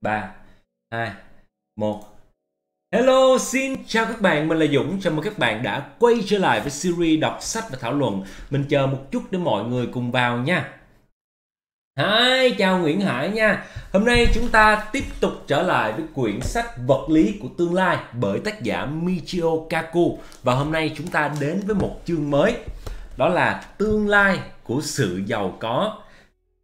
3, 2, 1 Hello, xin chào các bạn, mình là Dũng Chào mừng các bạn đã quay trở lại với series đọc sách và thảo luận Mình chờ một chút để mọi người cùng vào nha Hi, chào Nguyễn Hải nha Hôm nay chúng ta tiếp tục trở lại với quyển sách Vật lý của tương lai bởi tác giả Michio Kaku Và hôm nay chúng ta đến với một chương mới Đó là tương lai của sự giàu có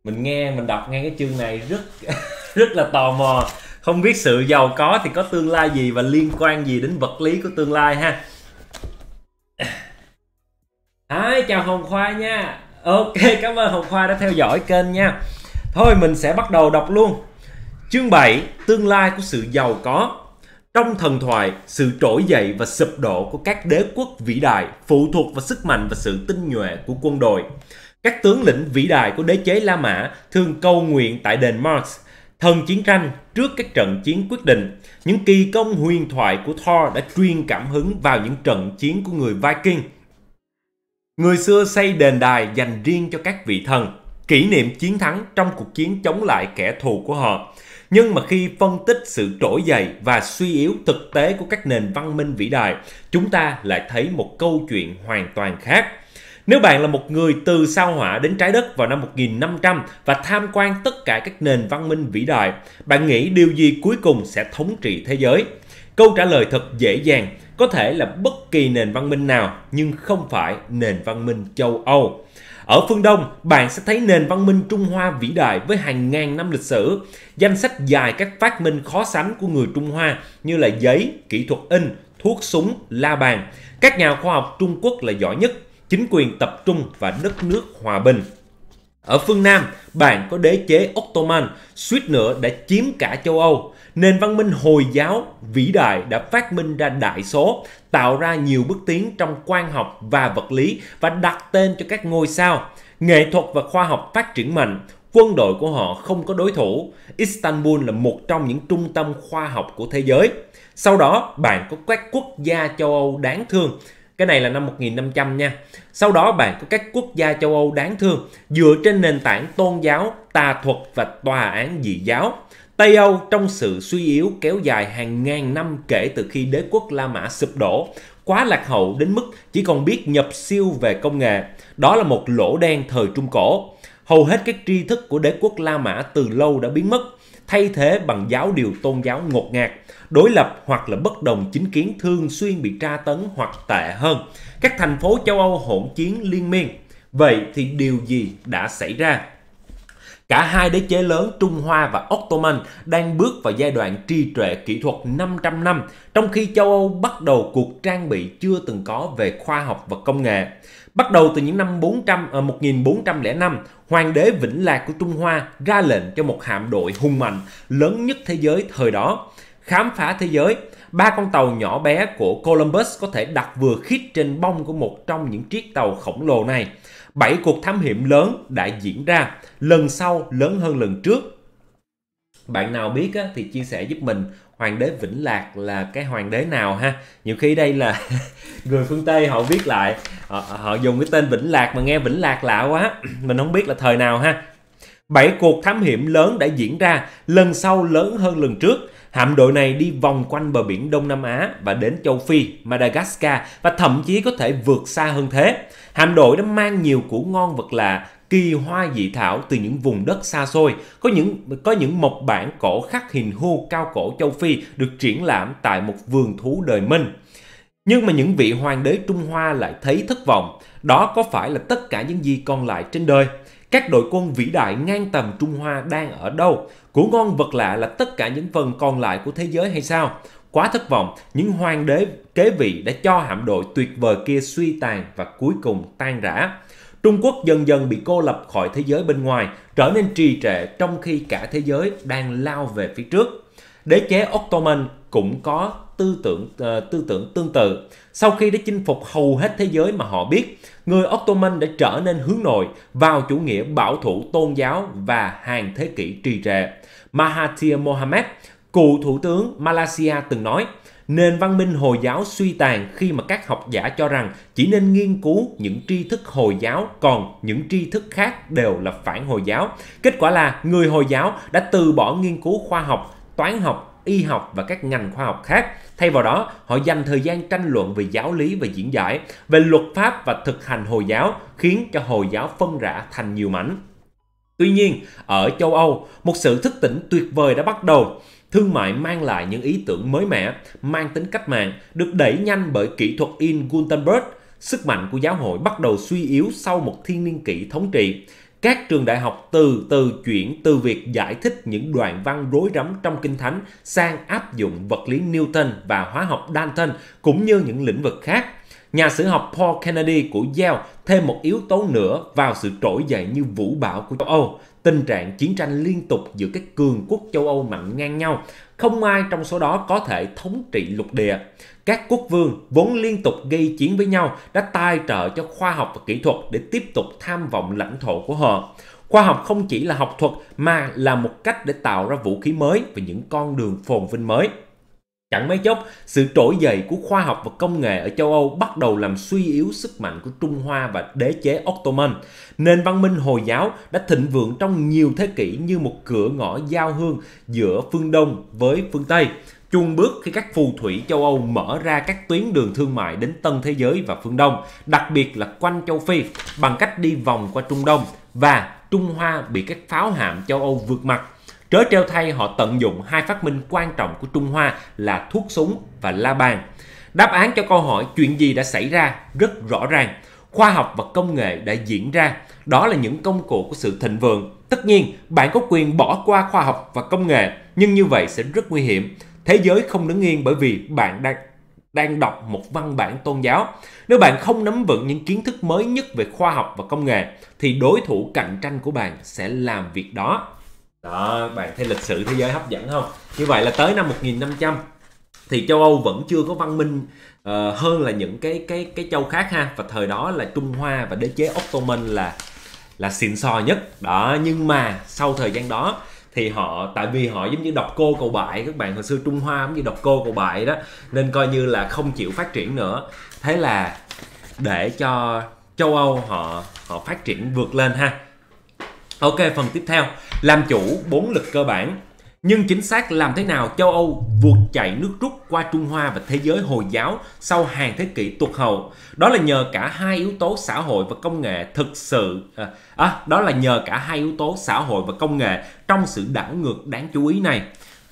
mình nghe mình đọc nghe cái chương này rất rất là tò mò không biết sự giàu có thì có tương lai gì và liên quan gì đến vật lý của tương lai ha Hi, chào Hồng Khoa nha Ok cảm ơn Hồng Khoa đã theo dõi kênh nha Thôi mình sẽ bắt đầu đọc luôn Chương 7 Tương lai của sự giàu có Trong thần thoại, sự trỗi dậy và sụp đổ của các đế quốc vĩ đại phụ thuộc vào sức mạnh và sự tinh nhuệ của quân đội các tướng lĩnh vĩ đại của đế chế La Mã thường cầu nguyện tại đền Mars, thần chiến tranh trước các trận chiến quyết định. Những kỳ công huyền thoại của Thor đã truyền cảm hứng vào những trận chiến của người Viking. Người xưa xây đền đài dành riêng cho các vị thần, kỷ niệm chiến thắng trong cuộc chiến chống lại kẻ thù của họ. Nhưng mà khi phân tích sự trỗi dậy và suy yếu thực tế của các nền văn minh vĩ đại, chúng ta lại thấy một câu chuyện hoàn toàn khác – nếu bạn là một người từ sao hỏa đến trái đất vào năm 1500 và tham quan tất cả các nền văn minh vĩ đại, bạn nghĩ điều gì cuối cùng sẽ thống trị thế giới? Câu trả lời thật dễ dàng, có thể là bất kỳ nền văn minh nào nhưng không phải nền văn minh châu Âu. Ở phương Đông, bạn sẽ thấy nền văn minh Trung Hoa vĩ đại với hàng ngàn năm lịch sử, danh sách dài các phát minh khó sánh của người Trung Hoa như là giấy, kỹ thuật in, thuốc súng, la bàn. Các nhà khoa học Trung Quốc là giỏi nhất chính quyền tập trung và đất nước hòa bình. Ở phương Nam, bạn có đế chế Ottoman suýt nữa đã chiếm cả châu Âu. Nền văn minh Hồi giáo vĩ đại đã phát minh ra đại số, tạo ra nhiều bước tiến trong quan học và vật lý và đặt tên cho các ngôi sao. Nghệ thuật và khoa học phát triển mạnh, quân đội của họ không có đối thủ. Istanbul là một trong những trung tâm khoa học của thế giới. Sau đó, bạn có các quốc gia châu Âu đáng thương cái này là năm 1500 nha. Sau đó bạn có các quốc gia châu Âu đáng thương dựa trên nền tảng tôn giáo, tà thuật và tòa án dị giáo. Tây Âu trong sự suy yếu kéo dài hàng ngàn năm kể từ khi đế quốc La Mã sụp đổ, quá lạc hậu đến mức chỉ còn biết nhập siêu về công nghệ. Đó là một lỗ đen thời Trung Cổ. Hầu hết các tri thức của đế quốc La Mã từ lâu đã biến mất, thay thế bằng giáo điều tôn giáo ngột ngạt đối lập hoặc là bất đồng chính kiến thường xuyên bị tra tấn hoặc tệ hơn. Các thành phố châu Âu hỗn chiến liên miên. Vậy thì điều gì đã xảy ra? Cả hai đế chế lớn Trung Hoa và Ottoman đang bước vào giai đoạn trì trệ kỹ thuật 500 năm, trong khi châu Âu bắt đầu cuộc trang bị chưa từng có về khoa học và công nghệ. Bắt đầu từ những năm 400, à, 1405, Hoàng đế Vĩnh Lạc của Trung Hoa ra lệnh cho một hạm đội hùng mạnh lớn nhất thế giới thời đó khám phá thế giới. Ba con tàu nhỏ bé của Columbus có thể đặt vừa khít trên bông của một trong những chiếc tàu khổng lồ này. Bảy cuộc thám hiểm lớn đã diễn ra, lần sau lớn hơn lần trước. Bạn nào biết á, thì chia sẻ giúp mình hoàng đế vĩnh lạc là cái hoàng đế nào ha nhiều khi đây là người phương tây họ viết lại họ, họ dùng cái tên vĩnh lạc mà nghe vĩnh lạc lạ quá mình không biết là thời nào ha bảy cuộc thám hiểm lớn đã diễn ra lần sau lớn hơn lần trước Hạm đội này đi vòng quanh bờ biển Đông Nam Á và đến châu Phi, Madagascar và thậm chí có thể vượt xa hơn thế. Hạm đội đã mang nhiều củ ngon vật lạ, kỳ hoa dị thảo từ những vùng đất xa xôi, có những có những mộc bản cổ khắc hình hưu cao cổ châu Phi được triển lãm tại một vườn thú đời Minh. Nhưng mà những vị hoàng đế Trung Hoa lại thấy thất vọng. Đó có phải là tất cả những gì còn lại trên đời? Các đội quân vĩ đại ngang tầm Trung Hoa đang ở đâu? Của ngon vật lạ là tất cả những phần còn lại của thế giới hay sao? Quá thất vọng, những hoàng đế kế vị đã cho hạm đội tuyệt vời kia suy tàn và cuối cùng tan rã. Trung Quốc dần dần bị cô lập khỏi thế giới bên ngoài, trở nên trì trệ trong khi cả thế giới đang lao về phía trước. Đế chế Ottoman cũng có tư tưởng uh, tư tưởng tương tự. Sau khi đã chinh phục hầu hết thế giới mà họ biết, người Ottoman đã trở nên hướng nội vào chủ nghĩa bảo thủ tôn giáo và hàng thế kỷ trì trệ. Mahathir Mohamad, cựu thủ tướng Malaysia từng nói, nền văn minh Hồi giáo suy tàn khi mà các học giả cho rằng chỉ nên nghiên cứu những tri thức Hồi giáo, còn những tri thức khác đều là phản Hồi giáo. Kết quả là người Hồi giáo đã từ bỏ nghiên cứu khoa học, toán học y học và các ngành khoa học khác. Thay vào đó, họ dành thời gian tranh luận về giáo lý và diễn giải, về luật pháp và thực hành Hồi giáo, khiến cho Hồi giáo phân rã thành nhiều mảnh. Tuy nhiên, ở châu Âu, một sự thức tỉnh tuyệt vời đã bắt đầu. Thương mại mang lại những ý tưởng mới mẻ, mang tính cách mạng, được đẩy nhanh bởi kỹ thuật in Gutenberg. Sức mạnh của giáo hội bắt đầu suy yếu sau một thiên niên kỷ thống trị. Các trường đại học từ từ chuyển từ việc giải thích những đoạn văn rối rắm trong Kinh Thánh sang áp dụng vật lý Newton và hóa học Dalton cũng như những lĩnh vực khác. Nhà sử học Paul Kennedy của Yale thêm một yếu tố nữa vào sự trỗi dậy như vũ bão của châu Âu tình trạng chiến tranh liên tục giữa các cường quốc châu Âu mặn ngang nhau. Không ai trong số đó có thể thống trị lục địa. Các quốc vương vốn liên tục gây chiến với nhau đã tài trợ cho khoa học và kỹ thuật để tiếp tục tham vọng lãnh thổ của họ. Khoa học không chỉ là học thuật mà là một cách để tạo ra vũ khí mới và những con đường phồn vinh mới. Chẳng mấy chốc, sự trỗi dậy của khoa học và công nghệ ở châu Âu bắt đầu làm suy yếu sức mạnh của Trung Hoa và đế chế Ottoman. Nền văn minh Hồi giáo đã thịnh vượng trong nhiều thế kỷ như một cửa ngõ giao hương giữa phương Đông với phương Tây. Chuông bước khi các phù thủy châu Âu mở ra các tuyến đường thương mại đến Tân Thế Giới và phương Đông, đặc biệt là quanh châu Phi, bằng cách đi vòng qua Trung Đông và Trung Hoa bị các pháo hạm châu Âu vượt mặt. Trớ treo thay họ tận dụng hai phát minh quan trọng của Trung Hoa là thuốc súng và la bàn. Đáp án cho câu hỏi chuyện gì đã xảy ra rất rõ ràng. Khoa học và công nghệ đã diễn ra, đó là những công cụ của sự thịnh vượng. Tất nhiên, bạn có quyền bỏ qua khoa học và công nghệ, nhưng như vậy sẽ rất nguy hiểm. Thế giới không đứng yên bởi vì bạn đang đang đọc một văn bản tôn giáo. Nếu bạn không nắm vững những kiến thức mới nhất về khoa học và công nghệ thì đối thủ cạnh tranh của bạn sẽ làm việc đó đó bạn thấy lịch sử thế giới hấp dẫn không như vậy là tới năm 1500 thì châu Âu vẫn chưa có văn minh uh, hơn là những cái cái cái châu khác ha và thời đó là Trung Hoa và đế chế Ottoman là là xịn sò nhất đó nhưng mà sau thời gian đó thì họ tại vì họ giống như độc cô cầu bại các bạn hồi xưa Trung Hoa giống như độc cô cầu bại đó nên coi như là không chịu phát triển nữa thế là để cho châu Âu họ họ phát triển vượt lên ha Ok, phần tiếp theo, làm chủ bốn lực cơ bản. Nhưng chính xác làm thế nào châu Âu vượt chạy nước rút qua Trung Hoa và thế giới Hồi giáo sau hàng thế kỷ tuột hậu? Đó là nhờ cả hai yếu tố xã hội và công nghệ thực sự à, à đó là nhờ cả hai yếu tố xã hội và công nghệ trong sự đảo ngược đáng chú ý này.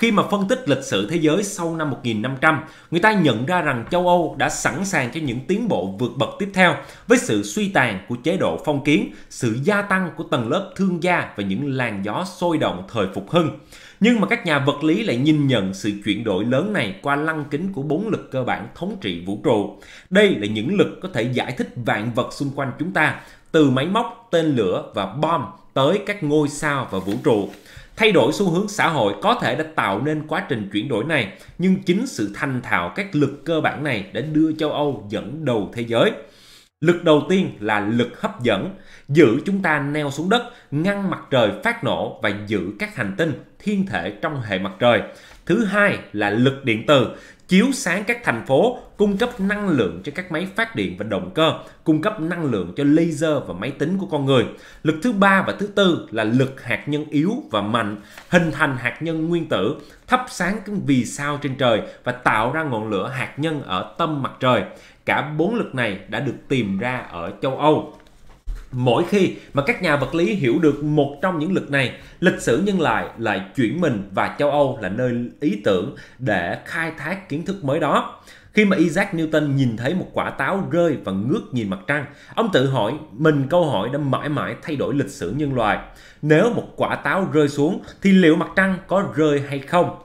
Khi mà phân tích lịch sử thế giới sau năm 1500, người ta nhận ra rằng châu Âu đã sẵn sàng cho những tiến bộ vượt bậc tiếp theo với sự suy tàn của chế độ phong kiến, sự gia tăng của tầng lớp thương gia và những làn gió sôi động thời phục hưng. Nhưng mà các nhà vật lý lại nhìn nhận sự chuyển đổi lớn này qua lăng kính của bốn lực cơ bản thống trị vũ trụ. Đây là những lực có thể giải thích vạn vật xung quanh chúng ta, từ máy móc, tên lửa và bom tới các ngôi sao và vũ trụ. Thay đổi xu hướng xã hội có thể đã tạo nên quá trình chuyển đổi này, nhưng chính sự thành thạo các lực cơ bản này đã đưa châu Âu dẫn đầu thế giới. Lực đầu tiên là lực hấp dẫn, giữ chúng ta neo xuống đất, ngăn mặt trời phát nổ và giữ các hành tinh, thiên thể trong hệ mặt trời. Thứ hai là lực điện từ, chiếu sáng các thành phố, cung cấp năng lượng cho các máy phát điện và động cơ, cung cấp năng lượng cho laser và máy tính của con người. Lực thứ ba và thứ tư là lực hạt nhân yếu và mạnh, hình thành hạt nhân nguyên tử, thắp sáng các vì sao trên trời và tạo ra ngọn lửa hạt nhân ở tâm mặt trời. Cả bốn lực này đã được tìm ra ở châu Âu. Mỗi khi mà các nhà vật lý hiểu được một trong những lực này, lịch sử nhân loại lại chuyển mình và châu Âu là nơi ý tưởng để khai thác kiến thức mới đó. Khi mà Isaac Newton nhìn thấy một quả táo rơi và ngước nhìn mặt trăng, ông tự hỏi mình câu hỏi đã mãi mãi thay đổi lịch sử nhân loại. Nếu một quả táo rơi xuống thì liệu mặt trăng có rơi hay không?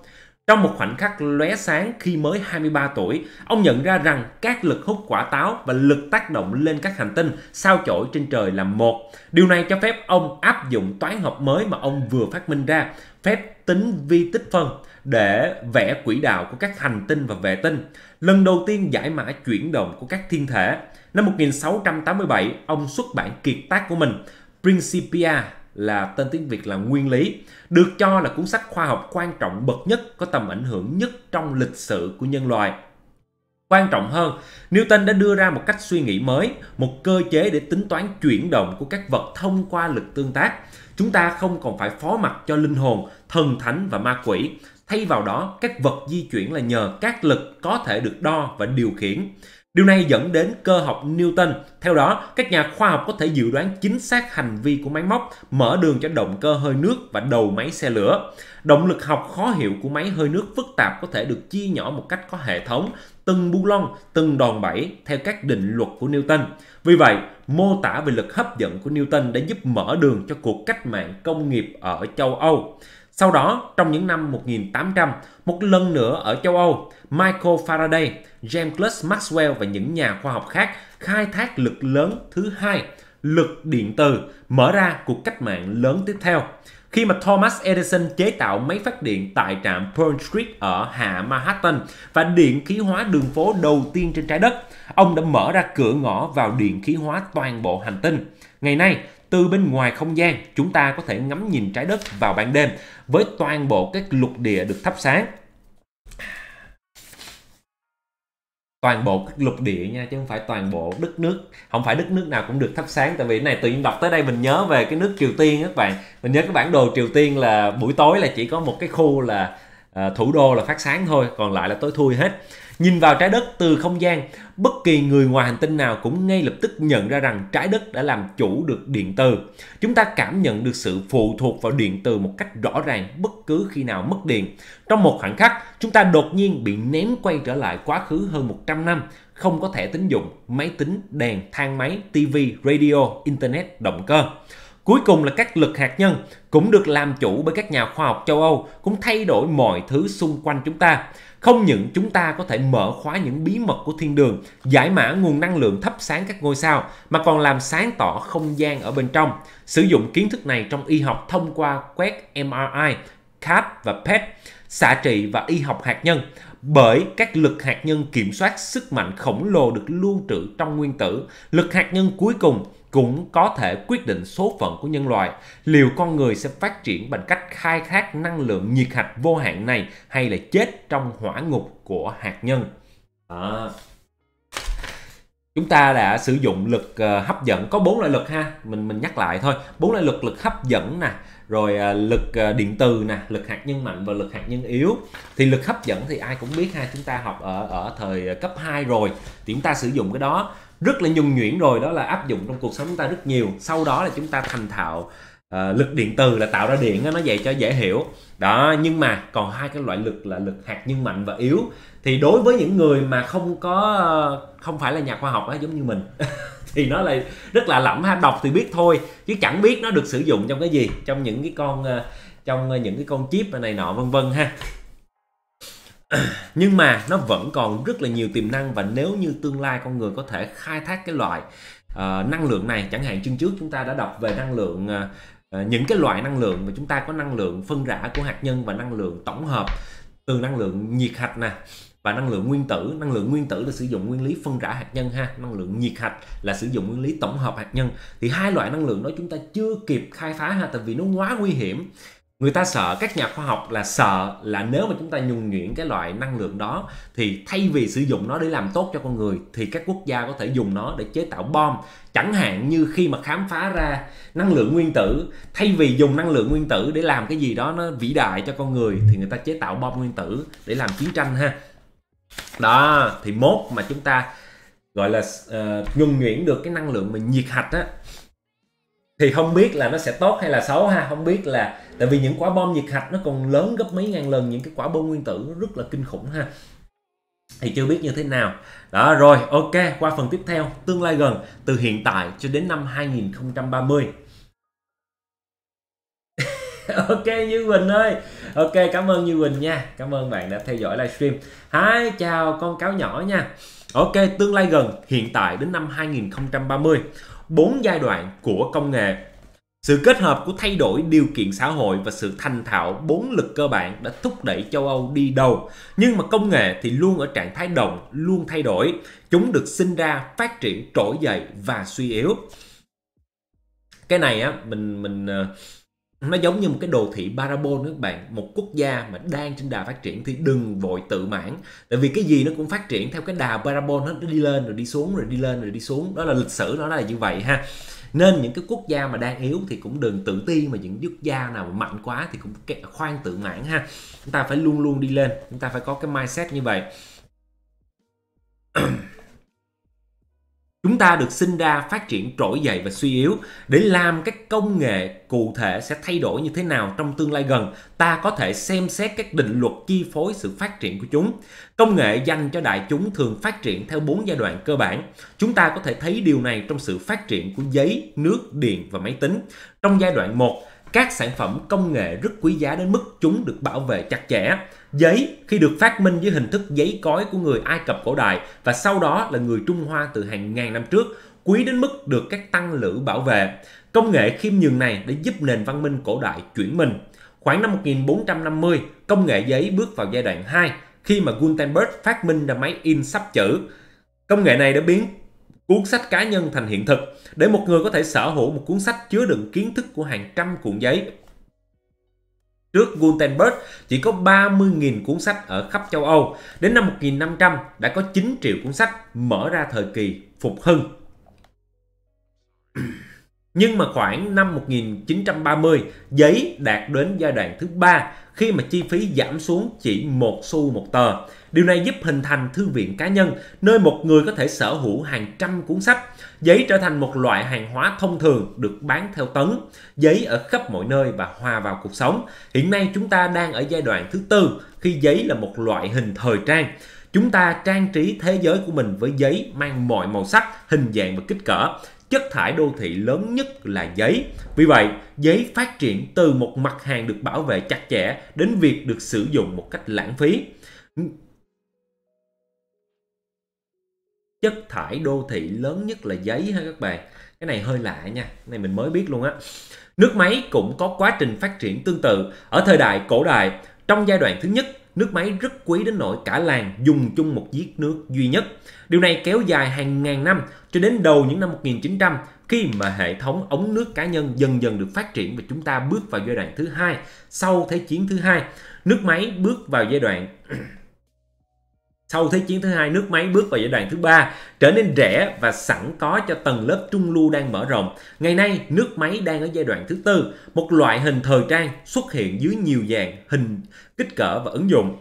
Trong một khoảnh khắc lóe sáng khi mới 23 tuổi, ông nhận ra rằng các lực hút quả táo và lực tác động lên các hành tinh sao chổi trên trời là một. Điều này cho phép ông áp dụng toán học mới mà ông vừa phát minh ra, phép tính vi tích phân để vẽ quỹ đạo của các hành tinh và vệ tinh. Lần đầu tiên giải mã chuyển động của các thiên thể. Năm 1687, ông xuất bản kiệt tác của mình, Principia là tên tiếng Việt là Nguyên lý, được cho là cuốn sách khoa học quan trọng bậc nhất có tầm ảnh hưởng nhất trong lịch sử của nhân loại. Quan trọng hơn, Newton đã đưa ra một cách suy nghĩ mới, một cơ chế để tính toán chuyển động của các vật thông qua lực tương tác. Chúng ta không còn phải phó mặc cho linh hồn, thần thánh và ma quỷ. Thay vào đó, các vật di chuyển là nhờ các lực có thể được đo và điều khiển. Điều này dẫn đến cơ học Newton. Theo đó, các nhà khoa học có thể dự đoán chính xác hành vi của máy móc, mở đường cho động cơ hơi nước và đầu máy xe lửa. Động lực học khó hiểu của máy hơi nước phức tạp có thể được chia nhỏ một cách có hệ thống, từng bu lông, từng đòn bẩy theo các định luật của Newton. Vì vậy, mô tả về lực hấp dẫn của Newton đã giúp mở đường cho cuộc cách mạng công nghiệp ở châu Âu. Sau đó, trong những năm 1800, một lần nữa ở châu Âu, Michael Faraday, James Clerk Maxwell và những nhà khoa học khác khai thác lực lớn thứ hai, lực điện từ, mở ra cuộc cách mạng lớn tiếp theo. Khi mà Thomas Edison chế tạo máy phát điện tại trạm Pearl Street ở Hạ Manhattan và điện khí hóa đường phố đầu tiên trên trái đất, ông đã mở ra cửa ngõ vào điện khí hóa toàn bộ hành tinh. Ngày nay, từ bên ngoài không gian chúng ta có thể ngắm nhìn trái đất vào ban đêm với toàn bộ các lục địa được thắp sáng toàn bộ các lục địa nha chứ không phải toàn bộ đất nước không phải đất nước nào cũng được thắp sáng tại vì này tự nhiên đọc tới đây mình nhớ về cái nước Triều Tiên các bạn mình nhớ cái bản đồ Triều Tiên là buổi tối là chỉ có một cái khu là uh, thủ đô là phát sáng thôi còn lại là tối thui hết Nhìn vào trái đất từ không gian, bất kỳ người ngoài hành tinh nào cũng ngay lập tức nhận ra rằng trái đất đã làm chủ được điện từ. Chúng ta cảm nhận được sự phụ thuộc vào điện từ một cách rõ ràng bất cứ khi nào mất điện. Trong một khoảnh khắc, chúng ta đột nhiên bị ném quay trở lại quá khứ hơn 100 năm, không có thẻ tín dụng, máy tính, đèn, thang máy, tivi, radio, internet, động cơ. Cuối cùng là các lực hạt nhân cũng được làm chủ bởi các nhà khoa học châu Âu cũng thay đổi mọi thứ xung quanh chúng ta. Không những chúng ta có thể mở khóa những bí mật của thiên đường, giải mã nguồn năng lượng thắp sáng các ngôi sao, mà còn làm sáng tỏ không gian ở bên trong. Sử dụng kiến thức này trong y học thông qua quét MRI, CAT và PET, xạ trị và y học hạt nhân bởi các lực hạt nhân kiểm soát sức mạnh khổng lồ được lưu trữ trong nguyên tử. Lực hạt nhân cuối cùng cũng có thể quyết định số phận của nhân loại. Liệu con người sẽ phát triển bằng cách khai thác năng lượng nhiệt hạch vô hạn này hay là chết trong hỏa ngục của hạt nhân? À. Chúng ta đã sử dụng lực ờ, hấp dẫn có bốn loại lực ha, mình mình nhắc lại thôi. Bốn loại lực lực hấp dẫn nè, rồi ờ, lực ờ, điện từ nè, lực hạt nhân mạnh và lực hạt nhân yếu. Thì lực hấp dẫn thì ai cũng biết ha, chúng ta học ở ở thời cấp 2 rồi. Thì chúng ta sử dụng cái đó rất là nhung nhuyễn rồi đó là áp dụng trong cuộc sống chúng ta rất nhiều sau đó là chúng ta thành thạo uh, lực điện từ là tạo ra điện nó vậy cho dễ hiểu đó nhưng mà còn hai cái loại lực là lực hạt nhân mạnh và yếu thì đối với những người mà không có không phải là nhà khoa học đó, giống như mình thì nó lại rất là lẩm ha đọc thì biết thôi chứ chẳng biết nó được sử dụng trong cái gì trong những cái con ờ, trong ờ, những cái con chip này nọ vân vân ha nhưng mà nó vẫn còn rất là nhiều tiềm năng và nếu như tương lai con người có thể khai thác cái loại uh, năng lượng này chẳng hạn chương trước chúng ta đã đọc về năng lượng uh, những cái loại năng lượng mà chúng ta có năng lượng phân rã của hạt nhân và năng lượng tổng hợp từ năng lượng nhiệt hạch nè và năng lượng nguyên tử năng lượng nguyên tử là sử dụng nguyên lý phân rã hạt nhân ha năng lượng nhiệt hạch là sử dụng nguyên lý tổng hợp hạt nhân thì hai loại năng lượng đó chúng ta chưa kịp khai phá ha tại vì nó quá nguy hiểm người ta sợ các nhà khoa học là sợ là nếu mà chúng ta nhung nhuyễn cái loại năng lượng đó thì thay vì sử dụng nó để làm tốt cho con người thì các quốc gia có thể dùng nó để chế tạo bom chẳng hạn như khi mà khám phá ra năng lượng nguyên tử thay vì dùng năng lượng nguyên tử để làm cái gì đó nó vĩ đại cho con người thì người ta chế tạo bom nguyên tử để làm chiến tranh ha đó thì mốt mà chúng ta gọi là uh, ờ, nhuần nhuyễn được cái năng lượng mà nhiệt hạch á thì không biết là nó sẽ tốt hay là xấu ha không biết là tại vì những quả bom nhiệt hạch nó còn lớn gấp mấy ngàn lần những cái quả bom nguyên tử rất là kinh khủng ha thì chưa biết như thế nào đó rồi ok qua phần tiếp theo tương lai gần từ hiện tại cho đến năm 2030 ok như quỳnh ơi ok cảm ơn như quỳnh nha cảm ơn bạn đã theo dõi livestream hi chào con cáo nhỏ nha ok tương lai gần hiện tại đến năm 2030 bốn giai đoạn của công nghệ. Sự kết hợp của thay đổi điều kiện xã hội và sự thành thạo bốn lực cơ bản đã thúc đẩy châu Âu đi đầu. Nhưng mà công nghệ thì luôn ở trạng thái động, luôn thay đổi. Chúng được sinh ra, phát triển, trỗi dậy và suy yếu. Cái này á mình mình ờ, nó giống như một cái đồ thị parabol các bạn một quốc gia mà đang trên đà phát triển thì đừng vội tự mãn tại vì cái gì nó cũng phát triển theo cái đà parabol nó đi lên rồi đi xuống rồi đi lên rồi đi xuống đó là lịch sử nó là như vậy ha nên những cái quốc gia mà đang yếu thì cũng đừng tự ti mà những quốc gia nào mà mạnh quá thì cũng khoan tự mãn ha chúng ta phải luôn luôn đi lên chúng ta phải có cái mindset như vậy Chúng ta được sinh ra phát triển trỗi dậy và suy yếu để làm các công nghệ cụ thể sẽ thay đổi như thế nào trong tương lai gần. Ta có thể xem xét các định luật chi phối sự phát triển của chúng. Công nghệ dành cho đại chúng thường phát triển theo 4 giai đoạn cơ bản. Chúng ta có thể thấy điều này trong sự phát triển của giấy, nước, điện và máy tính. Trong giai đoạn 1, các sản phẩm công nghệ rất quý giá đến mức chúng được bảo vệ chặt chẽ. Giấy khi được phát minh dưới hình thức giấy cói của người Ai Cập cổ đại và sau đó là người Trung Hoa từ hàng ngàn năm trước quý đến mức được các tăng lữ bảo vệ. Công nghệ khiêm nhường này đã giúp nền văn minh cổ đại chuyển mình. Khoảng năm 1450, công nghệ giấy bước vào giai đoạn 2 khi mà Gutenberg phát minh ra máy in sắp chữ. Công nghệ này đã biến cuốn sách cá nhân thành hiện thực để một người có thể sở hữu một cuốn sách chứa đựng kiến thức của hàng trăm cuộn giấy. Trước Gutenberg chỉ có 30.000 cuốn sách ở khắp châu Âu, đến năm 1500 đã có 9 triệu cuốn sách mở ra thời kỳ phục hưng nhưng mà khoảng năm 1930, giấy đạt đến giai đoạn thứ ba khi mà chi phí giảm xuống chỉ một xu một tờ. Điều này giúp hình thành thư viện cá nhân, nơi một người có thể sở hữu hàng trăm cuốn sách. Giấy trở thành một loại hàng hóa thông thường được bán theo tấn, giấy ở khắp mọi nơi và hòa vào cuộc sống. Hiện nay chúng ta đang ở giai đoạn thứ tư khi giấy là một loại hình thời trang. Chúng ta trang trí thế giới của mình với giấy mang mọi màu sắc, hình dạng và kích cỡ chất thải đô thị lớn nhất là giấy. Vì vậy, giấy phát triển từ một mặt hàng được bảo vệ chặt chẽ đến việc được sử dụng một cách lãng phí. Chất thải đô thị lớn nhất là giấy ha các bạn. Cái này hơi lạ nha, cái này mình mới biết luôn á. Nước máy cũng có quá trình phát triển tương tự. Ở thời đại cổ đại, trong giai đoạn thứ nhất, Nước máy rất quý đến nỗi cả làng dùng chung một chiếc nước duy nhất. Điều này kéo dài hàng ngàn năm cho đến đầu những năm 1900 khi mà hệ thống ống nước cá nhân dần dần được phát triển và chúng ta bước vào giai đoạn thứ hai sau Thế chiến thứ hai. Nước máy bước vào giai đoạn sau Thế chiến thứ hai, nước máy bước vào giai đoạn thứ ba, trở nên rẻ và sẵn có cho tầng lớp trung lưu đang mở rộng. Ngày nay, nước máy đang ở giai đoạn thứ tư, một loại hình thời trang xuất hiện dưới nhiều dạng hình, kích cỡ và ứng dụng.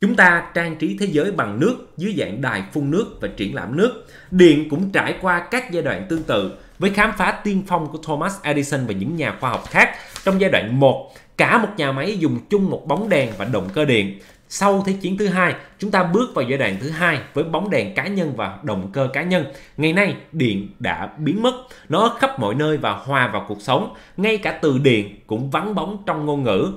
Chúng ta trang trí thế giới bằng nước dưới dạng đài phun nước và triển lãm nước. Điện cũng trải qua các giai đoạn tương tự với khám phá tiên phong của Thomas Edison và những nhà khoa học khác trong giai đoạn 1 cả một nhà máy dùng chung một bóng đèn và động cơ điện sau Thế chiến thứ hai, chúng ta bước vào giai đoạn thứ hai với bóng đèn cá nhân và động cơ cá nhân. Ngày nay, điện đã biến mất, nó khắp mọi nơi và hòa vào cuộc sống, ngay cả từ điện cũng vắng bóng trong ngôn ngữ.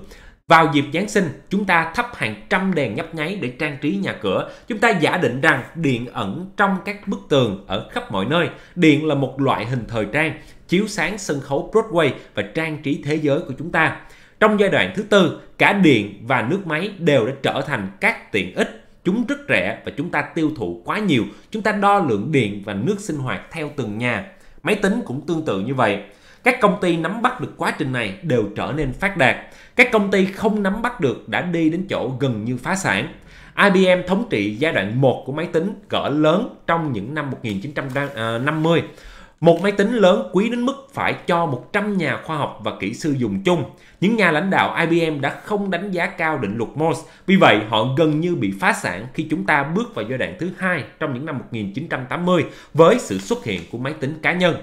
Vào dịp Giáng sinh, chúng ta thắp hàng trăm đèn nhấp nháy để trang trí nhà cửa. Chúng ta giả định rằng điện ẩn trong các bức tường ở khắp mọi nơi. Điện là một loại hình thời trang, chiếu sáng sân khấu Broadway và trang trí thế giới của chúng ta. Trong giai đoạn thứ tư, cả điện và nước máy đều đã trở thành các tiện ích chúng rất rẻ và chúng ta tiêu thụ quá nhiều. Chúng ta đo lượng điện và nước sinh hoạt theo từng nhà. Máy tính cũng tương tự như vậy. Các công ty nắm bắt được quá trình này đều trở nên phát đạt. Các công ty không nắm bắt được đã đi đến chỗ gần như phá sản. IBM thống trị giai đoạn 1 của máy tính cỡ lớn trong những năm 1950. À, một máy tính lớn quý đến mức phải cho 100 nhà khoa học và kỹ sư dùng chung những nhà lãnh đạo IBM đã không đánh giá cao định luật Morse. Vì vậy, họ gần như bị phá sản khi chúng ta bước vào giai đoạn thứ hai trong những năm 1980 với sự xuất hiện của máy tính cá nhân.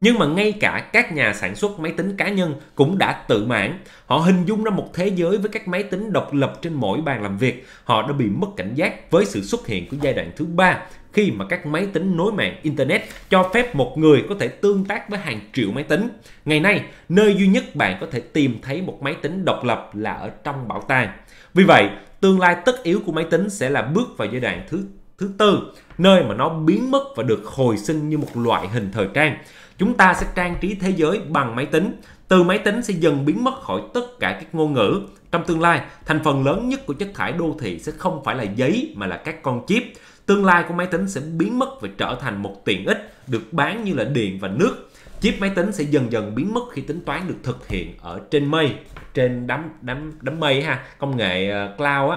Nhưng mà ngay cả các nhà sản xuất máy tính cá nhân cũng đã tự mãn. Họ hình dung ra một thế giới với các máy tính độc lập trên mỗi bàn làm việc. Họ đã bị mất cảnh giác với sự xuất hiện của giai đoạn thứ ba khi mà các máy tính nối mạng Internet cho phép một người có thể tương tác với hàng triệu máy tính. Ngày nay, nơi duy nhất bạn có thể tìm thấy một máy tính độc lập là ở trong bảo tàng. Vì vậy, tương lai tất yếu của máy tính sẽ là bước vào giai đoạn thứ thứ tư, nơi mà nó biến mất và được hồi sinh như một loại hình thời trang. Chúng ta sẽ trang trí thế giới bằng máy tính. Từ máy tính sẽ dần biến mất khỏi tất cả các ngôn ngữ. Trong tương lai, thành phần lớn nhất của chất thải đô thị sẽ không phải là giấy mà là các con chip. Tương lai của máy tính sẽ biến mất và trở thành một tiện ích được bán như là điện và nước. Chip máy tính sẽ dần dần biến mất khi tính toán được thực hiện ở trên mây, trên đám đám đám mây ha, công nghệ ờ, cloud á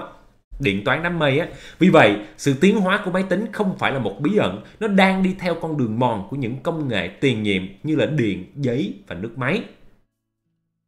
điện toán đám mây á. Vì vậy, sự tiến hóa của máy tính không phải là một bí ẩn, nó đang đi theo con đường mòn của những công nghệ tiền nhiệm như là điện, giấy và nước máy.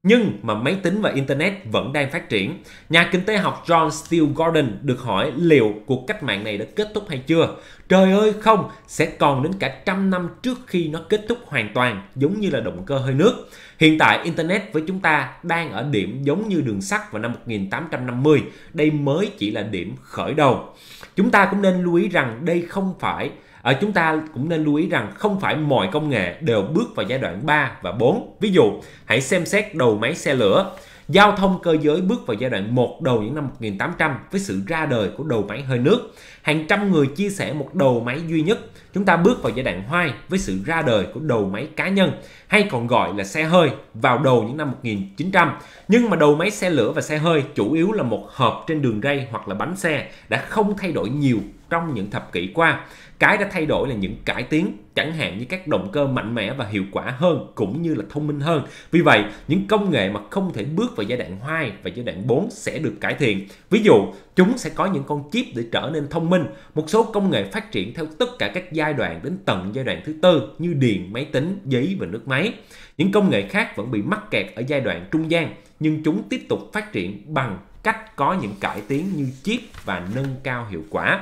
Nhưng mà máy tính và Internet vẫn đang phát triển. Nhà kinh tế học John Steele Gordon được hỏi liệu cuộc cách mạng này đã kết thúc hay chưa? Trời ơi không, sẽ còn đến cả trăm năm trước khi nó kết thúc hoàn toàn, giống như là động cơ hơi nước. Hiện tại Internet với chúng ta đang ở điểm giống như đường sắt vào năm 1850. Đây mới chỉ là điểm khởi đầu. Chúng ta cũng nên lưu ý rằng đây không phải ở ờ, chúng ta cũng nên lưu ý rằng không phải mọi công nghệ đều bước vào giai đoạn 3 và 4 ví dụ hãy xem xét đầu máy xe lửa Giao thông cơ giới bước vào giai đoạn 1 đầu những năm 1800 với sự ra đời của đầu máy hơi nước. Hàng trăm người chia sẻ một đầu máy duy nhất. Chúng ta bước vào giai đoạn 2 với sự ra đời của đầu máy cá nhân hay còn gọi là xe hơi vào đầu những năm 1900. Nhưng mà đầu máy xe lửa và xe hơi chủ yếu là một hộp trên đường ray hoặc là bánh xe đã không thay đổi nhiều trong những thập kỷ qua cái đã thay đổi là những cải tiến chẳng hạn như các động cơ mạnh mẽ và hiệu quả hơn cũng như là thông minh hơn vì vậy những công nghệ mà không thể bước vào giai đoạn 2 và giai đoạn 4 sẽ được cải thiện ví dụ chúng sẽ có những con chip để trở nên thông minh một số công nghệ phát triển theo tất cả các giai đoạn đến tận giai đoạn thứ tư như điện máy tính giấy và nước máy những công nghệ khác vẫn bị mắc kẹt ở giai đoạn trung gian nhưng chúng tiếp tục phát triển bằng cách có những cải tiến như chip và nâng cao hiệu quả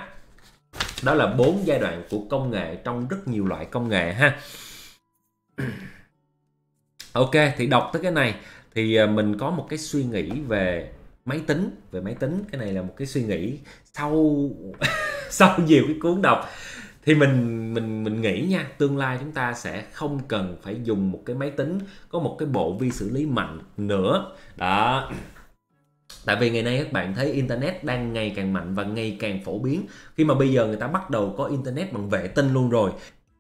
đó là bốn giai đoạn của công nghệ trong rất nhiều loại công nghệ ha ok thì đọc tới cái này thì à, mình có một cái suy nghĩ về máy tính về máy tính cái này là một cái suy nghĩ sau sau nhiều cái cuốn đọc thì mình mình mình nghĩ nha tương lai chúng ta sẽ không cần phải dùng một cái máy tính có một cái bộ vi xử lý mạnh nữa đó tại vì ngày nay các bạn thấy internet đang ngày càng mạnh và ngày càng phổ biến khi mà bây giờ người ta bắt đầu có internet bằng vệ tinh luôn rồi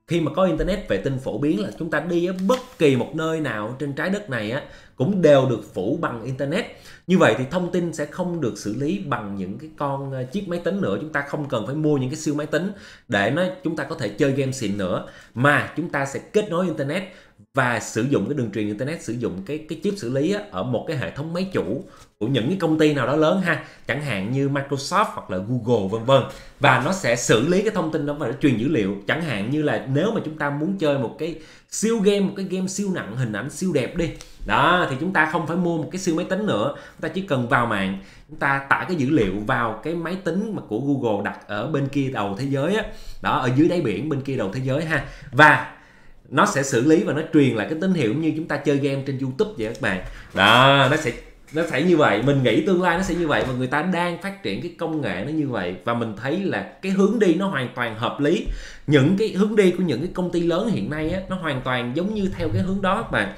khi mà có internet vệ tinh phổ biến là chúng ta đi ở bất kỳ một nơi nào trên trái đất này á cũng đều được phủ bằng internet như vậy thì thông tin sẽ không được xử lý bằng những cái con ờ, chiếc máy tính nữa chúng ta không cần phải mua những cái siêu máy tính để nó chúng ta có thể chơi game xịn nữa mà chúng ta sẽ kết nối internet và sử dụng cái đường truyền internet sử dụng cái cái chip xử lý á, ở một cái hệ thống máy chủ của những cái công ty nào đó lớn ha chẳng hạn như Microsoft hoặc là Google vân vân và nó sẽ xử lý cái thông tin đó và nó truyền dữ liệu chẳng hạn như là nếu mà chúng ta muốn chơi một cái siêu game một cái game siêu nặng hình ảnh siêu đẹp đi đó thì chúng ta không phải mua một cái siêu máy tính nữa chúng ta chỉ cần vào mạng chúng ta tải cái dữ liệu vào cái máy tính mà của Google đặt ở bên kia đầu thế giới á đó. đó ở dưới đáy biển bên kia đầu thế giới ha và nó sẽ xử lý và nó truyền lại cái tín hiệu như chúng ta chơi game trên YouTube vậy các bạn đó nó sẽ nó sẽ như vậy mình nghĩ tương lai nó sẽ như vậy và người ta đang phát triển cái công nghệ nó như vậy và mình thấy là cái hướng đi nó hoàn toàn hợp lý những cái hướng đi của những cái công ty lớn hiện nay á, nó hoàn toàn giống như theo cái hướng đó các bạn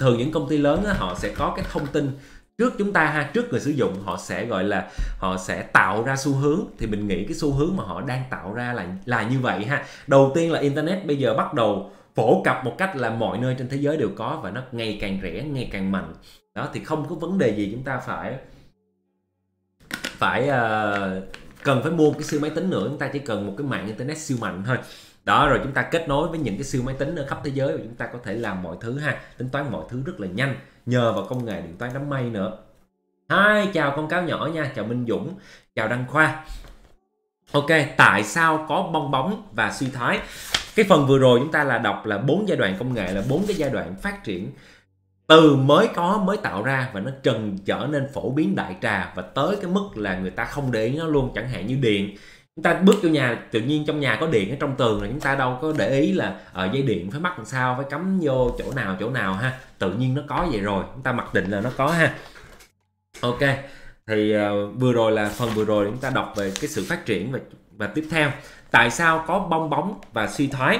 thường những công ty lớn á, họ sẽ có cái thông tin trước chúng ta ha trước người sử dụng họ sẽ gọi là họ sẽ tạo ra xu hướng thì mình nghĩ cái xu hướng mà họ đang tạo ra là là như vậy ha đầu tiên là internet bây giờ bắt đầu phổ cập một cách là mọi nơi trên thế giới đều có và nó ngày càng rẻ ngày càng mạnh đó thì không có vấn đề gì chúng ta phải phải uh, cần phải mua một cái siêu máy tính nữa chúng ta chỉ cần một cái mạng internet siêu mạnh thôi đó rồi chúng ta kết nối với những cái siêu máy tính ở khắp thế giới và chúng ta có thể làm mọi thứ ha tính toán mọi thứ rất là nhanh nhờ vào công nghệ điện toán đám mây nữa hai chào con cáo nhỏ nha chào minh dũng chào đăng khoa ok tại sao có bong bóng và suy thoái cái phần vừa rồi chúng ta là đọc là bốn giai đoạn công nghệ là bốn cái giai đoạn phát triển từ mới có mới tạo ra và nó trần trở nên phổ biến đại trà và tới cái mức là người ta không để ý nó luôn chẳng hạn như điện chúng ta bước vô nhà tự nhiên trong nhà có điện ở trong tường là chúng ta đâu có để ý là ở ờ, dây điện phải mắc làm sao phải cắm vô chỗ nào chỗ nào ha tự nhiên nó có vậy rồi chúng ta mặc định là nó có ha ok thì uh, vừa rồi là phần vừa rồi chúng ta đọc về cái sự phát triển và và tiếp theo tại sao có bong bóng và suy thoái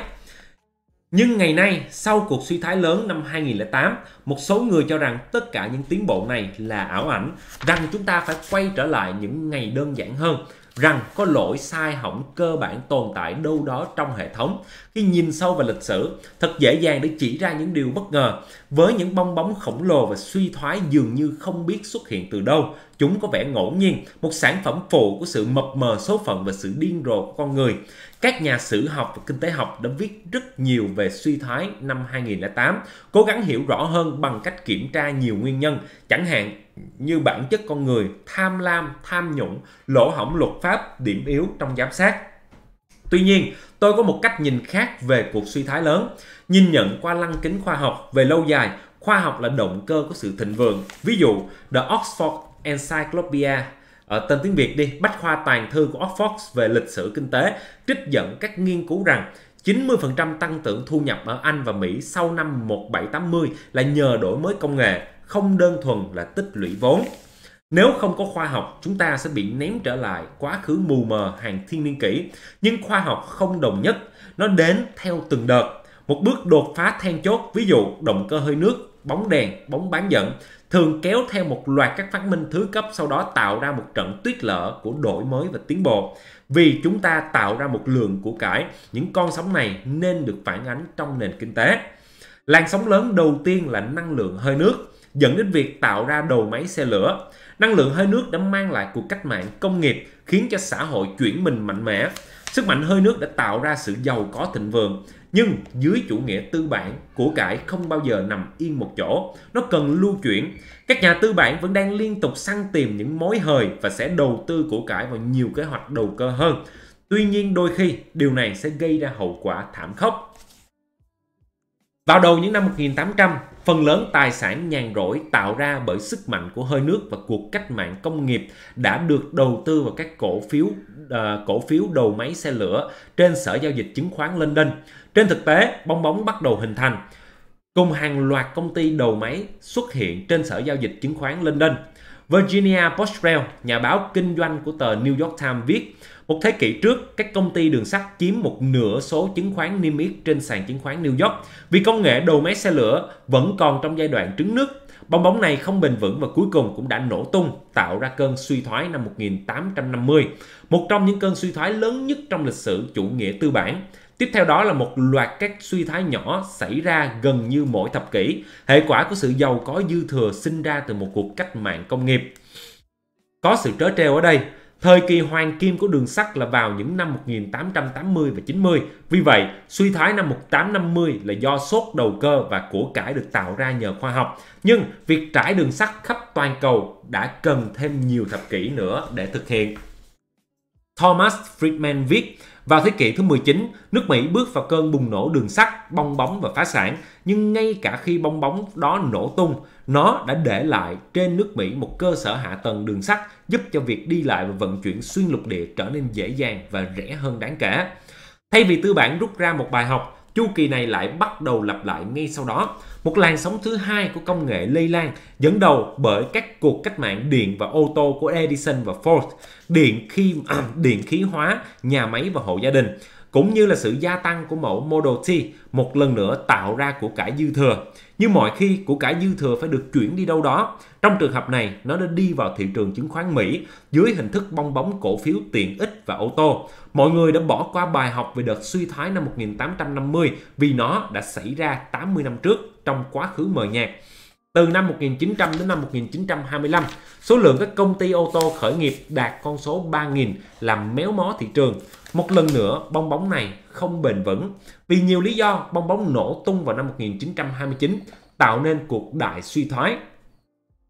nhưng ngày nay, sau cuộc suy thoái lớn năm 2008, một số người cho rằng tất cả những tiến bộ này là ảo ảnh, rằng chúng ta phải quay trở lại những ngày đơn giản hơn, rằng có lỗi sai hỏng cơ bản tồn tại đâu đó trong hệ thống. Khi nhìn sâu vào lịch sử, thật dễ dàng để chỉ ra những điều bất ngờ. Với những bong bóng khổng lồ và suy thoái dường như không biết xuất hiện từ đâu, chúng có vẻ ngẫu nhiên, một sản phẩm phụ của sự mập mờ số phận và sự điên rồ của con người. Các nhà sử học và kinh tế học đã viết rất nhiều về suy thoái năm 2008, cố gắng hiểu rõ hơn bằng cách kiểm tra nhiều nguyên nhân, chẳng hạn như bản chất con người tham lam tham nhũng lỗ hỏng luật pháp điểm yếu trong giám sát tuy nhiên tôi có một cách nhìn khác về cuộc suy thái lớn nhìn nhận qua lăng kính khoa học về lâu dài khoa học là động cơ của sự thịnh vượng ví dụ the oxford encyclopedia ở tên tiếng việt đi bách khoa toàn thư của oxford về lịch sử kinh tế trích dẫn các nghiên cứu rằng 90% tăng trưởng thu nhập ở Anh và Mỹ sau năm 1780 là nhờ đổi mới công nghệ không đơn thuần là tích lũy vốn. Nếu không có khoa học, chúng ta sẽ bị ném trở lại quá khứ mù mờ hàng thiên niên kỷ. Nhưng khoa học không đồng nhất, nó đến theo từng đợt. Một bước đột phá then chốt, ví dụ động cơ hơi nước, bóng đèn, bóng bán dẫn, thường kéo theo một loạt các phát minh thứ cấp sau đó tạo ra một trận tuyết lở của đổi mới và tiến bộ. Vì chúng ta tạo ra một lượng của cải, những con sóng này nên được phản ánh trong nền kinh tế. Làn sóng lớn đầu tiên là năng lượng hơi nước dẫn đến việc tạo ra đầu máy xe lửa. Năng lượng hơi nước đã mang lại cuộc cách mạng công nghiệp khiến cho xã hội chuyển mình mạnh mẽ. Sức mạnh hơi nước đã tạo ra sự giàu có thịnh vượng, nhưng dưới chủ nghĩa tư bản, của cải không bao giờ nằm yên một chỗ, nó cần lưu chuyển. Các nhà tư bản vẫn đang liên tục săn tìm những mối hời và sẽ đầu tư của cải vào nhiều kế hoạch đầu cơ hơn. Tuy nhiên đôi khi điều này sẽ gây ra hậu quả thảm khốc. Vào đầu những năm 1800, Phần lớn tài sản nhàn rỗi tạo ra bởi sức mạnh của hơi nước và cuộc cách mạng công nghiệp đã được đầu tư vào các cổ phiếu uh, cổ phiếu đầu máy xe lửa trên Sở giao dịch chứng khoán London. Trên thực tế, bong bóng bắt đầu hình thành cùng hàng loạt công ty đầu máy xuất hiện trên Sở giao dịch chứng khoán London. Virginia Postrel nhà báo kinh doanh của tờ New York Times viết một thế kỷ trước, các công ty đường sắt chiếm một nửa số chứng khoán niêm yết trên sàn chứng khoán New York vì công nghệ đầu máy xe lửa vẫn còn trong giai đoạn trứng nước. Bong bóng này không bền vững và cuối cùng cũng đã nổ tung, tạo ra cơn suy thoái năm 1850, một trong những cơn suy thoái lớn nhất trong lịch sử chủ nghĩa tư bản. Tiếp theo đó là một loạt các suy thoái nhỏ xảy ra gần như mỗi thập kỷ, hệ quả của sự giàu có dư thừa sinh ra từ một cuộc cách mạng công nghiệp. Có sự trớ trêu ở đây, Thời kỳ hoàng kim của đường sắt là vào những năm 1880 và 90. Vì vậy, suy thoái năm 1850 là do sốt đầu cơ và của cải được tạo ra nhờ khoa học. Nhưng việc trải đường sắt khắp toàn cầu đã cần thêm nhiều thập kỷ nữa để thực hiện. Thomas Friedman viết, vào thế kỷ thứ 19, nước Mỹ bước vào cơn bùng nổ đường sắt, bong bóng và phá sản, nhưng ngay cả khi bong bóng đó nổ tung, nó đã để lại trên nước Mỹ một cơ sở hạ tầng đường sắt giúp cho việc đi lại và vận chuyển xuyên lục địa trở nên dễ dàng và rẻ hơn đáng kể. Thay vì tư bản rút ra một bài học, chu kỳ này lại bắt đầu lặp lại ngay sau đó. Một làn sóng thứ hai của công nghệ lây lan dẫn đầu bởi các cuộc cách mạng điện và ô tô của Edison và Ford, điện khi điện khí hóa, nhà máy và hộ gia đình, cũng như là sự gia tăng của mẫu Model T một lần nữa tạo ra của cải dư thừa. Như mọi khi, của cải dư thừa phải được chuyển đi đâu đó. Trong trường hợp này, nó đã đi vào thị trường chứng khoán Mỹ dưới hình thức bong bóng cổ phiếu tiện ích và ô tô. Mọi người đã bỏ qua bài học về đợt suy thoái năm 1850 vì nó đã xảy ra 80 năm trước trong quá khứ mờ nhạt. Từ năm 1900 đến năm 1925, số lượng các công ty ô tô khởi nghiệp đạt con số 3.000 làm méo mó thị trường. Một lần nữa, bong bóng này không bền vững. Vì nhiều lý do, bong bóng nổ tung vào năm 1929, tạo nên cuộc đại suy thoái.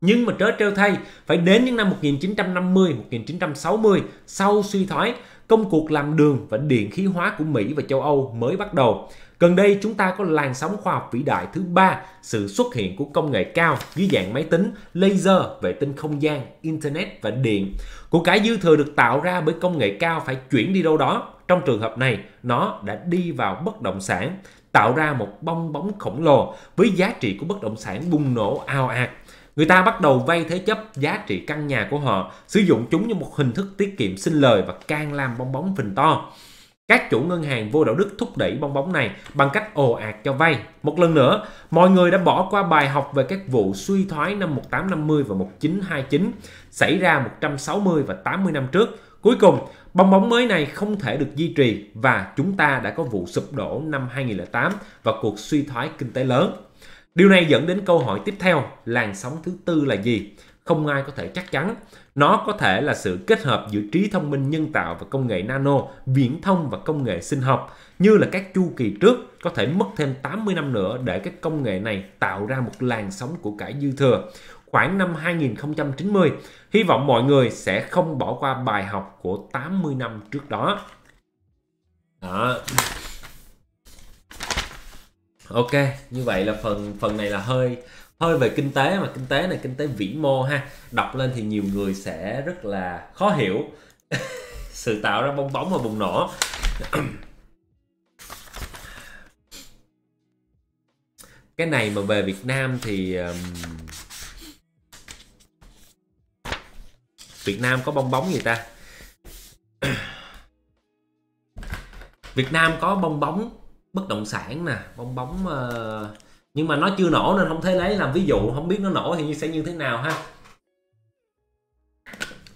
Nhưng mà trớ trêu thay, phải đến những năm 1950, 1960, sau suy thoái, công cuộc làm đường và điện khí hóa của Mỹ và châu Âu mới bắt đầu. Gần đây chúng ta có làn sóng khoa học vĩ đại thứ ba, sự xuất hiện của công nghệ cao dưới dạng máy tính, laser, vệ tinh không gian, internet và điện. Của cái dư thừa được tạo ra bởi công nghệ cao phải chuyển đi đâu đó. Trong trường hợp này, nó đã đi vào bất động sản, tạo ra một bong bóng khổng lồ với giá trị của bất động sản bùng nổ ao ạt. Người ta bắt đầu vay thế chấp giá trị căn nhà của họ, sử dụng chúng như một hình thức tiết kiệm sinh lời và càng làm bong bóng phình to. Các chủ ngân hàng vô đạo đức thúc đẩy bong bóng này bằng cách ồ ạt cho vay. Một lần nữa, mọi người đã bỏ qua bài học về các vụ suy thoái năm 1850 và 1929 xảy ra 160 và 80 năm trước. Cuối cùng, bong bóng mới này không thể được duy trì và chúng ta đã có vụ sụp đổ năm 2008 và cuộc suy thoái kinh tế lớn. Điều này dẫn đến câu hỏi tiếp theo, làn sóng thứ tư là gì? không ai có thể chắc chắn. Nó có thể là sự kết hợp giữa trí thông minh nhân tạo và công nghệ nano, viễn thông và công nghệ sinh học. Như là các chu kỳ trước, có thể mất thêm 80 năm nữa để các công nghệ này tạo ra một làn sóng của cải dư thừa. Khoảng năm 2090, hy vọng mọi người sẽ không bỏ qua bài học của 80 năm trước đó. Đó ok như vậy là phần phần này là hơi hơi về kinh tế mà kinh tế này kinh tế vĩ mô ha đọc lên thì nhiều người sẽ rất là khó hiểu sự tạo ra bong bóng và bùng nổ cái này mà về Việt Nam thì um, Việt Nam có bong bóng gì ta Việt Nam có bong bóng bất động sản nè bong bóng uh, nhưng mà nó chưa nổ nên không thể lấy làm ví dụ không biết nó nổ thì sẽ như thế nào ha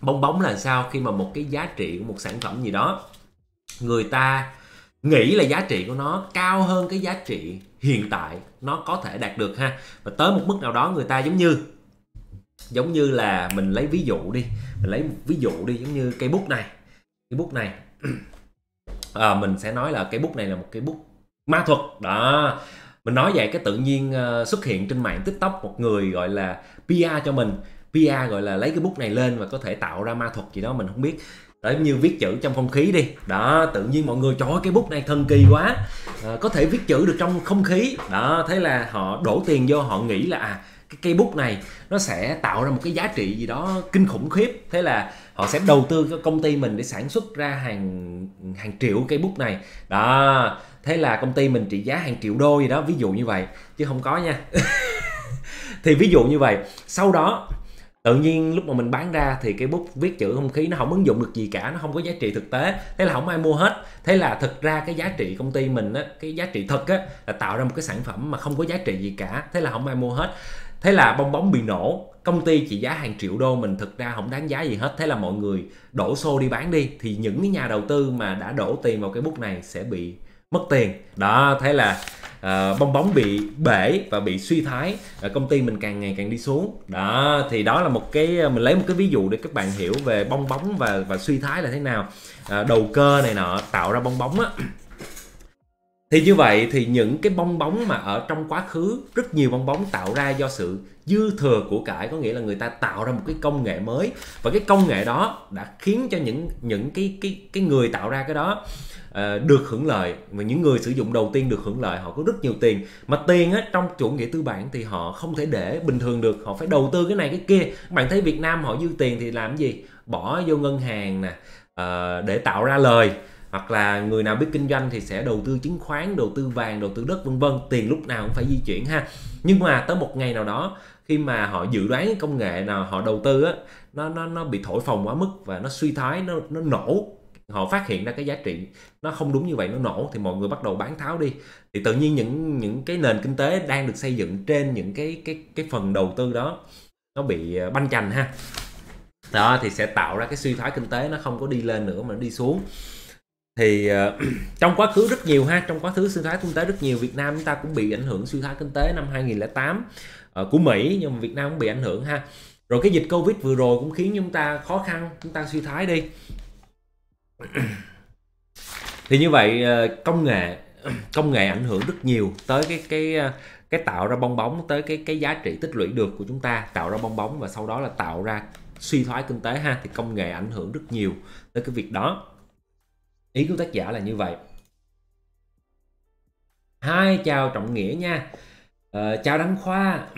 bong bóng là sao khi mà một cái giá trị của một sản phẩm gì đó người ta nghĩ là giá trị của nó cao hơn cái giá trị hiện tại nó có thể đạt được ha và tới một mức nào đó người ta giống như giống như là mình lấy ví dụ đi mình lấy ví dụ đi giống như cây bút này cây bút này à, mình sẽ nói là cây bút này là một cây bút ma thuật đó mình nói vậy cái tự nhiên ờ, xuất hiện trên mạng tiktok một người gọi là pr cho mình pr gọi là lấy cái bút này lên và có thể tạo ra ma thuật gì đó mình không biết đấy như viết chữ trong không khí đi đó tự nhiên mọi người cho cái bút này thần kỳ quá à, có thể viết chữ được trong không khí đó thế là họ đổ tiền vô họ nghĩ là à cái cây bút này nó sẽ tạo ra một cái giá trị gì đó kinh khủng khiếp thế là họ sẽ đầu tư cho công ty mình để sản xuất ra hàng hàng triệu cây bút này đó thế là công ty mình trị giá hàng triệu đô gì đó ví dụ như vậy chứ không có nha thì ví dụ như vậy sau đó tự nhiên lúc mà mình bán ra thì cái bút viết chữ không khí nó không ứng dụng được gì cả nó không có giá trị thực tế thế là không ai mua hết thế là thực ra cái giá trị công ty mình á cái giá trị thật á là tạo ra một cái sản phẩm mà không có giá trị gì cả thế là không ai mua hết thế là bong bóng bị nổ công ty trị giá hàng triệu đô mình thực ra không đáng giá gì hết thế là mọi người đổ xô đi bán đi thì những cái nhà đầu tư mà đã đổ tiền vào cái bút này sẽ bị mất tiền đó thấy là uh, bong bóng bị bể và bị suy thái uh, ờ, công ty mình càng ngày càng đi xuống đó thì đó là một cái mình lấy một cái ví dụ để các bạn hiểu về bong bóng và và suy thái là thế nào uh, đầu cơ này nọ tạo ra bong bóng á thì như vậy thì những cái bong bóng mà ở trong quá khứ rất nhiều bong bóng tạo ra do sự dư thừa của cải có nghĩa là người ta tạo ra một cái công nghệ mới và cái công nghệ đó đã khiến cho những những cái cái cái người tạo ra cái đó uh, được hưởng lợi và những người sử dụng đầu tiên được hưởng lợi họ có rất nhiều tiền mà tiền á trong chủ nghĩa tư bản thì họ không thể để bình thường được họ phải đầu tư cái này cái kia bạn thấy Việt Nam họ dư tiền thì làm gì bỏ vô ngân hàng nè uh, để tạo ra lời hoặc là người nào biết kinh doanh thì sẽ đầu tư chứng khoán đầu tư vàng đầu tư đất vân vân tiền lúc nào cũng phải di chuyển ha nhưng mà tới một ngày nào đó khi mà họ dự đoán công nghệ nào họ đầu tư á nó nó nó bị thổi phồng quá mức và nó suy thoái nó nó nổ họ phát hiện ra cái giá trị nó không đúng như vậy nó nổ thì mọi người bắt đầu bán tháo đi thì tự nhiên những những cái nền kinh tế đang được xây dựng trên những cái cái cái phần đầu tư đó nó bị ờ, banh chành ha đó thì sẽ tạo ra cái suy thoái kinh tế nó không có đi lên nữa mà nó đi xuống thì ờ, trong quá khứ rất nhiều ha trong quá khứ suy thoái kinh tế rất nhiều Việt Nam chúng ta cũng bị ảnh hưởng suy thoái kinh tế năm 2008 ờ, của Mỹ nhưng mà Việt Nam cũng bị ảnh hưởng ha rồi cái dịch Covid vừa rồi cũng khiến chúng ta khó khăn chúng ta suy thoái đi thì như vậy ờ, công nghệ công nghệ ảnh hưởng rất nhiều tới cái cái cái tạo ra bong bóng tới cái cái giá trị tích lũy được của chúng ta tạo ra bong bóng và sau đó là tạo ra suy thoái kinh tế ha thì công nghệ ảnh hưởng rất nhiều tới cái việc đó ý của tác giả là như vậy hai chào trọng nghĩa nha ờ, chào đăng khoa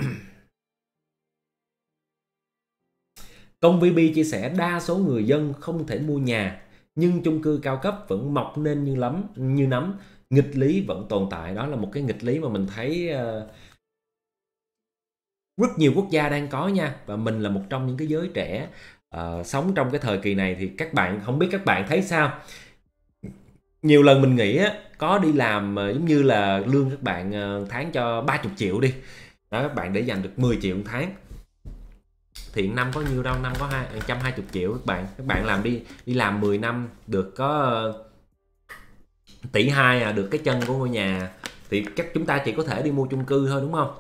công vb chia sẻ đa số người dân không thể mua nhà nhưng chung cư cao cấp vẫn mọc nên như lắm như nấm nghịch lý vẫn tồn tại đó là một cái nghịch lý mà mình thấy uh, rất nhiều quốc gia đang có nha và mình là một trong những cái giới trẻ uh, sống trong cái thời kỳ này thì các bạn không biết các bạn thấy sao nhiều lần mình nghĩ á có đi làm ờ, giống như là lương các bạn ờ, tháng cho 30 triệu đi đó các bạn để dành được 10 triệu một tháng thì năm có nhiêu đâu năm có hai ờ, trăm hai triệu các bạn các bạn làm đi đi làm 10 năm được có tỷ hai à được cái chân của ngôi nhà thì chắc chúng ta chỉ có thể đi mua chung cư thôi đúng không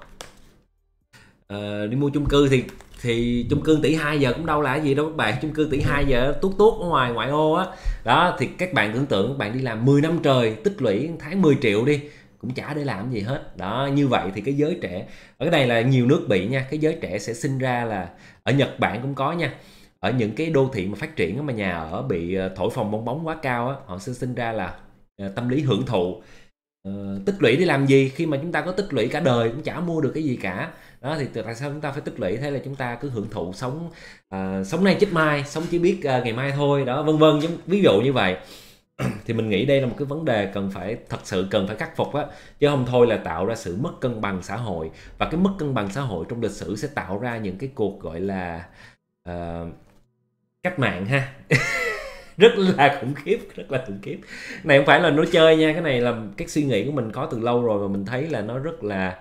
à, đi mua chung cư thì thì chung cư tỷ 2 giờ cũng đâu là cái gì đâu các bạn chung cư tỷ 2 giờ tuốt tuốt ở ngoài ngoại ô á đó. đó thì các bạn tưởng tượng các bạn đi làm 10 năm trời tích lũy tháng 10 triệu đi cũng chả để làm gì hết đó như vậy thì cái giới trẻ ở cái này là nhiều nước bị nha cái giới trẻ sẽ sinh ra là ở Nhật Bản cũng có nha ở những cái đô thị mà phát triển mà nhà ở bị ờ, thổi phòng bong bóng quá cao á họ sẽ sinh ra là ờ, tâm lý hưởng thụ Ờ, tích lũy để làm gì khi mà chúng ta có tích lũy cả đời cũng chả mua được cái gì cả đó thì tại sao chúng ta phải tích lũy thế là chúng ta cứ hưởng thụ sống uh, sống nay chết mai sống chỉ biết uh, ngày mai thôi đó vân vân giống ví dụ như vậy thì mình nghĩ đây là một cái vấn đề cần phải thật sự cần phải khắc phục á chứ không thôi là tạo ra sự mất cân bằng xã hội và cái mất cân bằng xã hội trong lịch sử sẽ tạo ra những cái cuộc gọi là uh, cách mạng ha rất là khủng khiếp rất là khủng khiếp này không phải là nó chơi nha cái này là cái suy nghĩ của mình có từ lâu rồi mà mình thấy là nó rất là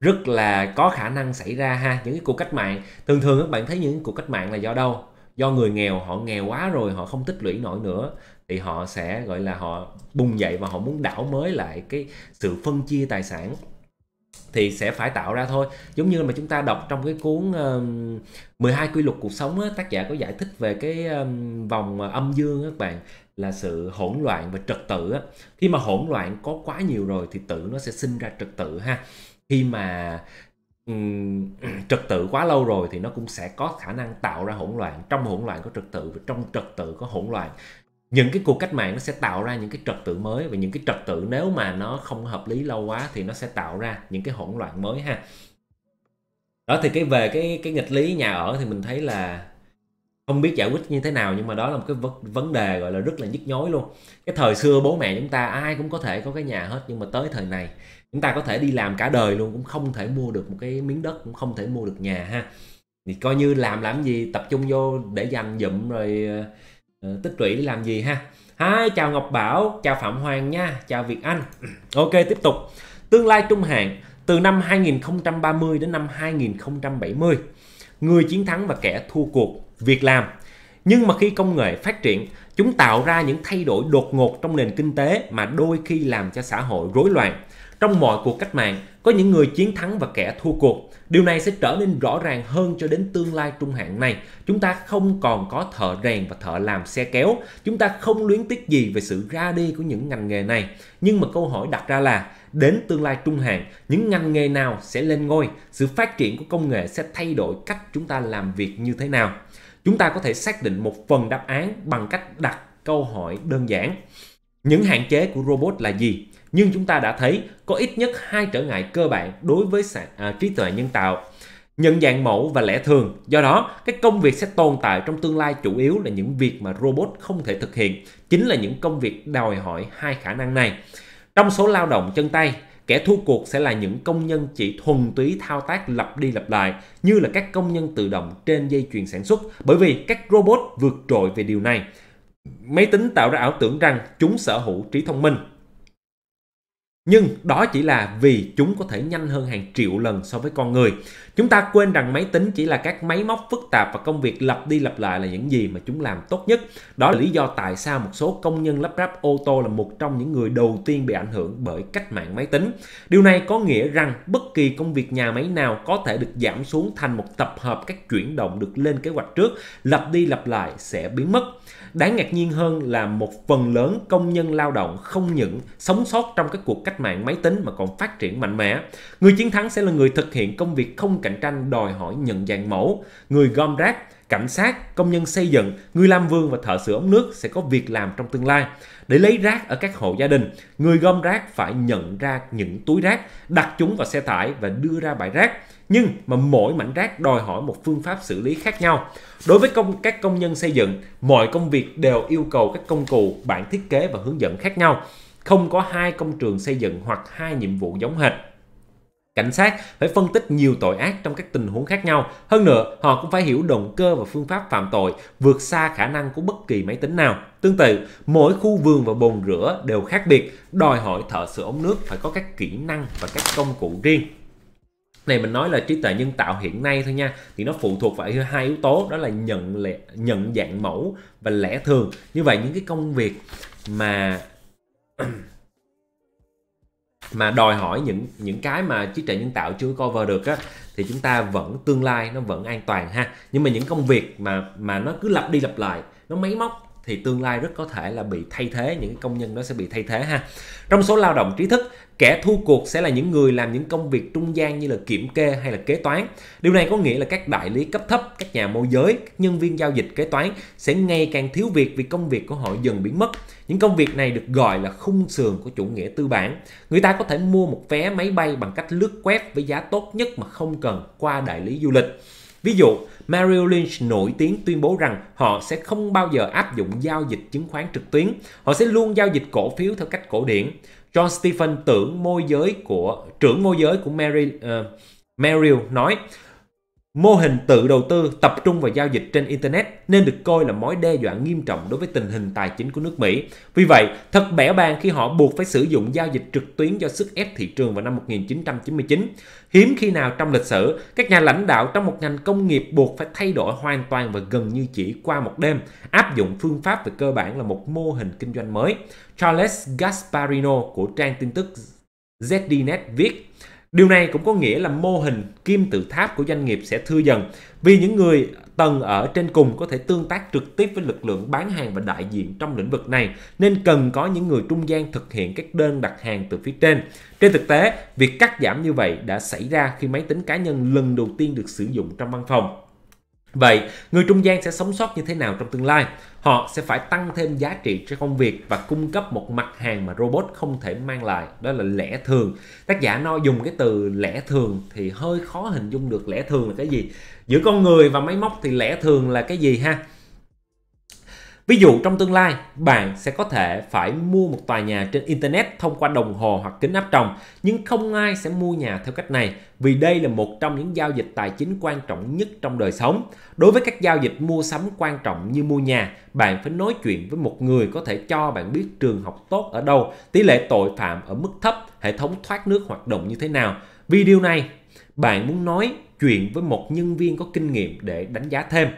rất là có khả năng xảy ra ha những cái cuộc cách mạng thường thường các bạn thấy những cuộc cách mạng là do đâu do người nghèo họ nghèo quá rồi họ không tích lũy nổi nữa thì họ sẽ gọi là họ bùng dậy và họ muốn đảo mới lại cái sự phân chia tài sản thì sẽ phải tạo ra thôi giống như mà chúng ta đọc trong cái cuốn uh, 12 quy luật cuộc sống á, tác giả có giải thích về cái um, vòng âm dương các bạn là sự hỗn loạn và trật tự á. khi mà hỗn loạn có quá nhiều rồi thì tự nó sẽ sinh ra trật tự ha khi mà um, trật tự quá lâu rồi thì nó cũng sẽ có khả năng tạo ra hỗn loạn trong hỗn loạn có trật tự và trong trật tự có hỗn loạn những cái cuộc cách mạng nó sẽ tạo ra những cái trật tự mới và những cái trật tự nếu mà nó không hợp lý lâu quá thì nó sẽ tạo ra những cái hỗn loạn mới ha đó thì cái về cái cái nghịch lý nhà ở thì mình thấy là không biết giải quyết như thế nào nhưng mà đó là một cái vấn đề gọi là rất là nhức nhối luôn cái thời xưa bố mẹ chúng ta ai cũng có thể có cái nhà hết nhưng mà tới thời này chúng ta có thể đi làm cả đời luôn cũng không thể mua được một cái miếng đất cũng không thể mua được nhà ha thì coi như làm làm gì tập trung vô để dành dụm rồi ờ, Ờ, tích lũy để làm gì ha hai chào ngọc bảo chào phạm hoàng nha chào việt anh ok tiếp tục tương lai trung hạn từ năm 2030 đến năm 2070 người chiến thắng và kẻ thua cuộc việc làm nhưng mà khi công nghệ phát triển chúng tạo ra những thay đổi đột ngột trong nền kinh tế mà đôi khi làm cho xã hội rối loạn trong mọi cuộc cách mạng, có những người chiến thắng và kẻ thua cuộc. Điều này sẽ trở nên rõ ràng hơn cho đến tương lai trung hạn này. Chúng ta không còn có thợ rèn và thợ làm xe kéo. Chúng ta không luyến tiếc gì về sự ra đi của những ngành nghề này. Nhưng mà câu hỏi đặt ra là đến tương lai trung hạn, những ngành nghề nào sẽ lên ngôi? Sự phát triển của công nghệ sẽ thay đổi cách chúng ta làm việc như thế nào? Chúng ta có thể xác định một phần đáp án bằng cách đặt câu hỏi đơn giản. Những hạn chế của robot là gì? nhưng chúng ta đã thấy có ít nhất hai trở ngại cơ bản đối với à, trí tuệ nhân tạo nhận dạng mẫu và lẽ thường. Do đó, các công việc sẽ tồn tại trong tương lai chủ yếu là những việc mà robot không thể thực hiện, chính là những công việc đòi hỏi hai khả năng này. Trong số lao động chân tay, kẻ thua cuộc sẽ là những công nhân chỉ thuần túy thao tác lặp đi lặp lại như là các công nhân tự động trên dây chuyền sản xuất bởi vì các robot vượt trội về điều này. Máy tính tạo ra ảo tưởng rằng chúng sở hữu trí thông minh, nhưng đó chỉ là vì chúng có thể nhanh hơn hàng triệu lần so với con người. Chúng ta quên rằng máy tính chỉ là các máy móc phức tạp và công việc lặp đi lặp lại là những gì mà chúng làm tốt nhất. Đó là lý do tại sao một số công nhân lắp ráp ô tô là một trong những người đầu tiên bị ảnh hưởng bởi cách mạng máy tính. Điều này có nghĩa rằng bất kỳ công việc nhà máy nào có thể được giảm xuống thành một tập hợp các chuyển động được lên kế hoạch trước, lặp đi lặp lại sẽ biến mất. Đáng ngạc nhiên hơn là một phần lớn công nhân lao động không những sống sót trong các cuộc cách mạng máy tính mà còn phát triển mạnh mẽ. Người chiến thắng sẽ là người thực hiện công việc không cạnh tranh đòi hỏi nhận dạng mẫu, người gom rác, cảnh sát, công nhân xây dựng, người làm vườn và thợ sửa ống nước sẽ có việc làm trong tương lai. Để lấy rác ở các hộ gia đình, người gom rác phải nhận ra những túi rác, đặt chúng vào xe tải và đưa ra bãi rác. Nhưng mà mỗi mảnh rác đòi hỏi một phương pháp xử lý khác nhau. Đối với công các công nhân xây dựng, mọi công việc đều yêu cầu các công cụ, bản thiết kế và hướng dẫn khác nhau. Không có hai công trường xây dựng hoặc hai nhiệm vụ giống hệt Cảnh sát phải phân tích nhiều tội ác trong các tình huống khác nhau. Hơn nữa, họ cũng phải hiểu động cơ và phương pháp phạm tội vượt xa khả năng của bất kỳ máy tính nào. Tương tự, mỗi khu vườn và bồn rửa đều khác biệt, đòi hỏi thợ sửa ống nước phải có các kỹ năng và các công cụ riêng này mình nói là trí tuệ nhân tạo hiện nay thôi nha thì nó phụ thuộc vào hai yếu tố đó là nhận lẽ, nhận dạng mẫu và lẽ thường như vậy những cái công việc mà mà đòi hỏi những những cái mà trí tuệ nhân tạo chưa cover được á thì chúng ta vẫn tương lai nó vẫn an toàn ha nhưng mà những công việc mà mà nó cứ lặp đi lặp lại nó máy móc thì tương lai rất có thể là bị thay thế những công nhân đó sẽ bị thay thế ha trong số lao động trí thức kẻ thu cuộc sẽ là những người làm những công việc trung gian như là kiểm kê hay là kế toán điều này có nghĩa là các đại lý cấp thấp các nhà môi giới các nhân viên giao dịch kế toán sẽ ngày càng thiếu việc vì công việc của họ dần biến mất những công việc này được gọi là khung sườn của chủ nghĩa tư bản người ta có thể mua một vé máy bay bằng cách lướt web với giá tốt nhất mà không cần qua đại lý du lịch Ví dụ, Merrill Lynch nổi tiếng tuyên bố rằng họ sẽ không bao giờ áp dụng giao dịch chứng khoán trực tuyến. Họ sẽ luôn giao dịch cổ phiếu theo cách cổ điển. John Stephen tưởng môi giới của trưởng môi giới của Merrill, uh, Merrill nói Mô hình tự đầu tư tập trung vào giao dịch trên Internet nên được coi là mối đe dọa nghiêm trọng đối với tình hình tài chính của nước Mỹ. Vì vậy, thật bẻ bàng khi họ buộc phải sử dụng giao dịch trực tuyến do sức ép thị trường vào năm 1999. Hiếm khi nào trong lịch sử, các nhà lãnh đạo trong một ngành công nghiệp buộc phải thay đổi hoàn toàn và gần như chỉ qua một đêm, áp dụng phương pháp về cơ bản là một mô hình kinh doanh mới. Charles Gasparino của trang tin tức ZDNet viết Điều này cũng có nghĩa là mô hình kim tự tháp của doanh nghiệp sẽ thưa dần vì những người tầng ở trên cùng có thể tương tác trực tiếp với lực lượng bán hàng và đại diện trong lĩnh vực này nên cần có những người trung gian thực hiện các đơn đặt hàng từ phía trên. Trên thực tế, việc cắt giảm như vậy đã xảy ra khi máy tính cá nhân lần đầu tiên được sử dụng trong văn phòng. Vậy, người trung gian sẽ sống sót như thế nào trong tương lai? Họ sẽ phải tăng thêm giá trị cho công việc và cung cấp một mặt hàng mà robot không thể mang lại, đó là lẽ thường. Tác giả no dùng cái từ lẽ thường thì hơi khó hình dung được lẽ thường là cái gì. Giữa con người và máy móc thì lẽ thường là cái gì ha? Ví dụ trong tương lai, bạn sẽ có thể phải mua một tòa nhà trên Internet thông qua đồng hồ hoặc kính áp tròng, nhưng không ai sẽ mua nhà theo cách này vì đây là một trong những giao dịch tài chính quan trọng nhất trong đời sống. Đối với các giao dịch mua sắm quan trọng như mua nhà, bạn phải nói chuyện với một người có thể cho bạn biết trường học tốt ở đâu, tỷ lệ tội phạm ở mức thấp, hệ thống thoát nước hoạt động như thế nào. Vì điều này, bạn muốn nói chuyện với một nhân viên có kinh nghiệm để đánh giá thêm.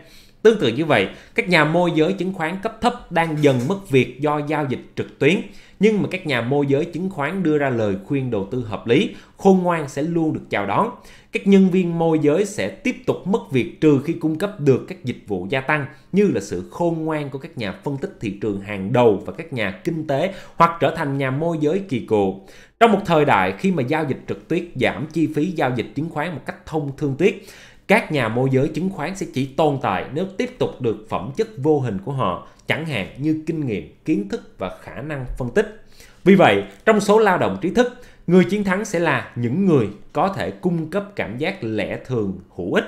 Tương tự như vậy, các nhà môi giới chứng khoán cấp thấp đang dần mất việc do giao dịch trực tuyến, nhưng mà các nhà môi giới chứng khoán đưa ra lời khuyên đầu tư hợp lý, khôn ngoan sẽ luôn được chào đón. Các nhân viên môi giới sẽ tiếp tục mất việc trừ khi cung cấp được các dịch vụ gia tăng như là sự khôn ngoan của các nhà phân tích thị trường hàng đầu và các nhà kinh tế hoặc trở thành nhà môi giới kỳ cựu. Trong một thời đại khi mà giao dịch trực tuyến giảm chi phí giao dịch chứng khoán một cách thông thương tiếc, các nhà môi giới chứng khoán sẽ chỉ tồn tại nếu tiếp tục được phẩm chất vô hình của họ, chẳng hạn như kinh nghiệm, kiến thức và khả năng phân tích. Vì vậy, trong số lao động trí thức, người chiến thắng sẽ là những người có thể cung cấp cảm giác lẽ thường hữu ích.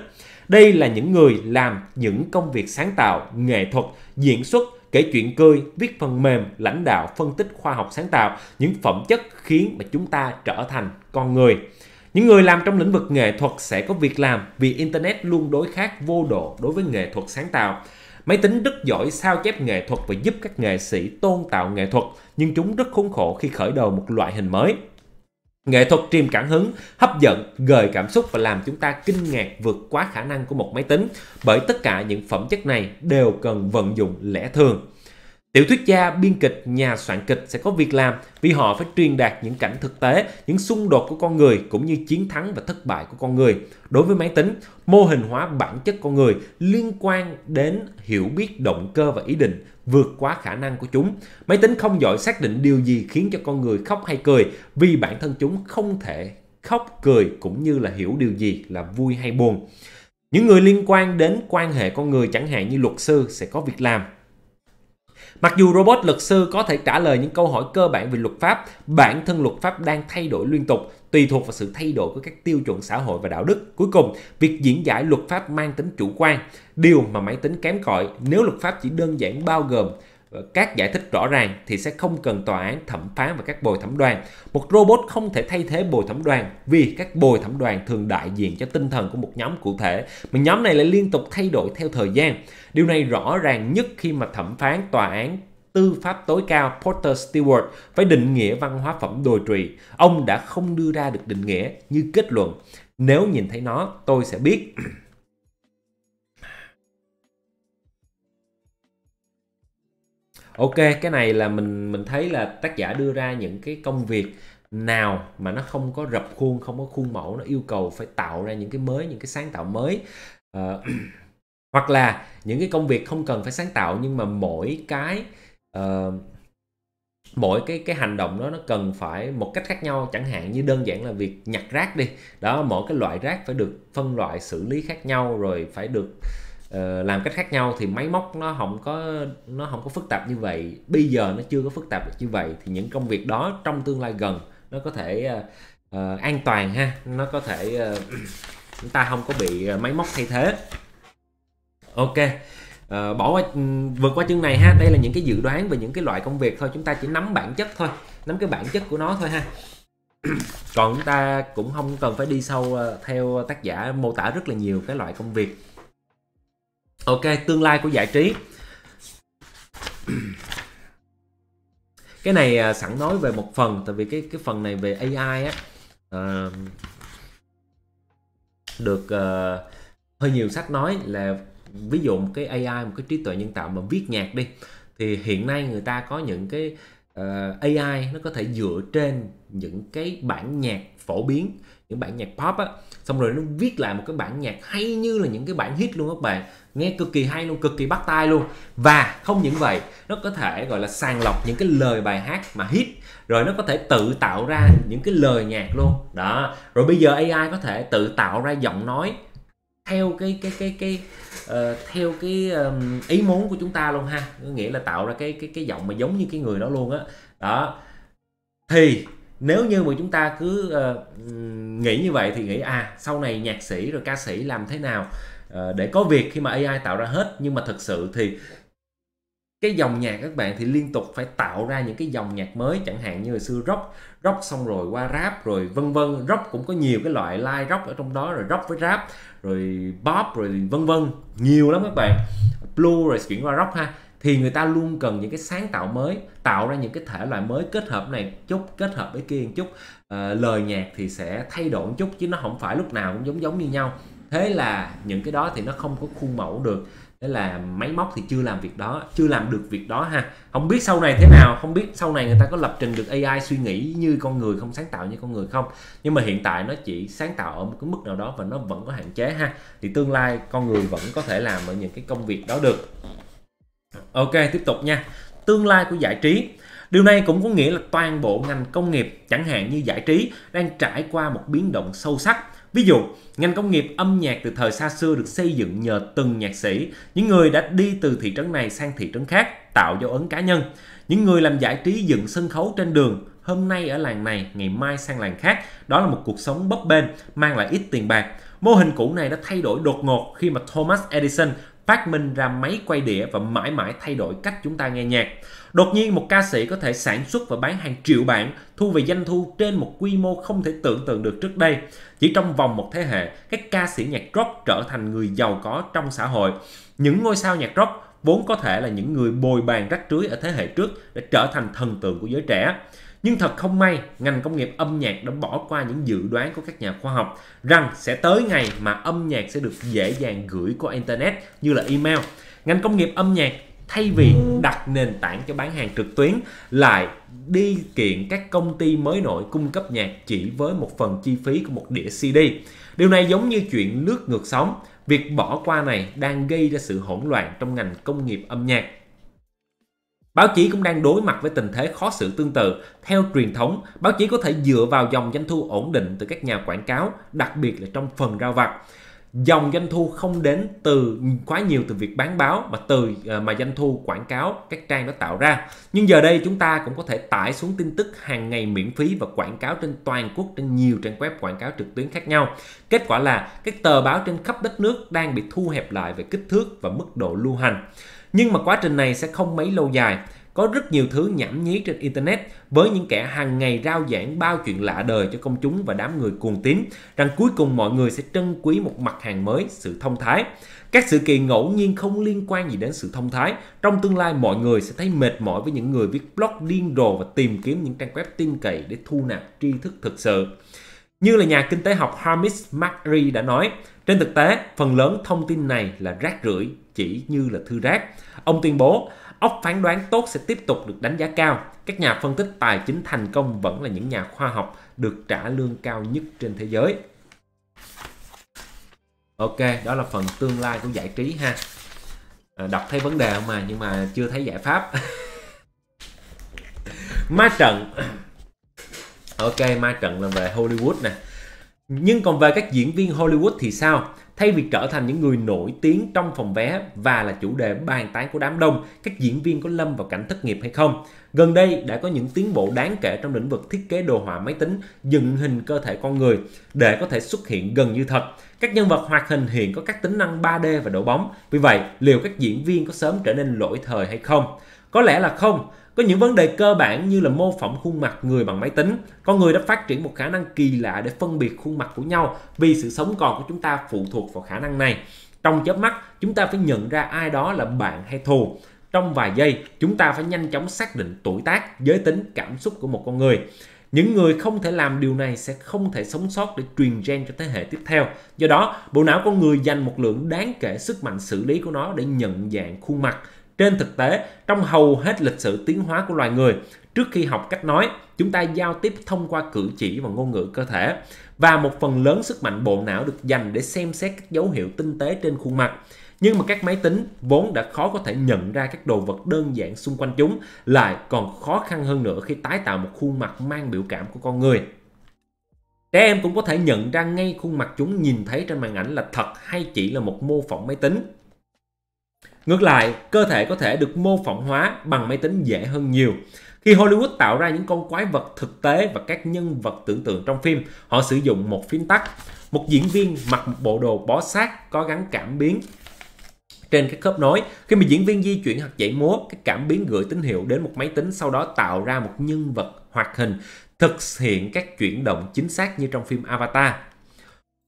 Đây là những người làm những công việc sáng tạo, nghệ thuật, diễn xuất, kể chuyện cười, viết phần mềm, lãnh đạo, phân tích khoa học sáng tạo, những phẩm chất khiến mà chúng ta trở thành con người. Những người làm trong lĩnh vực nghệ thuật sẽ có việc làm vì Internet luôn đối khác vô độ đối với nghệ thuật sáng tạo. Máy tính rất giỏi sao chép nghệ thuật và giúp các nghệ sĩ tôn tạo nghệ thuật, nhưng chúng rất khốn khổ khi khởi đầu một loại hình mới. Nghệ thuật truyền cảm hứng, hấp dẫn, gợi cảm xúc và làm chúng ta kinh ngạc vượt quá khả năng của một máy tính, bởi tất cả những phẩm chất này đều cần vận dụng lẽ thường. Tiểu thuyết gia, biên kịch, nhà soạn kịch sẽ có việc làm vì họ phải truyền đạt những cảnh thực tế, những xung đột của con người cũng như chiến thắng và thất bại của con người. Đối với máy tính, mô hình hóa bản chất con người liên quan đến hiểu biết động cơ và ý định vượt quá khả năng của chúng. Máy tính không giỏi xác định điều gì khiến cho con người khóc hay cười vì bản thân chúng không thể khóc cười cũng như là hiểu điều gì là vui hay buồn. Những người liên quan đến quan hệ con người chẳng hạn như luật sư sẽ có việc làm Mặc dù robot luật sư có thể trả lời những câu hỏi cơ bản về luật pháp, bản thân luật pháp đang thay đổi liên tục, tùy thuộc vào sự thay đổi của các tiêu chuẩn xã hội và đạo đức. Cuối cùng, việc diễn giải luật pháp mang tính chủ quan, điều mà máy tính kém cỏi nếu luật pháp chỉ đơn giản bao gồm Ờ, các giải thích rõ ràng thì sẽ không cần tòa án thẩm phán và các bồi thẩm đoàn. Một robot không thể thay thế bồi thẩm đoàn vì các bồi thẩm đoàn thường đại diện cho tinh thần của một nhóm cụ thể mà nhóm này lại liên tục thay đổi theo thời gian. Điều này rõ ràng nhất khi mà thẩm phán tòa án tư pháp tối cao Porter Stewart phải định nghĩa văn hóa phẩm đồi trụy. Ông đã không đưa ra được định nghĩa như kết luận. Nếu nhìn thấy nó, tôi sẽ biết ok cái này là mình mình thấy là tác giả đưa ra những cái công việc nào mà nó không có rập khuôn không có khuôn mẫu nó yêu cầu phải tạo ra những cái mới những cái sáng tạo mới uh, hoặc là những cái công việc không cần phải sáng tạo nhưng mà mỗi cái uh, mỗi cái cái hành động đó nó cần phải một cách khác nhau chẳng hạn như đơn giản là việc nhặt rác đi đó mỗi cái loại rác phải được phân loại xử lý khác nhau rồi phải được Ờ, làm cách khác nhau thì máy móc nó không có nó không có phức tạp như vậy bây giờ nó chưa có phức tạp như vậy thì những công việc đó trong tương lai gần nó có thể uh, uh, an toàn ha nó có thể uh, chúng ta không có bị máy móc thay thế ok À, bỏ qua ừ, vượt qua chương này ha đây là những cái dự đoán về những cái loại công việc thôi chúng ta chỉ nắm bản chất thôi nắm cái bản chất của nó thôi ha còn chúng ta cũng không cần phải đi sâu theo tác giả mô tả rất là nhiều cái loại công việc ok tương lai của giải trí cái này à, sẵn nói về một phần tại vì cái cái phần này về AI á uh, được uh, hơi nhiều sách nói là ví dụ một cái AI một cái trí tuệ nhân tạo mà viết nhạc đi thì hiện nay người ta có những cái uh, AI nó có thể dựa trên những cái bản nhạc phổ biến những bản nhạc pop á xong rồi nó viết lại một cái bản nhạc hay như là những cái bản hit luôn các bạn nghe cực kỳ hay luôn cực kỳ bắt tai luôn và không những vậy nó có thể gọi là sàng lọc những cái lời bài hát mà hit rồi nó có thể tự tạo ra những cái lời nhạc luôn đó rồi bây giờ AI có thể tự tạo ra giọng nói theo cái cái cái cái uh, theo cái um, ý muốn của chúng ta luôn ha nghĩa là tạo ra cái cái cái giọng mà giống như cái người đó luôn á đó. đó thì nếu như mà chúng ta cứ uh, nghĩ như vậy thì nghĩ à sau này nhạc sĩ rồi ca sĩ làm thế nào uh, để có việc khi mà AI tạo ra hết nhưng mà thực sự thì cái dòng nhạc các bạn thì liên tục phải tạo ra những cái dòng nhạc mới chẳng hạn như hồi xưa rock rock xong rồi qua rap rồi vân vân rock cũng có nhiều cái loại like rock ở trong đó rồi rock với rap rồi pop rồi vân vân nhiều lắm các bạn blue rồi chuyển qua rock ha thì người ta luôn cần những cái sáng tạo mới tạo ra những cái thể loại mới kết hợp này chút kết hợp với kia một chút à, lời nhạc thì sẽ thay đổi một chút chứ nó không phải lúc nào cũng giống giống như nhau thế là những cái đó thì nó không có khuôn mẫu được thế là máy móc thì chưa làm việc đó chưa làm được việc đó ha không biết sau này thế nào không biết sau này người ta có lập trình được ai suy nghĩ như con người không sáng tạo như con người không nhưng mà hiện tại nó chỉ sáng tạo ở một cái mức nào đó và nó vẫn có hạn chế ha thì tương lai con người vẫn có thể làm ở những cái công việc đó được Ok, tiếp tục nha. Tương lai của giải trí. Điều này cũng có nghĩa là toàn bộ ngành công nghiệp, chẳng hạn như giải trí, đang trải qua một biến động sâu sắc. Ví dụ, ngành công nghiệp âm nhạc từ thời xa xưa được xây dựng nhờ từng nhạc sĩ, những người đã đi từ thị trấn này sang thị trấn khác, tạo dấu ấn cá nhân. Những người làm giải trí dựng sân khấu trên đường, hôm nay ở làng này, ngày mai sang làng khác, đó là một cuộc sống bấp bênh, mang lại ít tiền bạc. Mô hình cũ này đã thay đổi đột ngột khi mà Thomas Edison phát minh ra máy quay đĩa và mãi mãi thay đổi cách chúng ta nghe nhạc. Đột nhiên một ca sĩ có thể sản xuất và bán hàng triệu bản, thu về doanh thu trên một quy mô không thể tưởng tượng được trước đây. Chỉ trong vòng một thế hệ, các ca sĩ nhạc rock trở thành người giàu có trong xã hội. Những ngôi sao nhạc rock vốn có thể là những người bồi bàn rách rưới ở thế hệ trước để trở thành thần tượng của giới trẻ. Nhưng thật không may, ngành công nghiệp âm nhạc đã bỏ qua những dự đoán của các nhà khoa học rằng sẽ tới ngày mà âm nhạc sẽ được dễ dàng gửi qua internet như là email. Ngành công nghiệp âm nhạc thay vì đặt nền tảng cho bán hàng trực tuyến lại đi kiện các công ty mới nổi cung cấp nhạc chỉ với một phần chi phí của một đĩa CD. Điều này giống như chuyện lướt ngược sóng, việc bỏ qua này đang gây ra sự hỗn loạn trong ngành công nghiệp âm nhạc Báo chí cũng đang đối mặt với tình thế khó xử tương tự. Theo truyền thống, báo chí có thể dựa vào dòng doanh thu ổn định từ các nhà quảng cáo, đặc biệt là trong phần rao vặt. Dòng doanh thu không đến từ quá nhiều từ việc bán báo mà từ ờ, mà doanh thu quảng cáo các trang đã tạo ra. Nhưng giờ đây chúng ta cũng có thể tải xuống tin tức hàng ngày miễn phí và quảng cáo trên toàn quốc trên nhiều trang web quảng cáo trực tuyến khác nhau. Kết quả là các tờ báo trên khắp đất nước đang bị thu hẹp lại về kích thước và mức độ lưu hành. Nhưng mà quá trình này sẽ không mấy lâu dài. Có rất nhiều thứ nhảm nhí trên Internet với những kẻ hàng ngày rao giảng bao chuyện lạ đời cho công chúng và đám người cuồng tín rằng cuối cùng mọi người sẽ trân quý một mặt hàng mới, sự thông thái. Các sự kiện ngẫu nhiên không liên quan gì đến sự thông thái. Trong tương lai mọi người sẽ thấy mệt mỏi với những người viết blog điên rồ và tìm kiếm những trang web tin cậy để thu nạp tri thức thực sự. Như là nhà kinh tế học Hamis Macri đã nói, trên thực tế, phần lớn thông tin này là rác rưởi, chỉ như là thư rác. Ông tuyên bố, óc phán đoán tốt sẽ tiếp tục được đánh giá cao. Các nhà phân tích tài chính thành công vẫn là những nhà khoa học được trả lương cao nhất trên thế giới. Ok, đó là phần tương lai của giải trí ha. À, đọc thấy vấn đề không mà nhưng mà chưa thấy giải pháp. ma trận. Ok, ma trận là về Hollywood nè. Nhưng còn về các diễn viên Hollywood thì sao? thay vì trở thành những người nổi tiếng trong phòng vé và là chủ đề bàn tán của đám đông, các diễn viên có lâm vào cảnh thất nghiệp hay không. Gần đây đã có những tiến bộ đáng kể trong lĩnh vực thiết kế đồ họa máy tính, dựng hình cơ thể con người để có thể xuất hiện gần như thật. Các nhân vật hoạt hình hiện có các tính năng 3D và độ bóng. Vì vậy, liệu các diễn viên có sớm trở nên lỗi thời hay không? Có lẽ là không, có những vấn đề cơ bản như là mô phỏng khuôn mặt người bằng máy tính. Con người đã phát triển một khả năng kỳ lạ để phân biệt khuôn mặt của nhau vì sự sống còn của chúng ta phụ thuộc vào khả năng này. Trong chớp mắt, chúng ta phải nhận ra ai đó là bạn hay thù. Trong vài giây, chúng ta phải nhanh chóng xác định tuổi tác, giới tính, cảm xúc của một con người. Những người không thể làm điều này sẽ không thể sống sót để truyền gen cho thế hệ tiếp theo. Do đó, bộ não con người dành một lượng đáng kể sức mạnh xử lý của nó để nhận dạng khuôn mặt. Trên thực tế, trong hầu hết lịch sử tiến hóa của loài người, trước khi học cách nói, chúng ta giao tiếp thông qua cử chỉ và ngôn ngữ cơ thể và một phần lớn sức mạnh bộ não được dành để xem xét các dấu hiệu tinh tế trên khuôn mặt. Nhưng mà các máy tính vốn đã khó có thể nhận ra các đồ vật đơn giản xung quanh chúng, lại còn khó khăn hơn nữa khi tái tạo một khuôn mặt mang biểu cảm của con người. Trẻ em cũng có thể nhận ra ngay khuôn mặt chúng nhìn thấy trên màn ảnh là thật hay chỉ là một mô phỏng máy tính. Ngược lại, cơ thể có thể được mô phỏng hóa bằng máy tính dễ hơn nhiều. Khi Hollywood tạo ra những con quái vật thực tế và các nhân vật tưởng tượng trong phim, họ sử dụng một phím tắt. Một diễn viên mặc một bộ đồ bó sát có gắn cảm biến trên các khớp nối. Khi mà diễn viên di chuyển hoặc nhảy múa, các cảm biến gửi tín hiệu đến một máy tính sau đó tạo ra một nhân vật hoạt hình thực hiện các chuyển động chính xác như trong phim Avatar.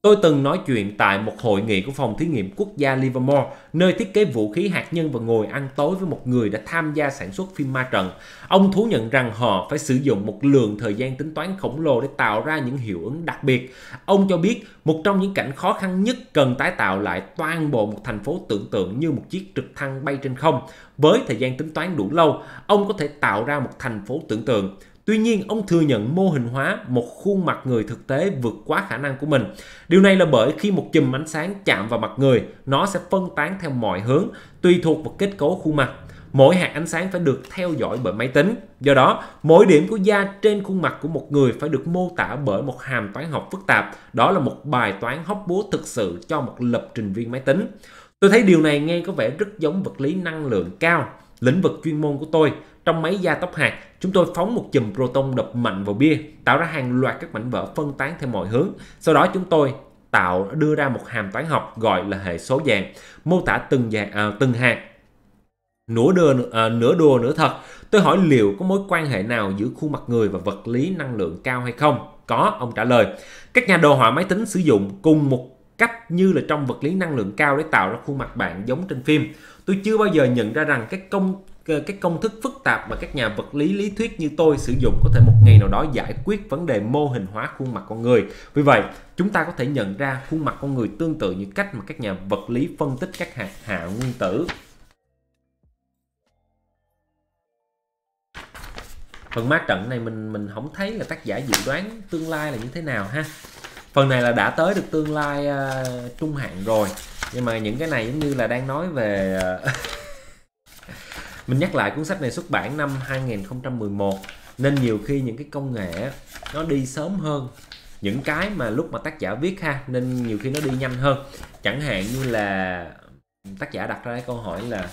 Tôi từng nói chuyện tại một hội nghị của phòng thí nghiệm quốc gia Livermore, nơi thiết kế vũ khí hạt nhân và ngồi ăn tối với một người đã tham gia sản xuất phim ma trận. Ông thú nhận rằng họ phải sử dụng một lượng thời gian tính toán khổng lồ để tạo ra những hiệu ứng đặc biệt. Ông cho biết một trong những cảnh khó khăn nhất cần tái tạo lại toàn bộ một thành phố tưởng tượng như một chiếc trực thăng bay trên không. Với thời gian tính toán đủ lâu, ông có thể tạo ra một thành phố tưởng tượng. Tuy nhiên, ông thừa nhận mô hình hóa một khuôn mặt người thực tế vượt quá khả năng của mình. Điều này là bởi khi một chùm ánh sáng chạm vào mặt người, nó sẽ phân tán theo mọi hướng, tùy thuộc vào kết cấu khuôn mặt. Mỗi hạt ánh sáng phải được theo dõi bởi máy tính. Do đó, mỗi điểm của da trên khuôn mặt của một người phải được mô tả bởi một hàm toán học phức tạp. Đó là một bài toán hóc búa thực sự cho một lập trình viên máy tính. Tôi thấy điều này nghe có vẻ rất giống vật lý năng lượng cao, lĩnh vực chuyên môn của tôi. Trong máy gia tốc hạt, chúng tôi phóng một chùm proton đập mạnh vào bia, tạo ra hàng loạt các mảnh vỡ phân tán theo mọi hướng. Sau đó chúng tôi tạo đưa ra một hàm toán học gọi là hệ số dạng, mô tả từng dạng à, từng hạt nửa đùa à, nửa đùa nửa thật. Tôi hỏi liệu có mối quan hệ nào giữa khuôn mặt người và vật lý năng lượng cao hay không? Có, ông trả lời. Các nhà đồ họa máy tính sử dụng cùng một cách như là trong vật lý năng lượng cao để tạo ra khuôn mặt bạn giống trên phim. Tôi chưa bao giờ nhận ra rằng các công cái công thức phức tạp mà các nhà vật lý lý thuyết như tôi sử dụng có thể một ngày nào đó giải quyết vấn đề mô hình hóa khuôn mặt con người. Vì vậy, chúng ta có thể nhận ra khuôn mặt con người tương tự như cách mà các nhà vật lý phân tích các hạt hạ nguyên tử. Phần má trận này mình mình không thấy là tác giả dự đoán tương lai là như thế nào ha. Phần này là đã tới được tương lai uh, trung hạn rồi. Nhưng mà những cái này giống như là đang nói về à, mình nhắc lại cuốn sách này xuất bản năm 2011 nên nhiều khi những cái công nghệ nó đi sớm hơn những cái mà lúc mà tác giả viết ha nên nhiều khi nó đi nhanh hơn chẳng hạn như là tác giả đặt ra cái câu hỏi là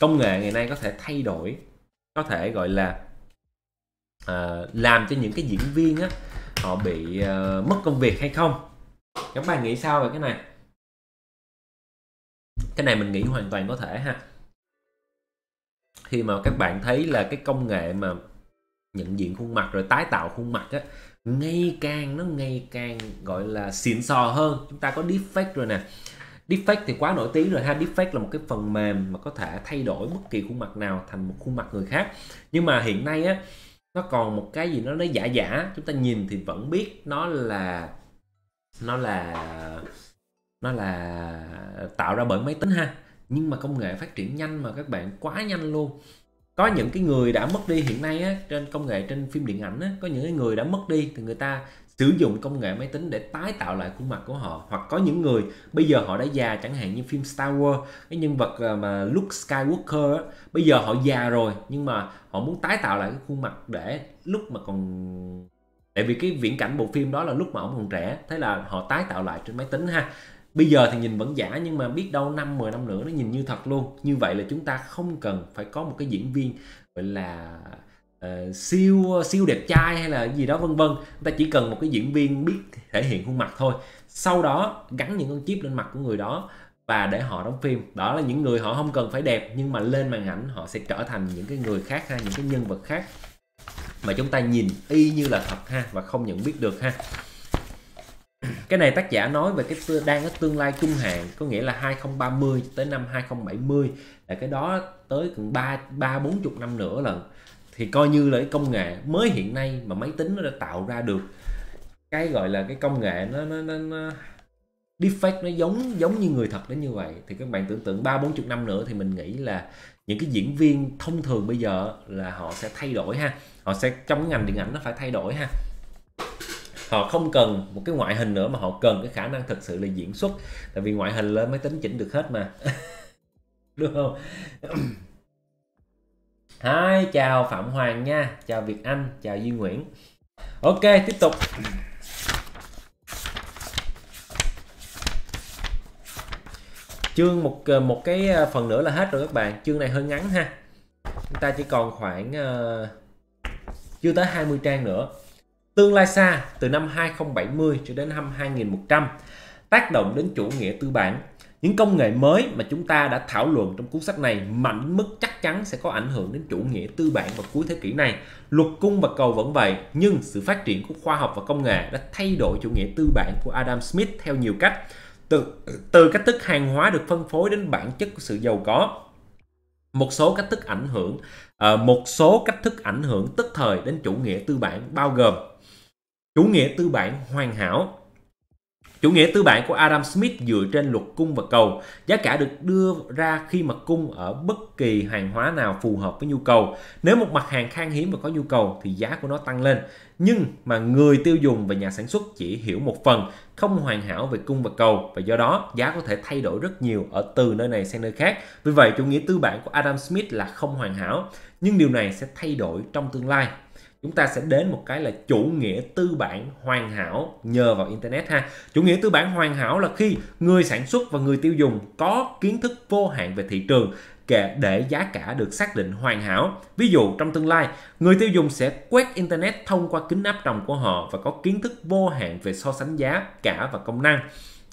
công nghệ ngày nay có thể thay đổi có thể gọi là uh, làm cho những cái diễn viên á họ bị uh, mất công việc hay không các bạn nghĩ sao về cái này cái này mình nghĩ hoàn toàn có thể ha khi mà các bạn thấy là cái công nghệ mà nhận diện khuôn mặt rồi tái tạo khuôn mặt á ngày càng nó ngày càng gọi là xịn sò hơn chúng ta có deepfake rồi nè deepfake thì quá nổi tiếng rồi ha deepfake là một cái phần mềm mà có thể thay đổi bất kỳ khuôn mặt nào thành một khuôn mặt người khác nhưng mà hiện nay á nó còn một cái gì nó nó giả giả chúng ta nhìn thì vẫn biết nó là nó là nó là tạo ra bởi máy tính ha nhưng mà công nghệ phát triển nhanh mà các bạn quá nhanh luôn có ừ. những cái người đã mất đi hiện nay á, trên công nghệ trên phim điện ảnh á, có những cái người đã mất đi thì người ta sử dụng công nghệ máy tính để tái tạo lại khuôn mặt của họ hoặc có những người bây giờ họ đã già chẳng hạn như phim Star Wars cái nhân vật ờ, mà Luke Skywalker á, bây giờ họ già rồi nhưng mà họ muốn tái tạo lại cái khuôn mặt để lúc mà còn tại vì cái viễn cảnh bộ phim đó là lúc mà ông còn trẻ thế là họ tái tạo lại trên máy tính ha bây giờ thì nhìn vẫn giả nhưng mà biết đâu năm 10 năm nữa nó nhìn như thật luôn như vậy là chúng ta không cần phải có một cái diễn viên gọi là uh, siêu siêu đẹp trai hay là gì đó vân vân chúng ta chỉ cần một cái diễn viên biết thể hiện khuôn mặt thôi sau đó gắn những con chip lên mặt của người đó và để họ đóng phim đó là những người họ không cần phải đẹp nhưng mà lên màn ảnh họ sẽ trở thành những cái người khác ha những cái nhân vật khác mà chúng ta nhìn y như là thật ha và không nhận biết được ha cái này tác giả nói về cái đang ở tương lai trung hạn có nghĩa là 2030 tới năm 2070 là cái đó tới gần ba ba bốn chục năm nữa lần thì coi như là cái công nghệ mới hiện nay mà máy tính nó đã tạo ra được cái gọi là cái công nghệ nó nó nó, nó deepfake nó giống giống như người thật đến như vậy thì các bạn tưởng tượng ba bốn chục năm nữa thì mình nghĩ là những cái diễn viên thông thường bây giờ là họ sẽ thay đổi ha họ sẽ trong ngành điện ảnh nó phải thay đổi ha họ không cần một cái ngoại hình nữa mà họ cần cái khả năng thực sự là diễn xuất tại vì ngoại hình lên mới tính chỉnh được hết mà đúng không hai chào Phạm Hoàng nha chào Việt Anh chào Duy Nguyễn ok tiếp tục chương một ờ, một cái ờ, phần nữa là hết rồi các bạn chương này hơi ngắn ha chúng ta chỉ còn khoảng uh, chưa tới 20 trang nữa tương lai xa từ năm 2070 cho đến năm 2100 tác động đến chủ nghĩa tư bản. Những công nghệ mới mà chúng ta đã thảo luận trong cuốn sách này mạnh mức chắc chắn sẽ có ảnh hưởng đến chủ nghĩa tư bản vào cuối thế kỷ này. Luật cung và cầu vẫn vậy, nhưng sự phát triển của khoa học và công nghệ đã thay đổi chủ nghĩa tư bản của Adam Smith theo nhiều cách. Từ, từ cách thức hàng hóa được phân phối đến bản chất của sự giàu có, một số cách thức ảnh hưởng ờ, một số cách thức ảnh hưởng tức thời đến chủ nghĩa tư bản bao gồm chủ nghĩa tư bản hoàn hảo Chủ nghĩa tư bản của Adam Smith dựa trên luật cung và cầu, giá cả được đưa ra khi mà cung ở bất kỳ hàng hóa nào phù hợp với nhu cầu. Nếu một mặt hàng khan hiếm và có nhu cầu thì giá của nó tăng lên. Nhưng mà người tiêu dùng và nhà sản xuất chỉ hiểu một phần, không hoàn hảo về cung và cầu và do đó giá có thể thay đổi rất nhiều ở từ nơi này sang nơi khác. Vì vậy chủ nghĩa tư bản của Adam Smith là không hoàn hảo, nhưng điều này sẽ thay đổi trong tương lai chúng ta sẽ đến một cái là chủ nghĩa tư bản hoàn hảo nhờ vào internet ha chủ nghĩa tư bản hoàn hảo là khi người sản xuất và người tiêu dùng có kiến thức vô hạn về thị trường kể để giá cả được xác định hoàn hảo ví dụ trong tương lai người tiêu dùng sẽ quét internet thông qua kính áp tròng của họ và có kiến thức vô hạn về so sánh giá cả và công năng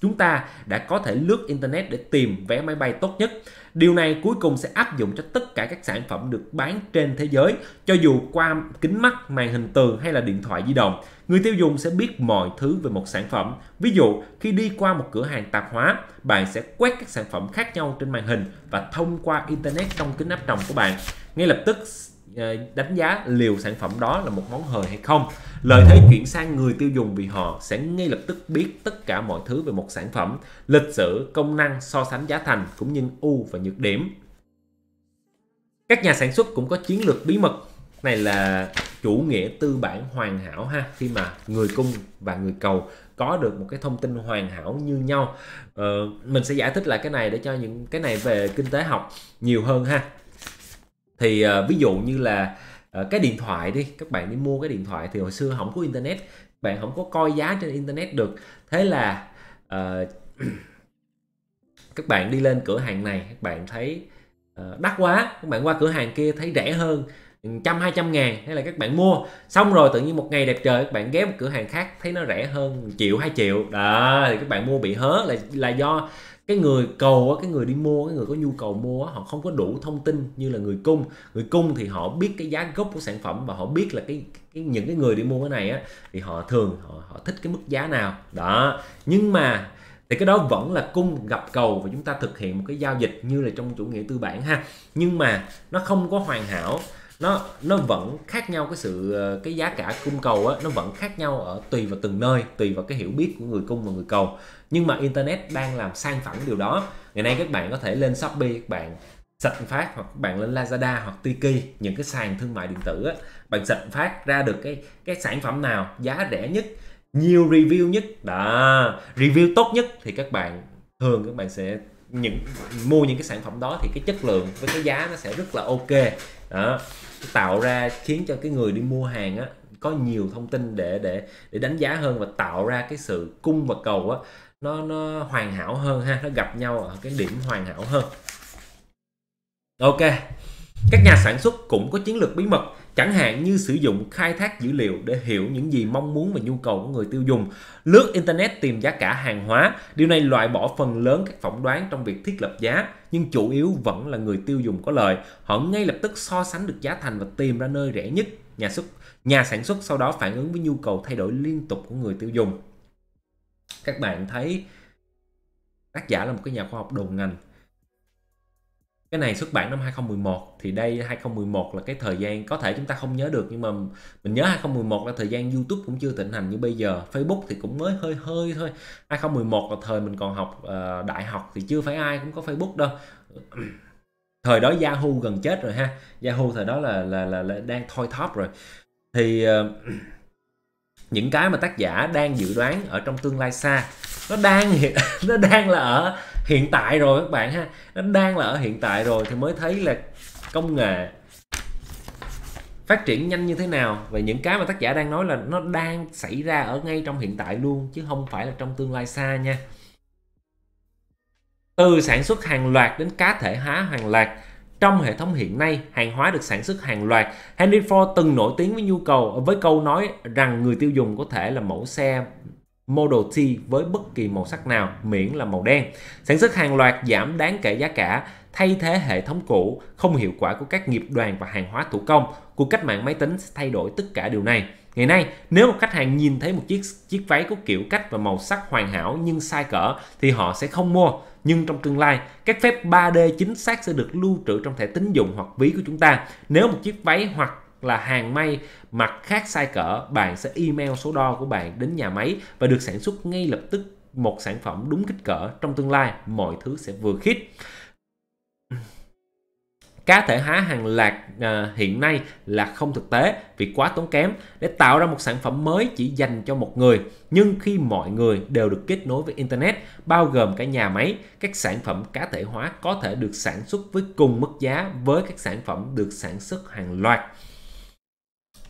chúng ta đã có thể lướt internet để tìm vé máy bay tốt nhất Điều này cuối cùng sẽ áp dụng cho tất cả các sản phẩm được bán trên thế giới, cho dù qua kính mắt, màn hình tường hay là điện thoại di động. Người tiêu dùng sẽ biết mọi thứ về một sản phẩm. Ví dụ, khi đi qua một cửa hàng tạp hóa, bạn sẽ quét các sản phẩm khác nhau trên màn hình và thông qua internet trong kính áp tròng của bạn. Ngay lập tức Ờ, đánh giá liều sản phẩm đó là một món hời hay không lợi thế chuyển sang người tiêu dùng vì họ sẽ ngay lập tức biết tất cả mọi thứ về một sản phẩm lịch sử công năng so sánh giá thành cũng như ưu và nhược điểm các nhà sản xuất cũng có chiến lược bí mật này là chủ nghĩa tư bản hoàn hảo ha khi mà người cung và người cầu có được một cái thông tin hoàn hảo như nhau ờ, mình sẽ giải thích lại cái này để cho những cái này về kinh tế học nhiều hơn ha thì uh, ví dụ như là uh, cái điện thoại đi các bạn đi mua cái điện thoại thì hồi xưa không có internet bạn không có coi giá trên internet được thế là uh, các bạn đi lên cửa hàng này các bạn thấy uh, đắt quá các bạn qua cửa hàng kia thấy rẻ hơn ừ, trăm hai trăm ngàn hay là các bạn mua xong rồi tự nhiên một ngày đẹp trời các bạn ghé một cửa hàng khác thấy nó rẻ hơn triệu hai triệu đó thì các bạn mua bị hớ là là do cái người cầu cái người đi mua cái người có nhu cầu mua họ không có đủ thông tin như là người cung người cung thì họ biết cái giá gốc của sản phẩm và họ biết là cái, cái những cái người đi mua cái này á thì họ thường họ, họ thích cái mức giá nào đó nhưng mà thì cái đó vẫn là cung gặp cầu và chúng ta thực hiện một cái giao dịch như là trong chủ nghĩa tư bản ha nhưng mà nó không có hoàn hảo nó nó vẫn khác nhau cái sự ờ, cái giá cả cung cầu á nó vẫn khác nhau ở tùy vào từng nơi tùy vào cái hiểu biết của người cung và người cầu nhưng mà internet đang làm sang phẳng điều đó ngày nay các bạn có thể lên shopee các bạn sạch phát hoặc các bạn lên lazada hoặc tiki những cái sàn thương mại điện tử á, bạn sạch phát ra được cái cái sản phẩm nào giá rẻ nhất nhiều review nhất đó review tốt nhất thì các bạn thường các bạn sẽ những mua những cái sản phẩm đó thì cái chất lượng với cái giá nó sẽ rất là ok đó tạo ra khiến cho cái người đi mua hàng á có nhiều thông tin để để để đánh giá hơn và tạo ra cái sự cung và cầu á nó nó hoàn hảo hơn ha nó gặp nhau ở cái điểm hoàn hảo hơn ok các nhà sản xuất cũng có chiến lược bí mật chẳng hạn như sử dụng khai thác dữ liệu để hiểu những gì mong muốn và nhu cầu của người tiêu dùng lướt internet tìm giá cả hàng hóa điều này loại bỏ phần lớn các phỏng đoán trong việc thiết lập giá nhưng chủ yếu vẫn là người tiêu dùng có lợi họ ngay lập tức so sánh được giá thành và tìm ra nơi rẻ nhất nhà xuất nhà sản xuất sau đó phản ứng với nhu cầu thay đổi liên tục của người tiêu dùng các bạn thấy tác giả là một cái nhà khoa học đầu ngành cái này xuất bản năm 2011 thì đây 2011 là cái thời gian có thể chúng ta không nhớ được nhưng mà mình nhớ 2011 là thời gian YouTube cũng chưa thịnh hành như bây giờ Facebook thì cũng mới hơi hơi thôi 2011 là thời mình còn học uh, đại học thì chưa phải ai cũng có Facebook đâu thời đó Yahoo gần chết rồi ha Yahoo thời đó là là là, là đang thoi thóp rồi thì uh, những cái mà tác giả đang dự đoán ở trong tương lai xa nó đang nó đang là ở hiện tại rồi các bạn ha nó đang là ở hiện tại rồi thì mới thấy là công nghệ phát triển nhanh như thế nào và những cái mà tác giả đang nói là nó đang xảy ra ở ngay trong hiện tại luôn chứ không phải là trong tương lai xa nha từ sản xuất hàng loạt đến cá thể hóa hàng loạt trong hệ thống hiện nay, hàng hóa được sản xuất hàng loạt. Henry Ford từng nổi tiếng với nhu cầu với câu nói rằng người tiêu dùng có thể là mẫu xe Model T với bất kỳ màu sắc nào miễn là màu đen. Sản xuất hàng loạt giảm đáng kể giá cả, thay thế hệ thống cũ, không hiệu quả của các nghiệp đoàn và hàng hóa thủ công. Cuộc cách mạng máy tính sẽ thay đổi tất cả điều này. Ngày nay, nếu một khách hàng nhìn thấy một chiếc chiếc váy có kiểu cách và màu sắc hoàn hảo nhưng sai cỡ thì họ sẽ không mua nhưng trong tương lai các phép 3D chính xác sẽ được lưu trữ trong thẻ tín dụng hoặc ví của chúng ta nếu một chiếc váy hoặc là hàng may mặt khác sai cỡ bạn sẽ email số đo của bạn đến nhà máy và được sản xuất ngay lập tức một sản phẩm đúng kích cỡ trong tương lai mọi thứ sẽ vừa khít cá thể hóa hàng loạt à, hiện nay là không thực tế vì quá tốn kém để tạo ra một sản phẩm mới chỉ dành cho một người nhưng khi mọi người đều được kết nối với internet bao gồm cả nhà máy các sản phẩm cá thể hóa có thể được sản xuất với cùng mức giá với các sản phẩm được sản xuất hàng loạt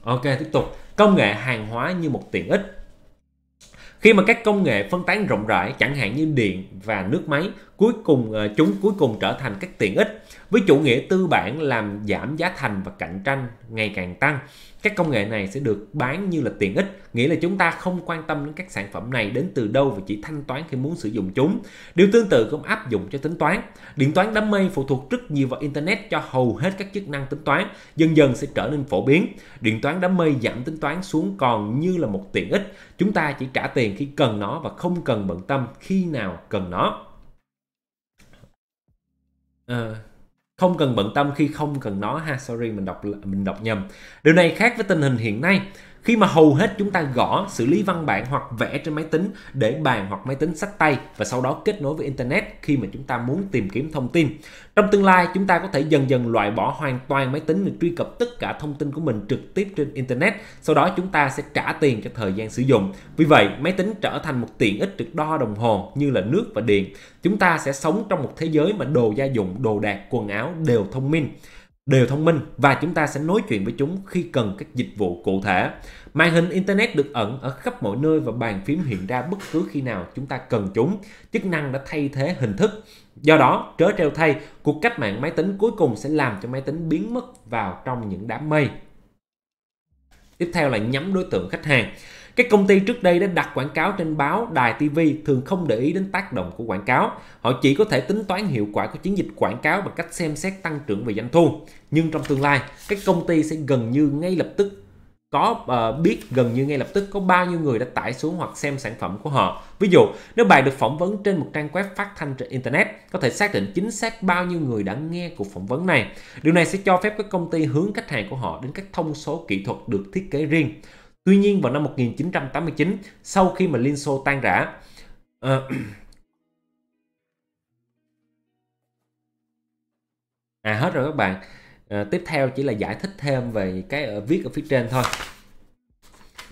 ok tiếp tục công nghệ hàng hóa như một tiện ích khi mà các công nghệ phân tán rộng rãi chẳng hạn như điện và nước máy cuối cùng à, chúng cuối cùng trở thành các tiện ích với chủ nghĩa tư bản làm giảm giá thành và cạnh tranh ngày càng tăng, các công nghệ này sẽ được bán như là tiện ích, nghĩa là chúng ta không quan tâm đến các sản phẩm này đến từ đâu và chỉ thanh toán khi muốn sử dụng chúng. Điều tương tự cũng áp dụng cho tính toán. Điện toán đám mây phụ thuộc rất nhiều vào internet cho hầu hết các chức năng tính toán, dần dần sẽ trở nên phổ biến. Điện toán đám mây giảm tính toán xuống còn như là một tiện ích, chúng ta chỉ trả tiền khi cần nó và không cần bận tâm khi nào cần nó. À, không cần bận tâm khi không cần nó ha sorry mình đọc mình đọc nhầm điều này khác với tình hình hiện nay khi mà hầu hết chúng ta gõ, xử lý văn bản hoặc vẽ trên máy tính để bàn hoặc máy tính sách tay và sau đó kết nối với Internet khi mà chúng ta muốn tìm kiếm thông tin. Trong tương lai, chúng ta có thể dần dần loại bỏ hoàn toàn máy tính và truy cập tất cả thông tin của mình trực tiếp trên Internet. Sau đó chúng ta sẽ trả tiền cho thời gian sử dụng. Vì vậy, máy tính trở thành một tiện ích được đo đồng hồ như là nước và điện. Chúng ta sẽ sống trong một thế giới mà đồ gia dụng, đồ đạc, quần áo đều thông minh đều thông minh và chúng ta sẽ nói chuyện với chúng khi cần các dịch vụ cụ thể. Màn hình Internet được ẩn ở khắp mọi nơi và bàn phím hiện ra bất cứ khi nào chúng ta cần chúng. Chức năng đã thay thế hình thức. Do đó, trớ treo thay, cuộc cách mạng máy tính cuối cùng sẽ làm cho máy tính biến mất vào trong những đám mây. Tiếp theo là nhắm đối tượng khách hàng cái công ty trước đây đã đặt quảng cáo trên báo đài tv thường không để ý đến tác động của quảng cáo họ chỉ có thể tính toán hiệu quả của chiến dịch quảng cáo bằng cách xem xét tăng trưởng về doanh thu nhưng trong tương lai các công ty sẽ gần như ngay lập tức có uh, biết gần như ngay lập tức có bao nhiêu người đã tải xuống hoặc xem sản phẩm của họ. Ví dụ, nếu bài được phỏng vấn trên một trang web phát thanh trên internet, có thể xác định chính xác bao nhiêu người đã nghe cuộc phỏng vấn này. Điều này sẽ cho phép các công ty hướng khách hàng của họ đến các thông số kỹ thuật được thiết kế riêng. Tuy nhiên vào năm 1989, sau khi mà Liên Xô tan rã, uh, À hết rồi các bạn. À, tiếp theo chỉ là giải thích thêm về cái ở viết ở phía trên thôi.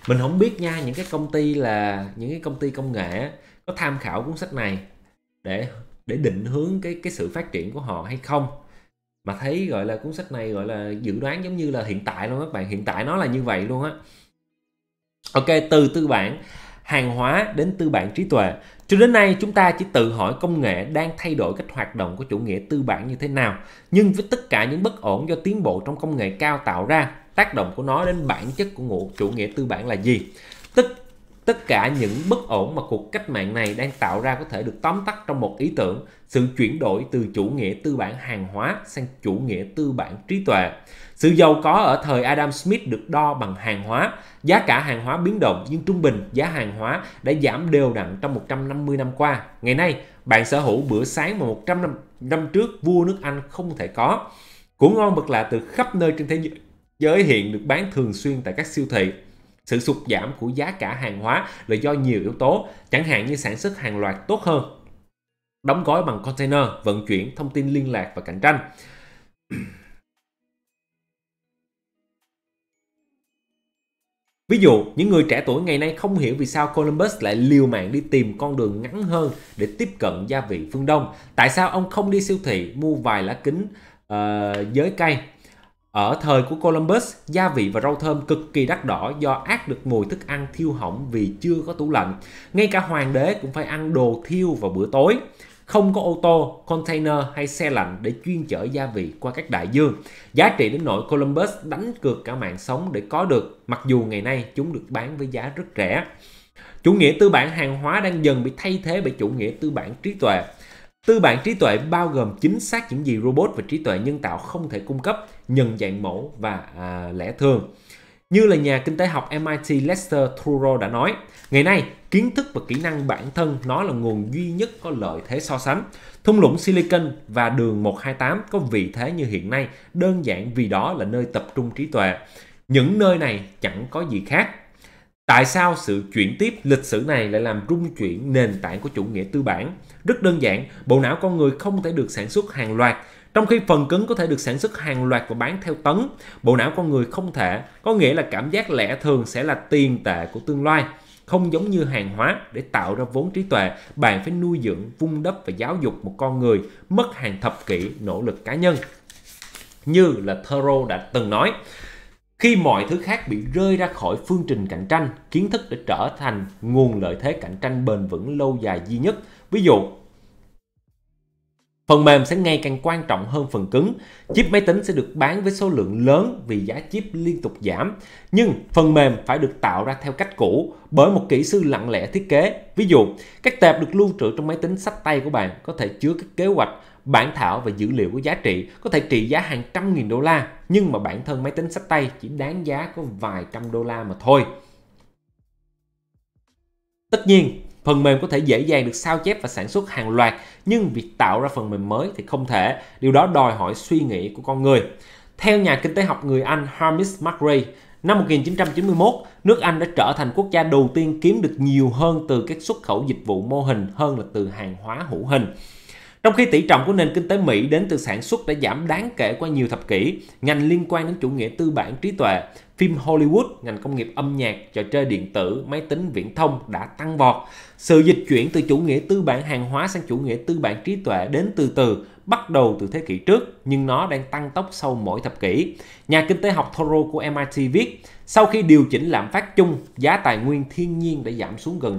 Mình không biết nha những cái công ty là những cái công ty công nghệ có tham khảo cuốn sách này để để định hướng cái cái sự phát triển của họ hay không. Mà thấy gọi là cuốn sách này gọi là dự đoán giống như là hiện tại luôn các bạn, hiện tại nó là như vậy luôn á ok từ tư bản hàng hóa đến tư bản trí tuệ cho đến nay chúng ta chỉ tự hỏi công nghệ đang thay đổi cách hoạt động của chủ nghĩa tư bản như thế nào nhưng với tất cả những bất ổn do tiến bộ trong công nghệ cao tạo ra tác động của nó đến bản chất của ngụ chủ nghĩa tư bản là gì tất tất cả những bất ổn mà cuộc cách mạng này đang tạo ra có thể được tóm tắt trong một ý tưởng sự chuyển đổi từ chủ nghĩa tư bản hàng hóa sang chủ nghĩa tư bản trí tuệ sự giàu có ở thời Adam Smith được đo bằng hàng hóa. Giá cả hàng hóa biến động nhưng trung bình giá hàng hóa đã giảm đều đặn trong 150 năm qua. Ngày nay, bạn sở hữu bữa sáng mà 100 năm, năm trước vua nước Anh không thể có. Củ ngon bật lạ từ khắp nơi trên thế giới hiện được bán thường xuyên tại các siêu thị. Sự sụt giảm của giá cả hàng hóa là do nhiều yếu tố, chẳng hạn như sản xuất hàng loạt tốt hơn, đóng gói bằng container, vận chuyển, thông tin liên lạc và cạnh tranh. Ví dụ, những người trẻ tuổi ngày nay không hiểu vì sao Columbus lại liều mạng đi tìm con đường ngắn hơn để tiếp cận gia vị phương Đông. Tại sao ông không đi siêu thị mua vài lá kính uh, giới cây? Ở thời của Columbus, gia vị và rau thơm cực kỳ đắt đỏ do ác được mùi thức ăn thiêu hỏng vì chưa có tủ lạnh. Ngay cả hoàng đế cũng phải ăn đồ thiêu vào bữa tối không có ô tô, container hay xe lạnh để chuyên chở gia vị qua các đại dương. Giá trị đến nỗi Columbus đánh cược cả mạng sống để có được, mặc dù ngày nay chúng được bán với giá rất rẻ. Chủ nghĩa tư bản hàng hóa đang dần bị thay thế bởi chủ nghĩa tư bản trí tuệ. Tư bản trí tuệ bao gồm chính xác những gì robot và trí tuệ nhân tạo không thể cung cấp, nhận dạng mẫu và à, lẽ thường. Như là nhà kinh tế học MIT Lester Thoreau đã nói, ngày nay kiến thức và kỹ năng bản thân nó là nguồn duy nhất có lợi thế so sánh. Thung lũng Silicon và đường 128 có vị thế như hiện nay đơn giản vì đó là nơi tập trung trí tuệ. Những nơi này chẳng có gì khác. Tại sao sự chuyển tiếp lịch sử này lại làm rung chuyển nền tảng của chủ nghĩa tư bản? Rất đơn giản, bộ não con người không thể được sản xuất hàng loạt trong khi phần cứng có thể được sản xuất hàng loạt và bán theo tấn, bộ não con người không thể, có nghĩa là cảm giác lẻ thường sẽ là tiền tệ của tương lai. Không giống như hàng hóa, để tạo ra vốn trí tuệ, bạn phải nuôi dưỡng, vun đắp và giáo dục một con người, mất hàng thập kỷ nỗ lực cá nhân. Như là Thoreau đã từng nói, khi mọi thứ khác bị rơi ra khỏi phương trình cạnh tranh, kiến thức đã trở thành nguồn lợi thế cạnh tranh bền vững lâu dài duy nhất. Ví dụ, Phần mềm sẽ ngày càng quan trọng hơn phần cứng. Chip máy tính sẽ được bán với số lượng lớn vì giá chip liên tục giảm. Nhưng phần mềm phải được tạo ra theo cách cũ bởi một kỹ sư lặng lẽ thiết kế. Ví dụ, các tệp được lưu trữ trong máy tính sách tay của bạn có thể chứa các kế hoạch, bản thảo và dữ liệu có giá trị có thể trị giá hàng trăm nghìn đô la nhưng mà bản thân máy tính sách tay chỉ đáng giá có vài trăm đô la mà thôi. Tất nhiên, Phần mềm có thể dễ dàng được sao chép và sản xuất hàng loạt, nhưng việc tạo ra phần mềm mới thì không thể. Điều đó đòi hỏi suy nghĩ của con người. Theo nhà kinh tế học người Anh Hermes McRae, năm 1991, nước Anh đã trở thành quốc gia đầu tiên kiếm được nhiều hơn từ các xuất khẩu dịch vụ mô hình hơn là từ hàng hóa hữu hình. Trong khi tỷ trọng của nền kinh tế Mỹ đến từ sản xuất đã giảm đáng kể qua nhiều thập kỷ, ngành liên quan đến chủ nghĩa tư bản trí tuệ phim Hollywood, ngành công nghiệp âm nhạc, trò chơi điện tử, máy tính viễn thông đã tăng vọt. Sự dịch chuyển từ chủ nghĩa tư bản hàng hóa sang chủ nghĩa tư bản trí tuệ đến từ từ, bắt đầu từ thế kỷ trước, nhưng nó đang tăng tốc sau mỗi thập kỷ. Nhà kinh tế học Thoreau của MIT viết, sau khi điều chỉnh lạm phát chung, giá tài nguyên thiên nhiên đã giảm xuống gần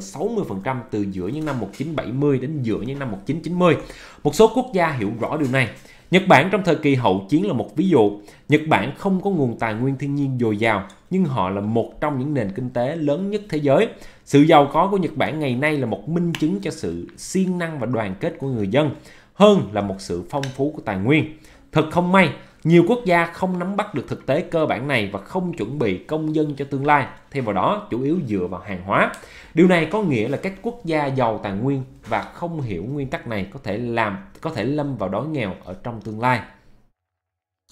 60% từ giữa những năm 1970 đến giữa những năm 1990. Một số quốc gia hiểu rõ điều này. Nhật Bản trong thời kỳ hậu chiến là một ví dụ. Nhật Bản không có nguồn tài nguyên thiên nhiên dồi dào, nhưng họ là một trong những nền kinh tế lớn nhất thế giới. Sự giàu có của Nhật Bản ngày nay là một minh chứng cho sự siêng năng và đoàn kết của người dân, hơn là một sự phong phú của tài nguyên. Thật không may, nhiều quốc gia không nắm bắt được thực tế cơ bản này và không chuẩn bị công dân cho tương lai, thêm vào đó chủ yếu dựa vào hàng hóa. Điều này có nghĩa là các quốc gia giàu tài nguyên và không hiểu nguyên tắc này có thể làm có thể lâm vào đói nghèo ở trong tương lai.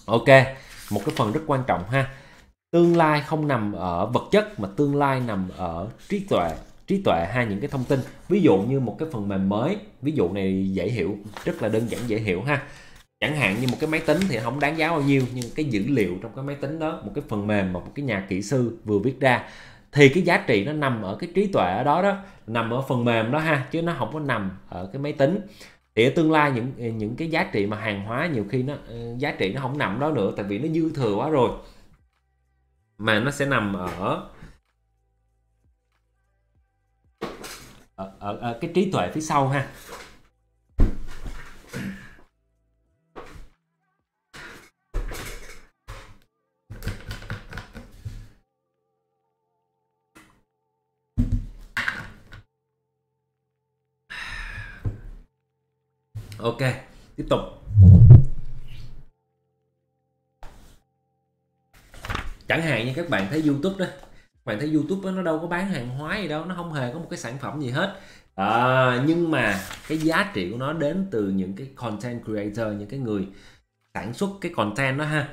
Ok, một cái phần rất quan trọng ha. Tương lai không nằm ở vật chất mà tương lai nằm ở trí tuệ trí tuệ hay những cái thông tin ví dụ như một cái phần mềm mới ví dụ này dễ hiểu rất là đơn giản dễ hiểu ha chẳng hạn như một cái máy tính thì không đáng giá bao nhiêu nhưng cái dữ liệu trong cái máy tính đó một cái phần mềm mà một cái nhà kỹ sư vừa viết ra thì cái giá trị nó nằm ở cái trí tuệ ở đó đó nằm ở phần mềm đó ha chứ nó không có nằm ở cái máy tính thì ở tương lai những những cái giá trị mà hàng hóa nhiều khi nó ừ, giá trị nó không nằm đó nữa tại vì nó dư thừa quá rồi mà nó sẽ nằm ở ở, ở, ở cái trí tuệ phía sau ha ok tiếp tục chẳng hạn như các bạn thấy youtube đó các bạn thấy youtube đó, nó đâu có bán hàng hóa gì đâu nó không hề có một cái sản phẩm gì hết à, nhưng mà cái giá trị của nó đến từ những cái content creator những cái người sản xuất cái content đó ha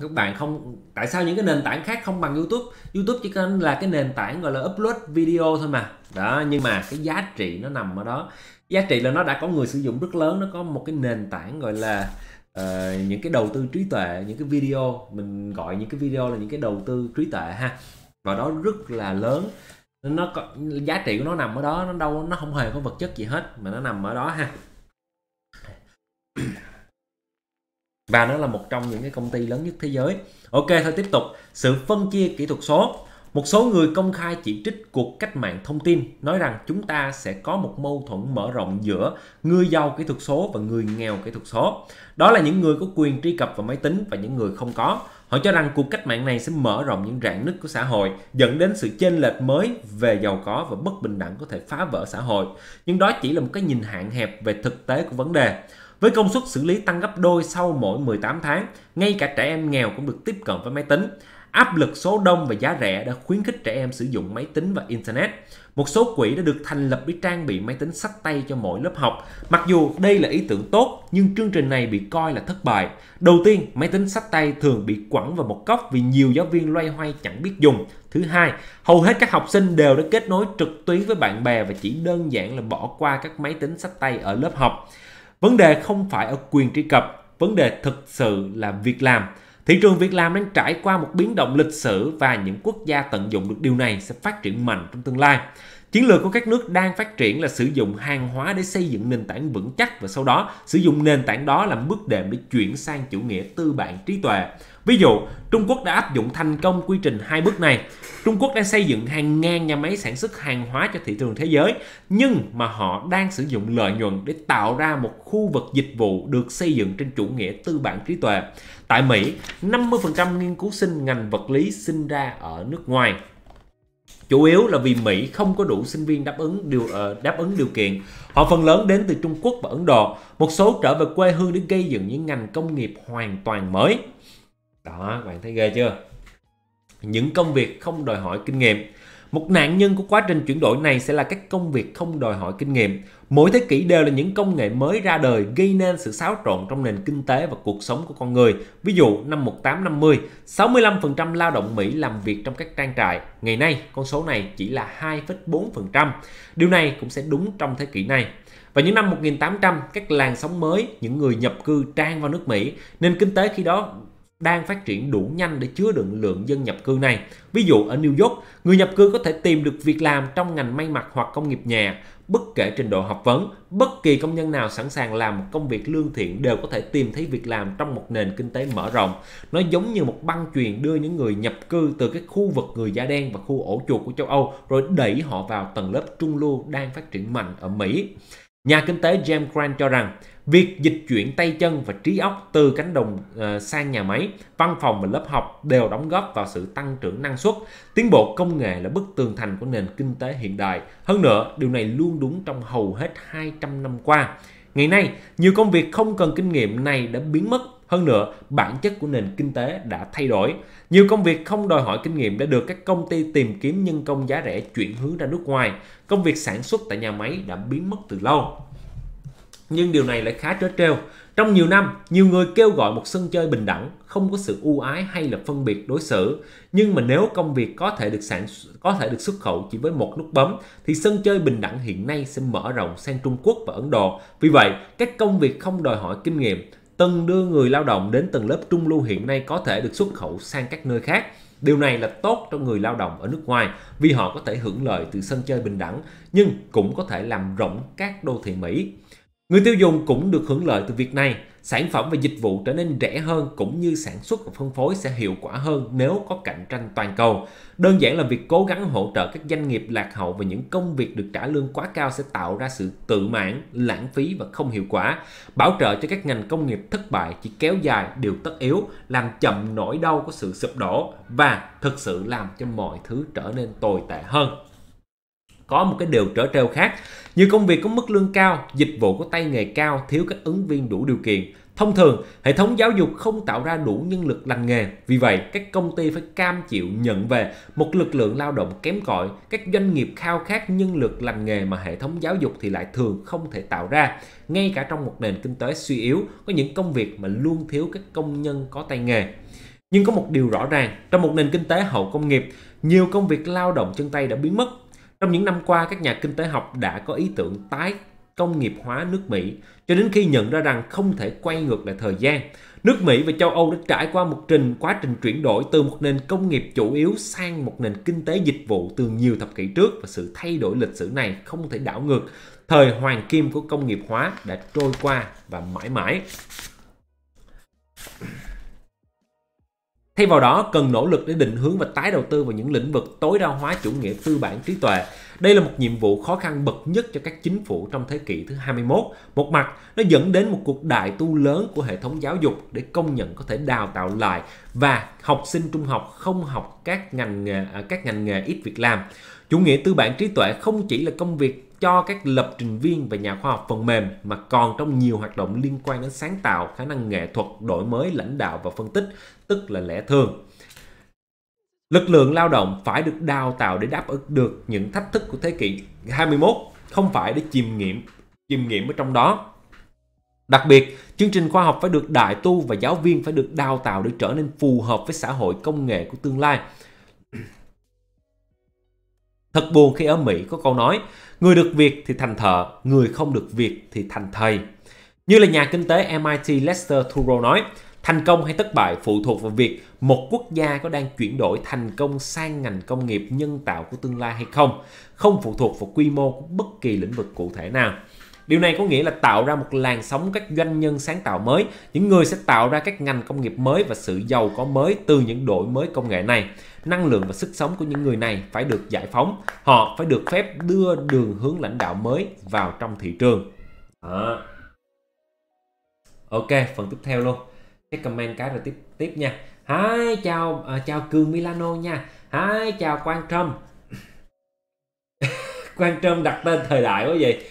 các bạn không tại sao những cái nền tảng khác không bằng YouTube YouTube chỉ cần là cái nền tảng gọi là upload video thôi mà đó nhưng mà cái giá trị nó nằm ở đó giá trị là nó đã có người sử dụng rất lớn nó có một cái nền tảng gọi là uh, những cái đầu tư trí tuệ những cái video mình gọi những cái video là những cái đầu tư trí tuệ ha và đó rất là lớn nó có, giá trị của nó nằm ở đó nó đâu nó không hề có vật chất gì hết mà nó nằm ở đó ha và nó là một trong những cái công ty lớn nhất thế giới ok thôi tiếp tục sự phân chia kỹ thuật số một số người công khai chỉ trích cuộc cách mạng thông tin, nói rằng chúng ta sẽ có một mâu thuẫn mở rộng giữa người giàu kỹ thuật số và người nghèo kỹ thuật số. Đó là những người có quyền truy cập vào máy tính và những người không có. Họ cho rằng cuộc cách mạng này sẽ mở rộng những rạn nứt của xã hội, dẫn đến sự chênh lệch mới về giàu có và bất bình đẳng có thể phá vỡ xã hội. Nhưng đó chỉ là một cái nhìn hạn hẹp về thực tế của vấn đề. Với công suất xử lý tăng gấp đôi sau mỗi 18 tháng, ngay cả trẻ em nghèo cũng được tiếp cận với máy tính áp lực số đông và giá rẻ đã khuyến khích trẻ em sử dụng máy tính và Internet. Một số quỹ đã được thành lập để trang bị máy tính sách tay cho mỗi lớp học. Mặc dù đây là ý tưởng tốt, nhưng chương trình này bị coi là thất bại. Đầu tiên, máy tính sách tay thường bị quẳng vào một góc vì nhiều giáo viên loay hoay chẳng biết dùng. Thứ hai, hầu hết các học sinh đều đã kết nối trực tuyến với bạn bè và chỉ đơn giản là bỏ qua các máy tính sách tay ở lớp học. Vấn đề không phải ở quyền truy cập, vấn đề thực sự là việc làm Thị trường việc làm đang trải qua một biến động lịch sử và những quốc gia tận dụng được điều này sẽ phát triển mạnh trong tương lai. Chiến lược của các nước đang phát triển là sử dụng hàng hóa để xây dựng nền tảng vững chắc và sau đó sử dụng nền tảng đó làm bước đệm để chuyển sang chủ nghĩa tư bản trí tuệ. Ví dụ, Trung Quốc đã áp dụng thành công quy trình hai bước này. Trung Quốc đang xây dựng hàng ngàn nhà máy sản xuất hàng hóa cho thị trường thế giới, nhưng mà họ đang sử dụng lợi nhuận để tạo ra một khu vực dịch vụ được xây dựng trên chủ nghĩa tư bản trí tuệ. Tại Mỹ, 50% nghiên cứu sinh ngành vật lý sinh ra ở nước ngoài chủ yếu là vì Mỹ không có đủ sinh viên đáp ứng điều ờ, đáp ứng điều kiện. Họ phần lớn đến từ Trung Quốc và Ấn Độ, một số trở về quê hương để gây dựng những ngành công nghiệp hoàn toàn mới đó bạn thấy ghê chưa những công việc không đòi hỏi kinh nghiệm một nạn nhân của quá trình chuyển đổi này sẽ là các công việc không đòi hỏi kinh nghiệm. Mỗi thế kỷ đều là những công nghệ mới ra đời gây nên sự xáo trộn trong nền kinh tế và cuộc sống của con người. Ví dụ, năm 1850, 65% lao động Mỹ làm việc trong các trang trại. Ngày nay, con số này chỉ là 2,4%. Điều này cũng sẽ đúng trong thế kỷ này. Và những năm 1800, các làn sóng mới, những người nhập cư tràn vào nước Mỹ, nền kinh tế khi đó đang phát triển đủ nhanh để chứa đựng lượng dân nhập cư này. Ví dụ ở New York, người nhập cư có thể tìm được việc làm trong ngành may mặc hoặc công nghiệp nhà, bất kể trình độ học vấn, bất kỳ công nhân nào sẵn sàng làm một công việc lương thiện đều có thể tìm thấy việc làm trong một nền kinh tế mở rộng. Nó giống như một băng chuyền đưa những người nhập cư từ các khu vực người da đen và khu ổ chuột của châu Âu rồi đẩy họ vào tầng lớp trung lưu đang phát triển mạnh ở Mỹ. Nhà kinh tế James Grant cho rằng Việc dịch chuyển tay chân và trí óc từ cánh đồng ờ, sang nhà máy, văn phòng và lớp học đều đóng góp vào sự tăng trưởng năng suất. Tiến bộ công nghệ là bức tường thành của nền kinh tế hiện đại. Hơn nữa, điều này luôn đúng trong hầu hết 200 năm qua. Ngày nay, nhiều công việc không cần kinh nghiệm này đã biến mất. Hơn nữa, bản chất của nền kinh tế đã thay đổi. Nhiều công việc không đòi hỏi kinh nghiệm đã được các công ty tìm kiếm nhân công giá rẻ chuyển hướng ra nước ngoài. Công việc sản xuất tại nhà máy đã biến mất từ lâu nhưng điều này lại khá trớ trêu. Trong nhiều năm, nhiều người kêu gọi một sân chơi bình đẳng, không có sự ưu ái hay là phân biệt đối xử. Nhưng mà nếu công việc có thể được sản có thể được xuất khẩu chỉ với một nút bấm, thì sân chơi bình đẳng hiện nay sẽ mở rộng sang Trung Quốc và Ấn Độ. Vì vậy, các công việc không đòi hỏi kinh nghiệm, từng đưa người lao động đến tầng lớp trung lưu hiện nay có thể được xuất khẩu sang các nơi khác. Điều này là tốt cho người lao động ở nước ngoài vì họ có thể hưởng lợi từ sân chơi bình đẳng nhưng cũng có thể làm rộng các đô thị Mỹ. Người tiêu dùng cũng được hưởng lợi từ việc này, sản phẩm và dịch vụ trở nên rẻ hơn cũng như sản xuất và phân phối sẽ hiệu quả hơn nếu có cạnh tranh toàn cầu. Đơn giản là việc cố gắng hỗ trợ các doanh nghiệp lạc hậu và những công việc được trả lương quá cao sẽ tạo ra sự tự mãn, lãng phí và không hiệu quả. Bảo trợ cho các ngành công nghiệp thất bại chỉ kéo dài điều tất yếu, làm chậm nỗi đau của sự sụp đổ và thực sự làm cho mọi thứ trở nên tồi tệ hơn có một cái điều trở treo khác như công việc có mức lương cao, dịch vụ có tay nghề cao, thiếu các ứng viên đủ điều kiện. Thông thường, hệ thống giáo dục không tạo ra đủ nhân lực lành nghề. Vì vậy, các công ty phải cam chịu nhận về một lực lượng lao động kém cỏi. Các doanh nghiệp khao khát nhân lực lành nghề mà hệ thống giáo dục thì lại thường không thể tạo ra. Ngay cả trong một nền kinh tế suy yếu, có những công việc mà luôn thiếu các công nhân có tay nghề. Nhưng có một điều rõ ràng, trong một nền kinh tế hậu công nghiệp, nhiều công việc lao động chân tay đã biến mất trong những năm qua, các nhà kinh tế học đã có ý tưởng tái công nghiệp hóa nước Mỹ cho đến khi nhận ra rằng không thể quay ngược lại thời gian. Nước Mỹ và châu Âu đã trải qua một trình quá trình chuyển đổi từ một nền công nghiệp chủ yếu sang một nền kinh tế dịch vụ từ nhiều thập kỷ trước và sự thay đổi lịch sử này không thể đảo ngược. Thời hoàng kim của công nghiệp hóa đã trôi qua và mãi mãi. Thay vào đó, cần nỗ lực để định hướng và tái đầu tư vào những lĩnh vực tối đa hóa chủ nghĩa tư bản trí tuệ. Đây là một nhiệm vụ khó khăn bậc nhất cho các chính phủ trong thế kỷ thứ 21. Một mặt, nó dẫn đến một cuộc đại tu lớn của hệ thống giáo dục để công nhận có thể đào tạo lại và học sinh trung học không học các ngành nghề à, các ngành nghề ít việc làm. Chủ nghĩa tư bản trí tuệ không chỉ là công việc cho các lập trình viên và nhà khoa học phần mềm mà còn trong nhiều hoạt động liên quan đến sáng tạo, khả năng nghệ thuật, đổi mới, lãnh đạo và phân tích, tức là lẽ thường. Lực lượng lao động phải được đào tạo để đáp ứng được những thách thức của thế kỷ 21, không phải để chìm nghiệm, chìm nghiệm ở trong đó. Đặc biệt, chương trình khoa học phải được đại tu và giáo viên phải được đào tạo để trở nên phù hợp với xã hội công nghệ của tương lai. Thật buồn khi ở Mỹ có câu nói, người được việc thì thành thợ, người không được việc thì thành thầy. Như là nhà kinh tế MIT Lester Thoreau nói, Thành công hay thất bại phụ thuộc vào việc một quốc gia có đang chuyển đổi thành công sang ngành công nghiệp nhân tạo của tương lai hay không, không phụ thuộc vào quy mô của bất kỳ lĩnh vực cụ thể nào. Điều này có nghĩa là tạo ra một làn sóng các doanh nhân sáng tạo mới, những người sẽ tạo ra các ngành công nghiệp mới và sự giàu có mới từ những đổi mới công nghệ này. Năng lượng và sức sống của những người này phải được giải phóng, họ phải được phép đưa đường hướng lãnh đạo mới vào trong thị trường. À. Ok, phần tiếp theo luôn comment cái rồi tiếp tiếp nha hai chào à, chào cường Milano nha hai chào Quang Trâm Quang Trâm đặt tên thời đại quá vậy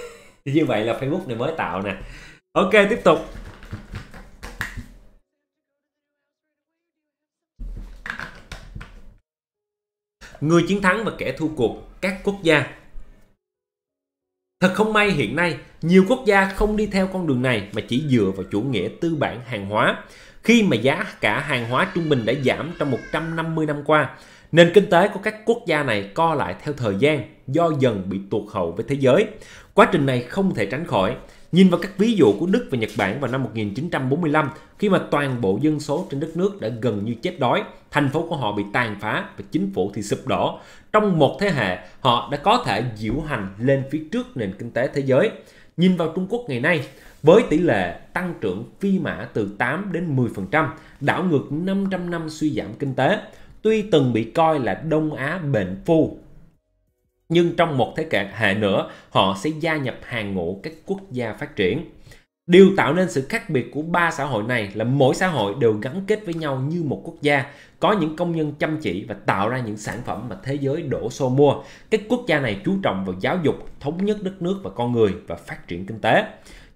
như vậy là Facebook này mới tạo nè ok tiếp tục người chiến thắng và kẻ thua cuộc các quốc gia Thật không may hiện nay, nhiều quốc gia không đi theo con đường này mà chỉ dựa vào chủ nghĩa tư bản hàng hóa. Khi mà giá cả hàng hóa trung bình đã giảm trong 150 năm qua, nền kinh tế của các quốc gia này co lại theo thời gian do dần bị tuột hậu với thế giới. Quá trình này không thể tránh khỏi. Nhìn vào các ví dụ của Đức và Nhật Bản vào năm 1945 khi mà toàn bộ dân số trên đất nước đã gần như chết đói, thành phố của họ bị tàn phá và chính phủ thì sụp đổ. Trong một thế hệ, họ đã có thể diễu hành lên phía trước nền kinh tế thế giới. Nhìn vào Trung Quốc ngày nay, với tỷ lệ tăng trưởng phi mã từ 8 đến 10%, đảo ngược 500 năm suy giảm kinh tế, tuy từng bị coi là Đông Á bệnh phu nhưng trong một thế kệ hệ nữa họ sẽ gia nhập hàng ngũ các quốc gia phát triển điều tạo nên sự khác biệt của ba xã hội này là mỗi xã hội đều gắn kết với nhau như một quốc gia có những công nhân chăm chỉ và tạo ra những sản phẩm mà thế giới đổ xô mua các quốc gia này chú trọng vào giáo dục thống nhất đất nước và con người và phát triển kinh tế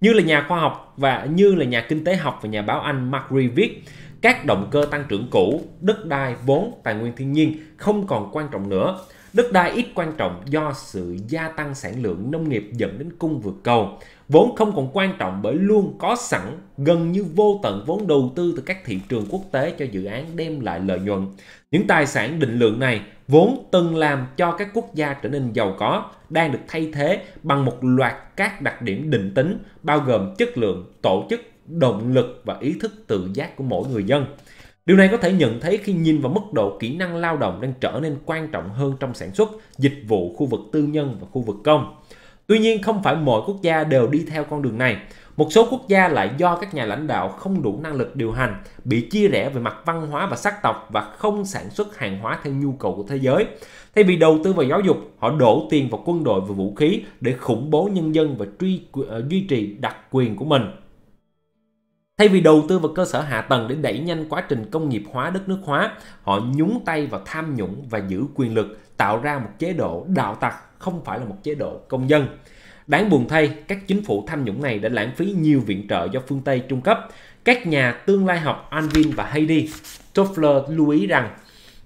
như là nhà khoa học và như là nhà kinh tế học và nhà báo anh Mark Reed viết các động cơ tăng trưởng cũ đất đai vốn tài nguyên thiên nhiên không còn quan trọng nữa Đất đai ít quan trọng do sự gia tăng sản lượng nông nghiệp dẫn đến cung vượt cầu. Vốn không còn quan trọng bởi luôn có sẵn gần như vô tận vốn đầu tư từ các thị trường quốc tế cho dự án đem lại lợi nhuận. Những tài sản định lượng này vốn từng làm cho các quốc gia trở nên giàu có đang được thay thế bằng một loạt các đặc điểm định tính bao gồm chất lượng, tổ chức, động lực và ý thức tự giác của mỗi người dân. Điều này có thể nhận thấy khi nhìn vào mức độ kỹ năng lao động đang trở nên quan trọng hơn trong sản xuất, dịch vụ, khu vực tư nhân và khu vực công. Tuy nhiên không phải mọi quốc gia đều đi theo con đường này. Một số quốc gia lại do các nhà lãnh đạo không đủ năng lực điều hành, bị chia rẽ về mặt văn hóa và sắc tộc và không sản xuất hàng hóa theo nhu cầu của thế giới. Thay vì đầu tư vào giáo dục, họ đổ tiền vào quân đội và vũ khí để khủng bố nhân dân và truy, uh, duy trì đặc quyền của mình. Thay vì đầu tư vào cơ sở hạ tầng để đẩy nhanh quá trình công nghiệp hóa đất nước hóa, họ nhúng tay vào tham nhũng và giữ quyền lực, tạo ra một chế độ đạo tặc không phải là một chế độ công dân. Đáng buồn thay, các chính phủ tham nhũng này đã lãng phí nhiều viện trợ do phương Tây trung cấp. Các nhà tương lai học alvin và Heidi Toffler lưu ý rằng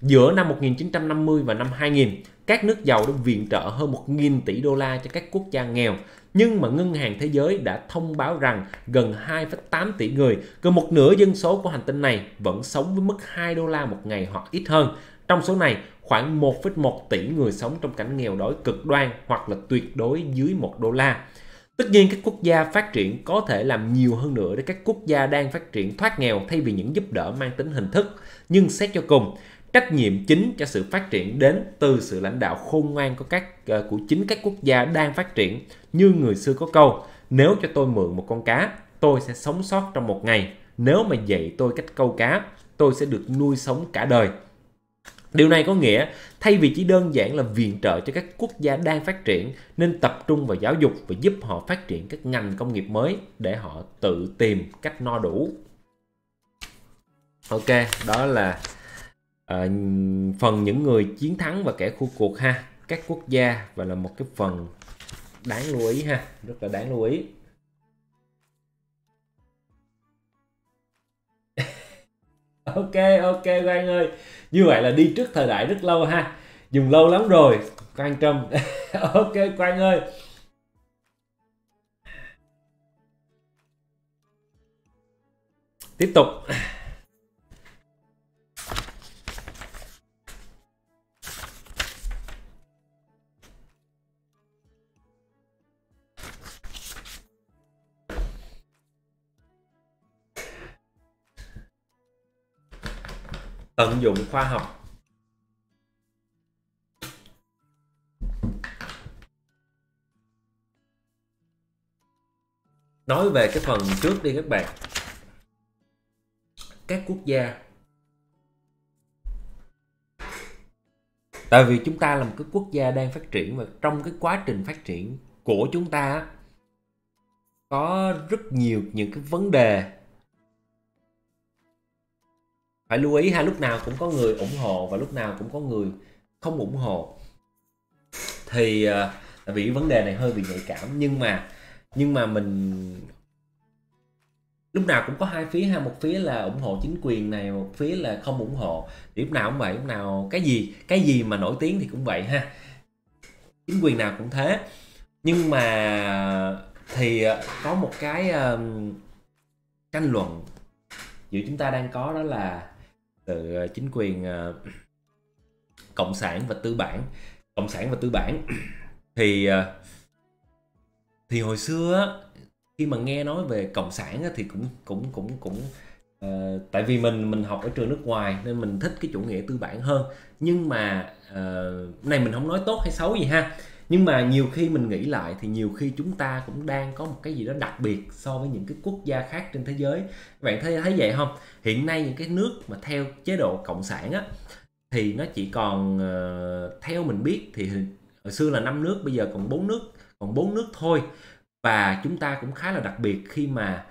giữa năm 1950 và năm 2000, các nước giàu đã viện trợ hơn 1.000 tỷ đô la cho các quốc gia nghèo nhưng mà Ngân hàng Thế giới đã thông báo rằng gần 2,8 tỷ người, gần một nửa dân số của hành tinh này vẫn sống với mức 2 đô la một ngày hoặc ít hơn. Trong số này, khoảng 1,1 tỷ người sống trong cảnh nghèo đói cực đoan hoặc là tuyệt đối dưới 1 đô la. Tất nhiên các quốc gia phát triển có thể làm nhiều hơn nữa để các quốc gia đang phát triển thoát nghèo thay vì những giúp đỡ mang tính hình thức. Nhưng xét cho cùng, trách nhiệm chính cho sự phát triển đến từ sự lãnh đạo khôn ngoan của các ờ, của chính các quốc gia đang phát triển như người xưa có câu, nếu cho tôi mượn một con cá, tôi sẽ sống sót trong một ngày. Nếu mà dạy tôi cách câu cá, tôi sẽ được nuôi sống cả đời. Điều này có nghĩa thay vì chỉ đơn giản là viện trợ cho các quốc gia đang phát triển nên tập trung vào giáo dục và giúp họ phát triển các ngành công nghiệp mới để họ tự tìm cách no đủ. Ok, đó là uh, phần những người chiến thắng và kẻ khu cuộc ha, các quốc gia và là một cái phần đáng lưu ý ha rất là đáng lưu ý ok ok quang ơi như vậy là đi trước thời đại rất lâu ha dùng lâu lắm rồi quan trọng ok quang ơi tiếp tục tận dụng khoa học nói về cái phần trước đi các bạn các quốc gia tại vì chúng ta là một cái quốc gia đang phát triển và trong cái quá trình phát triển của chúng ta có rất nhiều những cái vấn đề phải lưu ý ha lúc nào cũng có người ủng hộ và lúc nào cũng có người không ủng hộ thì à, tại vì vấn đề này hơi bị nhạy cảm nhưng mà nhưng mà mình lúc nào cũng có hai phía ha một phía là ủng hộ chính quyền này một phía là không ủng hộ điểm nào cũng vậy lúc nào cái gì cái gì mà nổi tiếng thì cũng vậy ha chính quyền nào cũng thế nhưng mà thì à, có một cái um, tranh luận giữa chúng ta đang có đó là từ ờ, chính quyền ờ, cộng sản và tư bản cộng sản và tư bản thì ờ, thì hồi xưa khi mà nghe nói về cộng sản thì cũng cũng cũng cũng tại vì mình mình học ở trường nước ngoài nên mình thích cái chủ nghĩa tư bản hơn nhưng mà uh, này mình không nói tốt hay xấu gì ha nhưng mà nhiều khi mình nghĩ lại thì nhiều khi chúng ta cũng đang có một cái gì đó đặc biệt so với những cái quốc gia khác trên thế giới các bạn thấy thấy vậy không hiện nay những cái nước mà theo chế độ cộng sản á thì nó chỉ còn uh, theo mình biết thì hồi xưa là năm nước bây giờ còn bốn nước còn bốn nước thôi và chúng ta cũng khá là đặc biệt khi mà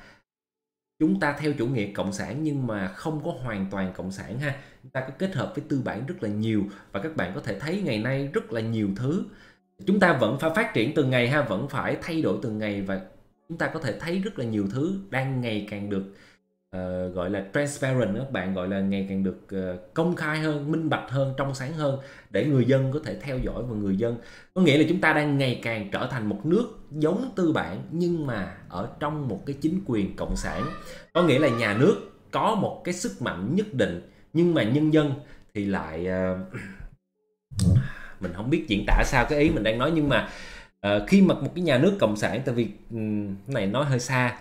chúng ta theo chủ nghĩa cộng sản nhưng mà không có hoàn toàn cộng sản ha chúng ta có kết hợp với tư bản rất là nhiều và các bạn có thể thấy ngày nay rất là nhiều thứ chúng ta vẫn phải phát triển từng ngày ha vẫn phải thay đổi từng ngày và chúng ta có thể thấy rất là nhiều thứ đang ngày càng được uh, gọi là transparent các bạn gọi là ngày càng được uh, công khai hơn minh bạch hơn trong sáng hơn để người dân có thể theo dõi và người dân có nghĩa là chúng ta đang ngày càng trở thành một nước giống tư bản nhưng mà ở trong một cái chính quyền cộng sản có nghĩa là nhà nước có một cái sức mạnh nhất định nhưng mà nhân dân thì lại uh, mình không biết diễn tả sao cái ý mình đang nói nhưng mà uh, khi mà một cái nhà nước cộng sản tại vì um, này nói hơi xa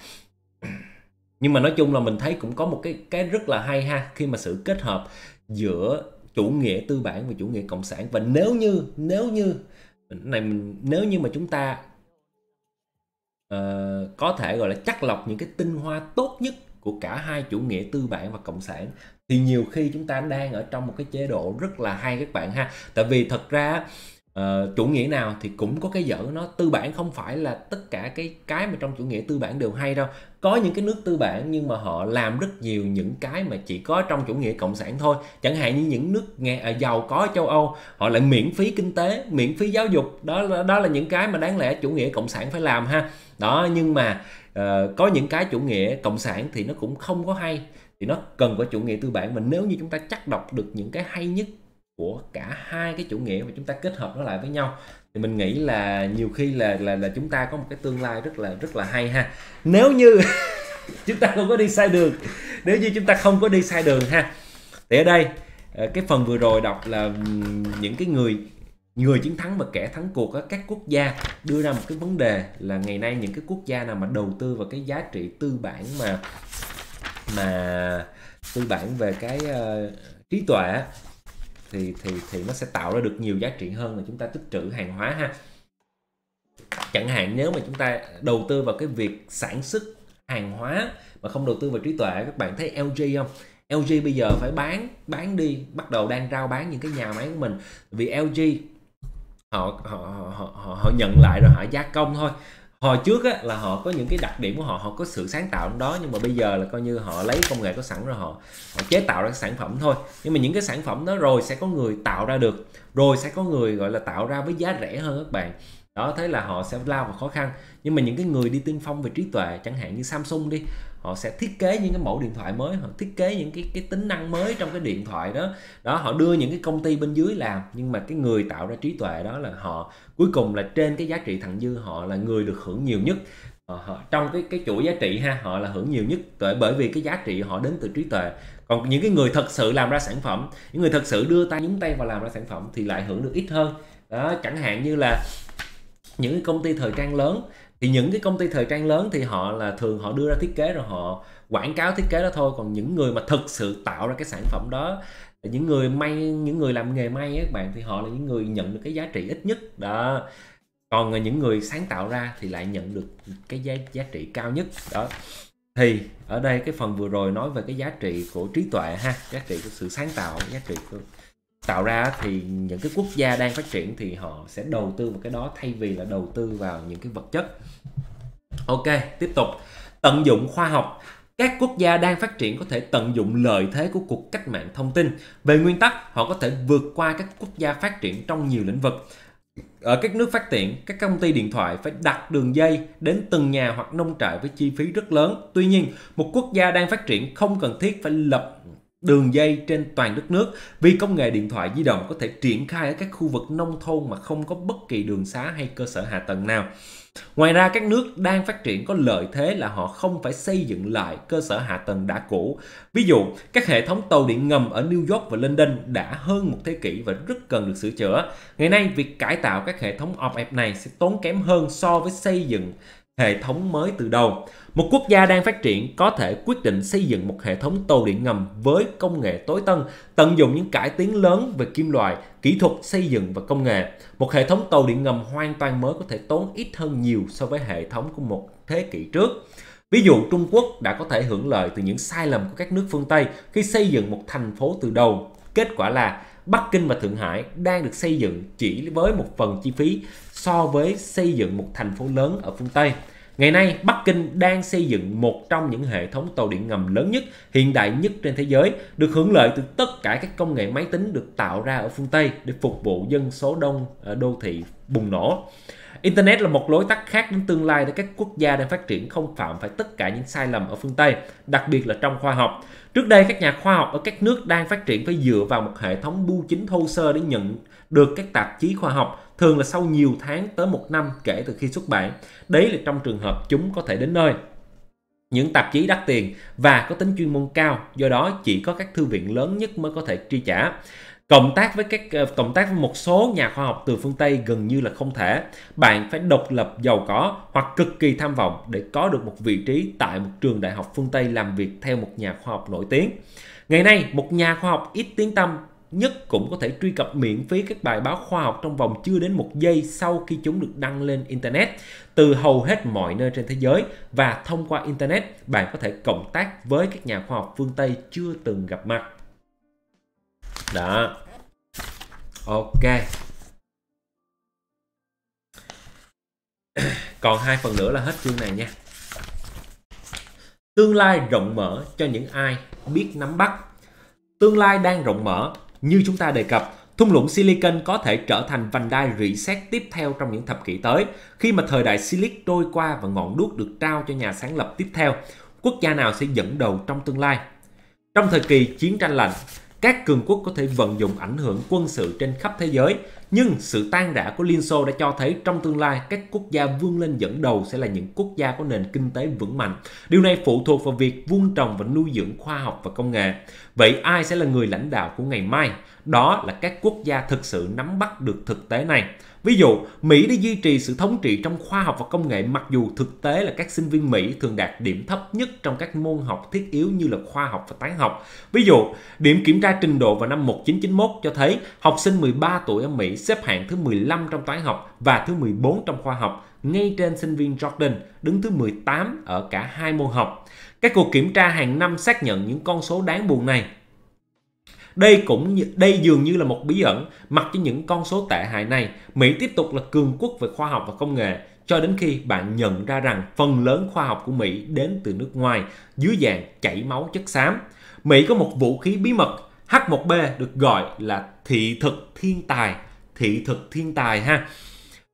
nhưng mà nói chung là mình thấy cũng có một cái cái rất là hay ha khi mà sự kết hợp giữa chủ nghĩa tư bản và chủ nghĩa cộng sản và nếu như nếu như này nếu như mà chúng ta uh, có thể gọi là chắc lọc những cái tinh hoa tốt nhất của cả hai chủ nghĩa tư bản và cộng sản thì nhiều khi chúng ta đang ở trong một cái chế độ rất là hay các bạn ha tại vì thật ra uh, chủ nghĩa nào thì cũng có cái dở nó tư bản không phải là tất cả cái cái mà trong chủ nghĩa tư bản đều hay đâu có những cái nước tư bản nhưng mà họ làm rất nhiều những cái mà chỉ có trong chủ nghĩa cộng sản thôi chẳng hạn như những nước nghe à, giàu có châu âu họ lại miễn phí kinh tế miễn phí giáo dục đó là, đó là những cái mà đáng lẽ chủ nghĩa cộng sản phải làm ha đó nhưng mà uh, có những cái chủ nghĩa cộng sản thì nó cũng không có hay thì nó cần phải chủ nghĩa tư bản và nếu như chúng ta chắc đọc được những cái hay nhất của cả hai cái chủ nghĩa mà chúng ta kết hợp nó lại với nhau thì mình nghĩ là nhiều khi là là là chúng ta có một cái tương lai rất là rất là hay ha nếu như chúng ta không có đi sai đường nếu như chúng ta không có đi sai đường ha thì ở đây ờ, cái phần vừa rồi đọc là những cái người người chiến thắng và kẻ thắng cuộc các quốc gia đưa ra một cái vấn đề là ngày nay những cái quốc gia nào mà đầu tư vào cái giá trị tư bản mà mà tư bản về cái uh, trí tuệ thì thì thì nó sẽ tạo ra được nhiều giá trị hơn là chúng ta tích trữ hàng hóa ha chẳng hạn nếu mà chúng ta đầu tư vào cái việc sản xuất hàng hóa mà không đầu tư vào trí tuệ các bạn thấy LG không LG bây giờ phải bán bán đi bắt đầu đang rao bán những cái nhà máy của mình vì LG họ họ họ họ, họ nhận lại rồi họ gia công thôi hồi trước á, là họ có những cái đặc điểm của họ họ có sự sáng tạo đó nhưng mà bây giờ là coi như họ lấy công nghệ có sẵn rồi họ, họ chế tạo ra sản phẩm thôi nhưng mà những cái sản phẩm đó rồi sẽ có người tạo ra được rồi sẽ có người gọi là tạo ra với giá rẻ hơn các bạn đó thế là họ sẽ lao vào khó khăn nhưng mà những cái người đi tiên phong về trí tuệ chẳng hạn như Samsung đi họ sẽ thiết kế những cái mẫu điện thoại mới họ thiết kế những cái cái tính năng mới trong cái điện thoại đó đó họ đưa những cái công ty bên dưới làm nhưng mà cái người tạo ra trí tuệ đó là họ cuối cùng là trên cái giá trị thặng dư họ là người được hưởng nhiều nhất ờ, họ, trong cái cái chuỗi giá trị ha họ là hưởng nhiều nhất bởi vì cái giá trị họ đến từ trí tuệ còn những cái người thật sự làm ra sản phẩm những người thật sự đưa tay nhúng tay vào làm ra sản phẩm thì lại hưởng được ít hơn đó chẳng hạn như là những cái công ty thời trang lớn thì những cái công ty thời trang lớn thì họ là thường họ đưa ra thiết kế rồi họ quảng cáo thiết kế đó thôi còn những người mà thực sự tạo ra cái sản phẩm đó những người may những người làm nghề may các bạn thì họ là những người nhận được cái giá trị ít nhất đó còn những người sáng tạo ra thì lại nhận được cái giá giá trị cao nhất đó thì ở đây cái phần vừa rồi nói về cái giá trị của trí tuệ ha giá trị của sự sáng tạo giá trị của tạo ra thì những cái quốc gia đang phát triển thì họ sẽ đầu tư vào cái đó thay vì là đầu tư vào những cái vật chất ok tiếp tục tận dụng khoa học các quốc gia đang phát triển có thể tận dụng lợi thế của cuộc cách mạng thông tin về nguyên tắc họ có thể vượt qua các quốc gia phát triển trong nhiều lĩnh vực ở các nước phát triển các công ty điện thoại phải đặt đường dây đến từng nhà hoặc nông trại với chi phí rất lớn tuy nhiên một quốc gia đang phát triển không cần thiết phải lập đường dây trên toàn đất nước vì công nghệ điện thoại di động có thể triển khai ở các khu vực nông thôn mà không có bất kỳ đường xá hay cơ sở hạ tầng nào. Ngoài ra các nước đang phát triển có lợi thế là họ không phải xây dựng lại cơ sở hạ tầng đã cũ. Ví dụ, các hệ thống tàu điện ngầm ở New York và London đã hơn một thế kỷ và rất cần được sửa chữa. Ngày nay, việc cải tạo các hệ thống ọp ẹp này sẽ tốn kém hơn so với xây dựng hệ thống mới từ đầu. Một quốc gia đang phát triển có thể quyết định xây dựng một hệ thống tàu điện ngầm với công nghệ tối tân, tận dụng những cải tiến lớn về kim loại, kỹ thuật xây dựng và công nghệ. Một hệ thống tàu điện ngầm hoàn toàn mới có thể tốn ít hơn nhiều so với hệ thống của một thế kỷ trước. Ví dụ Trung Quốc đã có thể hưởng lợi từ những sai lầm của các nước phương Tây khi xây dựng một thành phố từ đầu. Kết quả là Bắc Kinh và Thượng Hải đang được xây dựng chỉ với một phần chi phí so với xây dựng một thành phố lớn ở phương Tây. Ngày nay, Bắc Kinh đang xây dựng một trong những hệ thống tàu điện ngầm lớn nhất, hiện đại nhất trên thế giới, được hưởng lợi từ tất cả các công nghệ máy tính được tạo ra ở phương Tây để phục vụ dân số đông ở ờ, đô thị bùng nổ. Internet là một lối tắt khác đến tương lai để các quốc gia đang phát triển không phạm phải tất cả những sai lầm ở phương Tây, đặc biệt là trong khoa học. Trước đây, các nhà khoa học ở các nước đang phát triển phải dựa vào một hệ thống bưu chính thô sơ để nhận được các tạp chí khoa học thường là sau nhiều tháng tới một năm kể từ khi xuất bản. Đấy là trong trường hợp chúng có thể đến nơi những tạp chí đắt tiền và có tính chuyên môn cao, do đó chỉ có các thư viện lớn nhất mới có thể chi trả. Cộng tác với các ờ, cộng tác với một số nhà khoa học từ phương Tây gần như là không thể. Bạn phải độc lập giàu có hoặc cực kỳ tham vọng để có được một vị trí tại một trường đại học phương Tây làm việc theo một nhà khoa học nổi tiếng. Ngày nay, một nhà khoa học ít tiếng tâm nhất cũng có thể truy cập miễn phí các bài báo khoa học trong vòng chưa đến một giây sau khi chúng được đăng lên Internet từ hầu hết mọi nơi trên thế giới và thông qua Internet bạn có thể cộng tác với các nhà khoa học phương Tây chưa từng gặp mặt. Đó. Ok. Còn hai phần nữa là hết chương này nha. Tương lai rộng mở cho những ai biết nắm bắt Tương lai đang rộng mở như chúng ta đề cập, thung lũng silicon có thể trở thành vành đai rỉ sét tiếp theo trong những thập kỷ tới khi mà thời đại silic trôi qua và ngọn đuốc được trao cho nhà sáng lập tiếp theo quốc gia nào sẽ dẫn đầu trong tương lai trong thời kỳ chiến tranh lạnh các cường quốc có thể vận dụng ảnh hưởng quân sự trên khắp thế giới nhưng sự tan rã của liên xô đã cho thấy trong tương lai các quốc gia vươn lên dẫn đầu sẽ là những quốc gia có nền kinh tế vững mạnh điều này phụ thuộc vào việc vuông trồng và nuôi dưỡng khoa học và công nghệ Vậy ai sẽ là người lãnh đạo của ngày mai? Đó là các quốc gia thực sự nắm bắt được thực tế này. Ví dụ, Mỹ đã duy trì sự thống trị trong khoa học và công nghệ mặc dù thực tế là các sinh viên Mỹ thường đạt điểm thấp nhất trong các môn học thiết yếu như là khoa học và toán học. Ví dụ, điểm kiểm tra trình độ vào năm 1991 cho thấy học sinh 13 tuổi ở Mỹ xếp hạng thứ 15 trong toán học và thứ 14 trong khoa học, ngay trên sinh viên Jordan đứng thứ 18 ở cả hai môn học. Các cuộc kiểm tra hàng năm xác nhận những con số đáng buồn này. Đây cũng đây dường như là một bí ẩn, mặc cho những con số tệ hại này, Mỹ tiếp tục là cường quốc về khoa học và công nghệ cho đến khi bạn nhận ra rằng phần lớn khoa học của Mỹ đến từ nước ngoài dưới dạng chảy máu chất xám. Mỹ có một vũ khí bí mật H1B được gọi là thị thực thiên tài thị thực thiên tài ha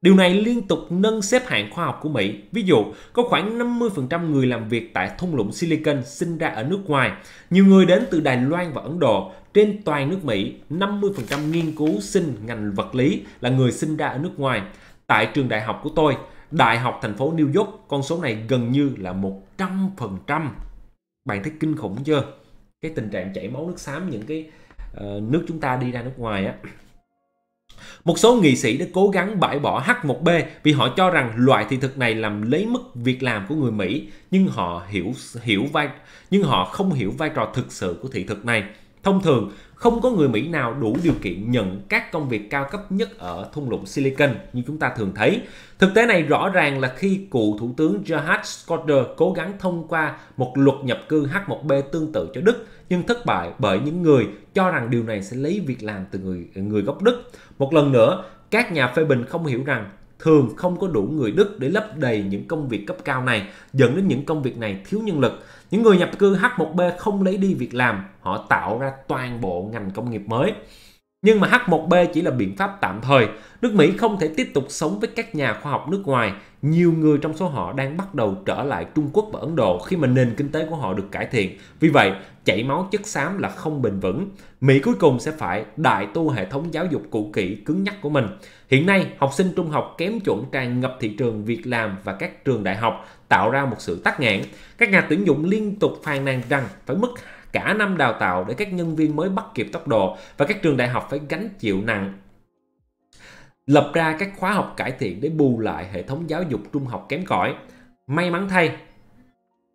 Điều này liên tục nâng xếp hạng khoa học của Mỹ. Ví dụ, có khoảng 50% người làm việc tại thung lũng Silicon sinh ra ở nước ngoài. Nhiều người đến từ Đài Loan và Ấn Độ. Trên toàn nước Mỹ, 50% nghiên cứu sinh ngành vật lý là người sinh ra ở nước ngoài. Tại trường đại học của tôi, Đại học thành phố New York, con số này gần như là 100%. Bạn thấy kinh khủng chưa? Cái tình trạng chảy máu nước xám những cái uh, nước chúng ta đi ra nước ngoài á một số nghị sĩ đã cố gắng bãi bỏ H1B vì họ cho rằng loại thị thực này làm lấy mất việc làm của người Mỹ, nhưng họ hiểu hiểu vai nhưng họ không hiểu vai trò thực sự của thị thực này. Thông thường, không có người Mỹ nào đủ điều kiện nhận các công việc cao cấp nhất ở thung lũng Silicon như chúng ta thường thấy. Thực tế này rõ ràng là khi cựu Thủ tướng Gerhard Schröder cố gắng thông qua một luật nhập cư H1B tương tự cho Đức nhưng thất bại bởi những người cho rằng điều này sẽ lấy việc làm từ người người gốc Đức. Một lần nữa, các nhà phê bình không hiểu rằng thường không có đủ người Đức để lấp đầy những công việc cấp cao này, dẫn đến những công việc này thiếu nhân lực. Những người nhập cư H1B không lấy đi việc làm, họ tạo ra toàn bộ ngành công nghiệp mới. Nhưng mà H1B chỉ là biện pháp tạm thời. Nước Mỹ không thể tiếp tục sống với các nhà khoa học nước ngoài. Nhiều người trong số họ đang bắt đầu trở lại Trung Quốc và Ấn Độ khi mà nền kinh tế của họ được cải thiện. Vì vậy, chảy máu chất xám là không bền vững. Mỹ cuối cùng sẽ phải đại tu hệ thống giáo dục cũ kỹ cứng nhắc của mình. Hiện nay, học sinh trung học kém chuẩn tràn ngập thị trường việc làm và các trường đại học tạo ra một sự tắc nghẽn. Các nhà tuyển dụng liên tục phàn nàn rằng phải mất cả năm đào tạo để các nhân viên mới bắt kịp tốc độ và các trường đại học phải gánh chịu nặng lập ra các khóa học cải thiện để bù lại hệ thống giáo dục trung học kém cỏi. May mắn thay,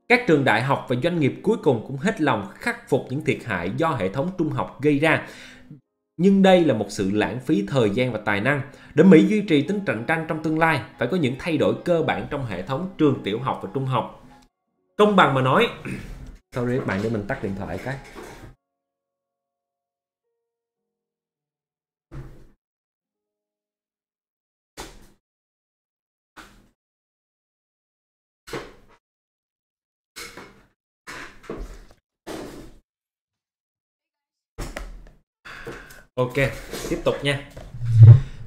các trường đại học và doanh nghiệp cuối cùng cũng hết lòng khắc phục những thiệt hại do hệ thống trung học gây ra. Nhưng đây là một sự lãng phí thời gian và tài năng. Để Mỹ duy trì tính cạnh tranh trong tương lai, phải có những thay đổi cơ bản trong hệ thống trường tiểu học và trung học. Công bằng mà nói, sorry bạn để mình tắt điện thoại cái. Ok, tiếp tục nha.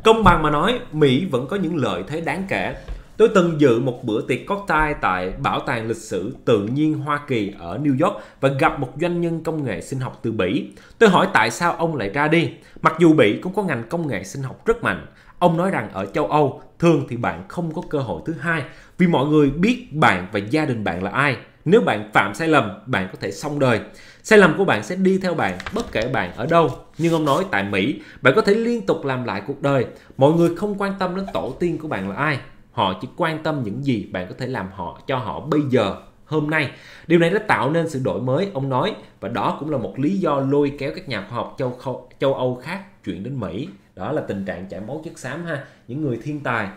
Công bằng mà nói, Mỹ vẫn có những lợi thế đáng kể. Tôi từng dự một bữa tiệc cocktail tại Bảo tàng Lịch sử Tự nhiên Hoa Kỳ ở New York và gặp một doanh nhân công nghệ sinh học từ Bỉ. Tôi hỏi tại sao ông lại ra đi. Mặc dù Bỉ cũng có ngành công nghệ sinh học rất mạnh, ông nói rằng ở châu Âu thường thì bạn không có cơ hội thứ hai vì mọi người biết bạn và gia đình bạn là ai. Nếu bạn phạm sai lầm, bạn có thể xong đời. Sai lầm của bạn sẽ đi theo bạn bất kể bạn ở đâu nhưng ông nói tại Mỹ, bạn có thể liên tục làm lại cuộc đời. Mọi người không quan tâm đến tổ tiên của bạn là ai. Họ chỉ quan tâm những gì bạn có thể làm họ cho họ bây giờ hôm nay. Điều này đã tạo nên sự đổi mới, ông nói, và đó cũng là một lý do lôi kéo các nhà khoa học châu, châu Âu khác chuyển đến Mỹ. Đó là tình trạng chảy máu chất xám ha, những người thiên tài.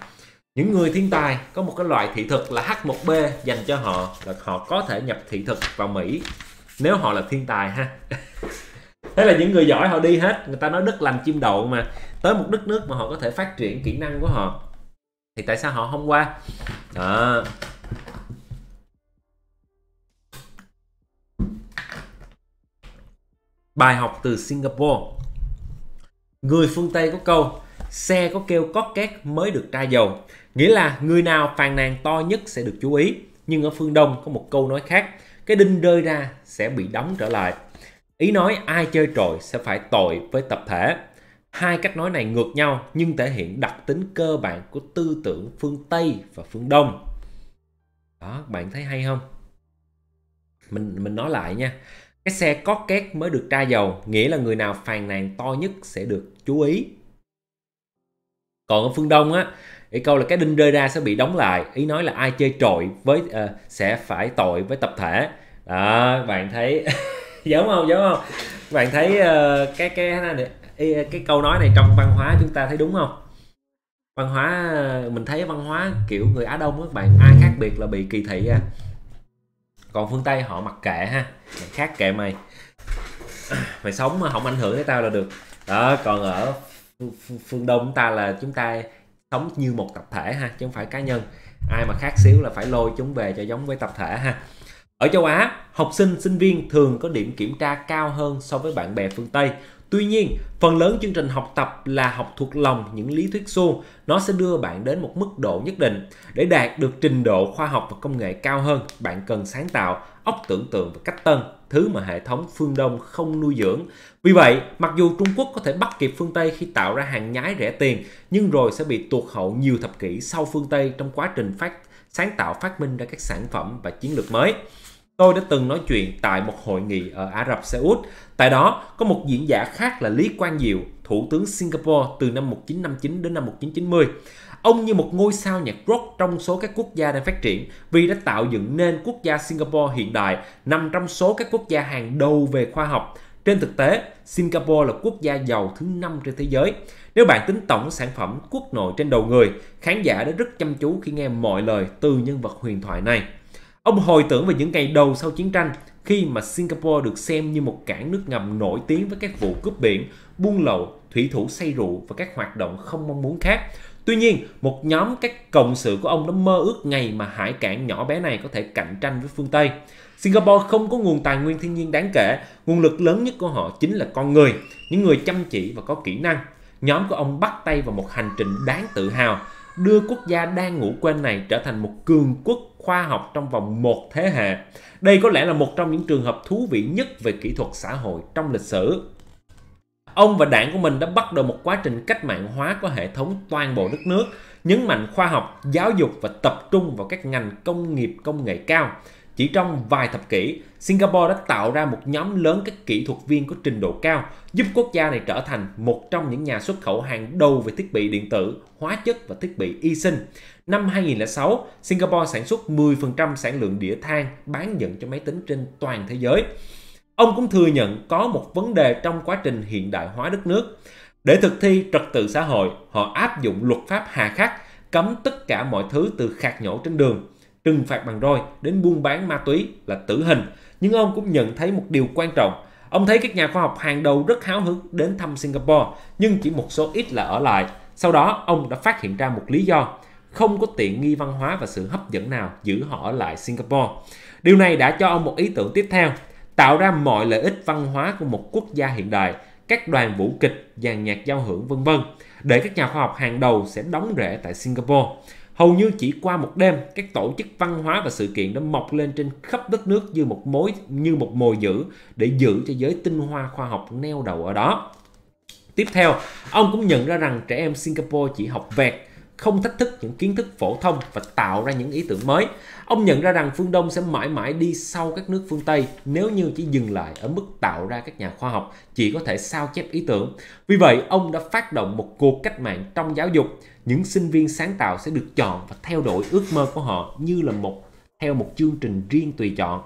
Những người thiên tài có một cái loại thị thực là H1B dành cho họ là họ có thể nhập thị thực vào Mỹ nếu họ là thiên tài ha. thế là những người giỏi họ đi hết người ta nói đất lành chim đậu mà tới một đất nước mà họ có thể phát triển kỹ năng của họ thì tại sao họ không qua đó bài học từ Singapore người phương Tây có câu xe có kêu có két mới được tra dầu nghĩa là người nào phàn nàn to nhất sẽ được chú ý nhưng ở phương Đông có một câu nói khác cái đinh rơi ra sẽ bị đóng trở lại Ý nói ai chơi trội sẽ phải tội với tập thể. Hai cách nói này ngược nhau nhưng thể hiện đặc tính cơ bản của tư tưởng phương Tây và phương Đông. Đó, bạn thấy hay không? Mình mình nói lại nha. Cái xe có két mới được tra dầu, nghĩa là người nào phàn nàn to nhất sẽ được chú ý. Còn ở phương Đông á, ý câu là cái đinh rơi ra sẽ bị đóng lại, ý nói là ai chơi trội với uh, sẽ phải tội với tập thể. Đó, bạn thấy giống không giống không bạn thấy uh, cái cái này, cái câu nói này trong văn hóa chúng ta thấy đúng không văn hóa ờ, mình thấy văn hóa kiểu người Á Đông các bạn ai khác biệt là bị kỳ thị à còn phương Tây họ mặc kệ ha mày khác kệ mày mày sống mà không ảnh hưởng tới tao là được đó còn ở phương Đông chúng ta là chúng ta sống như một tập thể ha chứ không phải cá nhân ai mà khác xíu là phải lôi chúng về cho giống với tập thể ha ở châu Á, học sinh, sinh viên thường có điểm kiểm tra cao hơn so với bạn bè phương Tây. Tuy nhiên, phần lớn chương trình học tập là học thuộc lòng những lý thuyết suông, nó sẽ đưa bạn đến một mức độ nhất định. Để đạt được trình độ khoa học và công nghệ cao hơn, bạn cần sáng tạo, óc tưởng tượng và cách tân, thứ mà hệ thống phương Đông không nuôi dưỡng. Vì vậy, mặc dù Trung Quốc có thể bắt kịp phương Tây khi tạo ra hàng nhái rẻ tiền, nhưng rồi sẽ bị tuột hậu nhiều thập kỷ sau phương Tây trong quá trình phát sáng tạo phát minh ra các sản phẩm và chiến lược mới. Tôi đã từng nói chuyện tại một hội nghị ở Ả Rập Xê Út. Tại đó, có một diễn giả khác là Lý Quang Diệu, thủ tướng Singapore từ năm 1959 đến năm 1990. Ông như một ngôi sao nhạc rock trong số các quốc gia đang phát triển vì đã tạo dựng nên quốc gia Singapore hiện đại nằm trong số các quốc gia hàng đầu về khoa học. Trên thực tế, Singapore là quốc gia giàu thứ năm trên thế giới. Nếu bạn tính tổng sản phẩm quốc nội trên đầu người, khán giả đã rất chăm chú khi nghe mọi lời từ nhân vật huyền thoại này. Ông hồi tưởng về những ngày đầu sau chiến tranh khi mà Singapore được xem như một cảng nước ngầm nổi tiếng với các vụ cướp biển, buôn lậu, thủy thủ say rượu và các hoạt động không mong muốn khác. Tuy nhiên, một nhóm các cộng sự của ông đã mơ ước ngày mà hải cảng nhỏ bé này có thể cạnh tranh với phương Tây. Singapore không có nguồn tài nguyên thiên nhiên đáng kể, nguồn lực lớn nhất của họ chính là con người, những người chăm chỉ và có kỹ năng. Nhóm của ông bắt tay vào một hành trình đáng tự hào, đưa quốc gia đang ngủ quên này trở thành một cường quốc khoa học trong vòng một thế hệ. Đây có lẽ là một trong những trường hợp thú vị nhất về kỹ thuật xã hội trong lịch sử. Ông và đảng của mình đã bắt đầu một quá trình cách mạng hóa của hệ thống toàn bộ đất nước, nhấn mạnh khoa học, giáo dục và tập trung vào các ngành công nghiệp công nghệ cao. Chỉ trong vài thập kỷ, Singapore đã tạo ra một nhóm lớn các kỹ thuật viên có trình độ cao, giúp quốc gia này trở thành một trong những nhà xuất khẩu hàng đầu về thiết bị điện tử, hóa chất và thiết bị y sinh. Năm 2006, Singapore sản xuất 10% sản lượng đĩa than bán dẫn cho máy tính trên toàn thế giới. Ông cũng thừa nhận có một vấn đề trong quá trình hiện đại hóa đất nước. Để thực thi trật tự xã hội, họ áp dụng luật pháp hà khắc, cấm tất cả mọi thứ từ khạc nhổ trên đường, trừng phạt bằng roi đến buôn bán ma túy là tử hình. Nhưng ông cũng nhận thấy một điều quan trọng, Ông thấy các nhà khoa học hàng đầu rất háo hức đến thăm Singapore, nhưng chỉ một số ít là ở lại. Sau đó, ông đã phát hiện ra một lý do không có tiện nghi văn hóa và sự hấp dẫn nào giữ họ ở lại Singapore. Điều này đã cho ông một ý tưởng tiếp theo, tạo ra mọi lợi ích văn hóa của một quốc gia hiện đại, các đoàn vũ kịch, dàn nhạc giao hưởng vân vân để các nhà khoa học hàng đầu sẽ đóng rễ tại Singapore. Hầu như chỉ qua một đêm, các tổ chức văn hóa và sự kiện đã mọc lên trên khắp đất nước như một mối như một mồi dữ để giữ cho giới tinh hoa khoa học neo đầu ở đó. Tiếp theo, ông cũng nhận ra rằng trẻ em Singapore chỉ học vẹt không thách thức những kiến thức phổ thông và tạo ra những ý tưởng mới. Ông nhận ra rằng phương Đông sẽ mãi mãi đi sau các nước phương Tây nếu như chỉ dừng lại ở mức tạo ra các nhà khoa học chỉ có thể sao chép ý tưởng. Vì vậy, ông đã phát động một cuộc cách mạng trong giáo dục. Những sinh viên sáng tạo sẽ được chọn và theo đuổi ước mơ của họ như là một theo một chương trình riêng tùy chọn.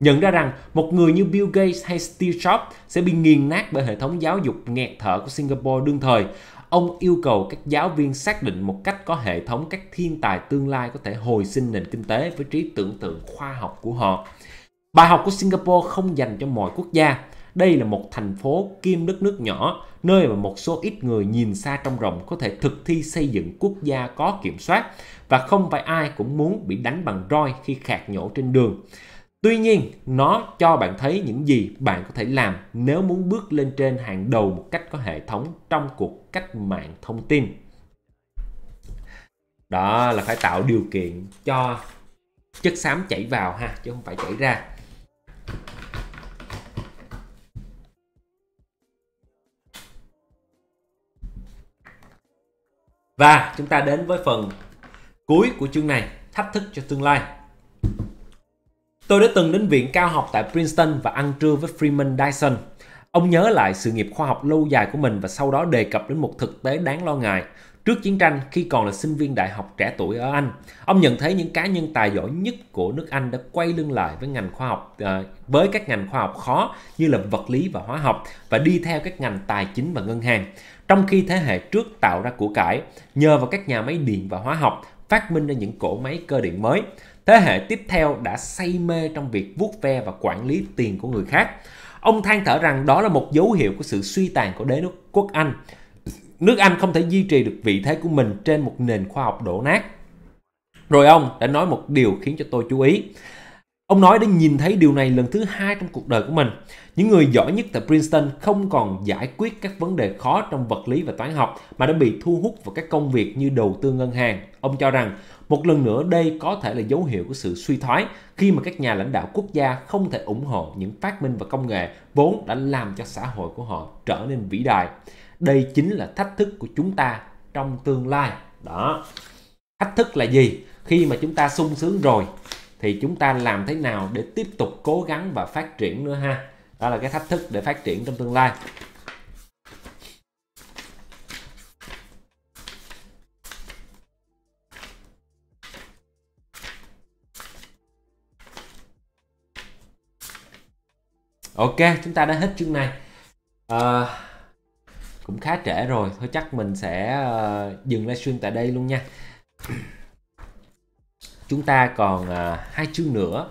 Nhận ra rằng một người như Bill Gates hay Steve Jobs sẽ bị nghiền nát bởi hệ thống giáo dục nghẹt thở của Singapore đương thời ông yêu cầu các giáo viên xác định một cách có hệ thống các thiên tài tương lai có thể hồi sinh nền kinh tế với trí tưởng tượng khoa học của họ. Bài học của Singapore không dành cho mọi quốc gia. Đây là một thành phố kim đất nước nhỏ, nơi mà một số ít người nhìn xa trong rộng có thể thực thi xây dựng quốc gia có kiểm soát và không phải ai cũng muốn bị đánh bằng roi khi khạc nhổ trên đường. Tuy nhiên, nó cho bạn thấy những gì bạn có thể làm nếu muốn bước lên trên hàng đầu một cách có hệ thống trong cuộc cách mạng thông tin. Đó là phải tạo điều kiện cho chất xám chảy vào ha, chứ không phải chảy ra. Và chúng ta đến với phần cuối của chương này, thách thức cho tương lai. Tôi đã từng đến viện cao học tại Princeton và ăn trưa với Freeman Dyson. Ông nhớ lại sự nghiệp khoa học lâu dài của mình và sau đó đề cập đến một thực tế đáng lo ngại. Trước chiến tranh, khi còn là sinh viên đại học trẻ tuổi ở Anh, ông nhận thấy những cá nhân tài giỏi nhất của nước Anh đã quay lưng lại với ngành khoa học à, với các ngành khoa học khó như là vật lý và hóa học và đi theo các ngành tài chính và ngân hàng. Trong khi thế hệ trước tạo ra của cải nhờ vào các nhà máy điện và hóa học, phát minh ra những cỗ máy cơ điện mới. Thế hệ tiếp theo đã say mê trong việc vuốt ve và quản lý tiền của người khác. Ông than thở rằng đó là một dấu hiệu của sự suy tàn của đế quốc Anh. Nước Anh không thể duy trì được vị thế của mình trên một nền khoa học đổ nát. Rồi ông đã nói một điều khiến cho tôi chú ý. Ông nói đã nhìn thấy điều này lần thứ hai trong cuộc đời của mình. Những người giỏi nhất tại Princeton không còn giải quyết các vấn đề khó trong vật lý và toán học mà đã bị thu hút vào các công việc như đầu tư ngân hàng. Ông cho rằng một lần nữa đây có thể là dấu hiệu của sự suy thoái khi mà các nhà lãnh đạo quốc gia không thể ủng hộ những phát minh và công nghệ vốn đã làm cho xã hội của họ trở nên vĩ đại. Đây chính là thách thức của chúng ta trong tương lai. Đó. Thách thức là gì? Khi mà chúng ta sung sướng rồi thì chúng ta làm thế nào để tiếp tục cố gắng và phát triển nữa ha. Đó là cái thách thức để phát triển trong tương lai. ok chúng ta đã hết chương này à, cũng khá trễ rồi thôi chắc mình sẽ uh, dừng livestream tại đây luôn nha chúng ta còn uh, hai chương nữa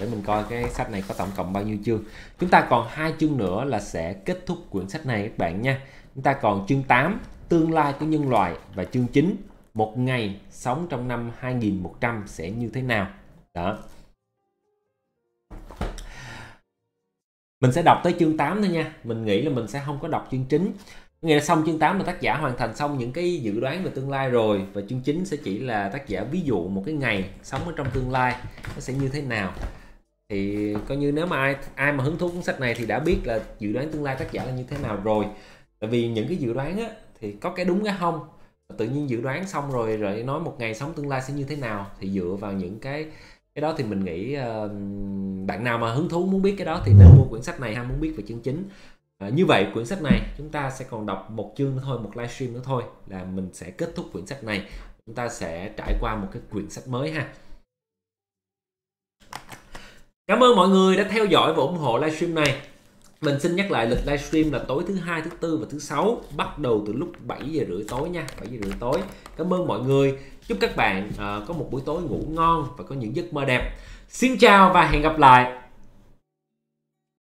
để mình coi cái sách này có tổng cộng bao nhiêu chương chúng ta còn hai chương nữa là sẽ kết thúc quyển sách này các bạn nha chúng ta còn chương 8 tương lai của nhân loại và chương 9 một ngày sống trong năm 2100 sẽ như thế nào đó mình sẽ đọc tới chương 8 thôi nha mình nghĩ là mình sẽ không có đọc chương chính nghĩa là xong chương 8 là tác giả hoàn thành xong những cái dự đoán về tương lai rồi và chương chính sẽ chỉ là tác giả ví dụ một cái ngày sống ở trong tương lai nó sẽ như thế nào thì coi như nếu mà ai ai mà hứng thú cuốn sách này thì đã biết là dự đoán tương lai tác giả là như thế nào rồi tại vì những cái dự đoán á thì có cái đúng cái không tự nhiên dự đoán xong rồi rồi nói một ngày sống tương lai sẽ như thế nào thì dựa vào những cái cái đó thì mình nghĩ bạn nào mà hứng thú muốn biết cái đó thì nên mua quyển sách này hay muốn biết về chương chính À, như vậy quyển sách này chúng ta sẽ còn đọc một chương nữa thôi một livestream nữa thôi là mình sẽ kết thúc quyển sách này chúng ta sẽ trải qua một cái quyển sách mới ha cảm ơn mọi người đã theo dõi và ủng hộ livestream này mình xin nhắc lại lịch livestream là tối thứ hai thứ tư và thứ sáu bắt đầu từ lúc 7 giờ rưỡi tối nha 7 giờ rưỡi tối cảm ơn mọi người Chúc các bạn uh, có một buổi tối ngủ ngon và có những giấc mơ đẹp. Xin chào và hẹn gặp lại.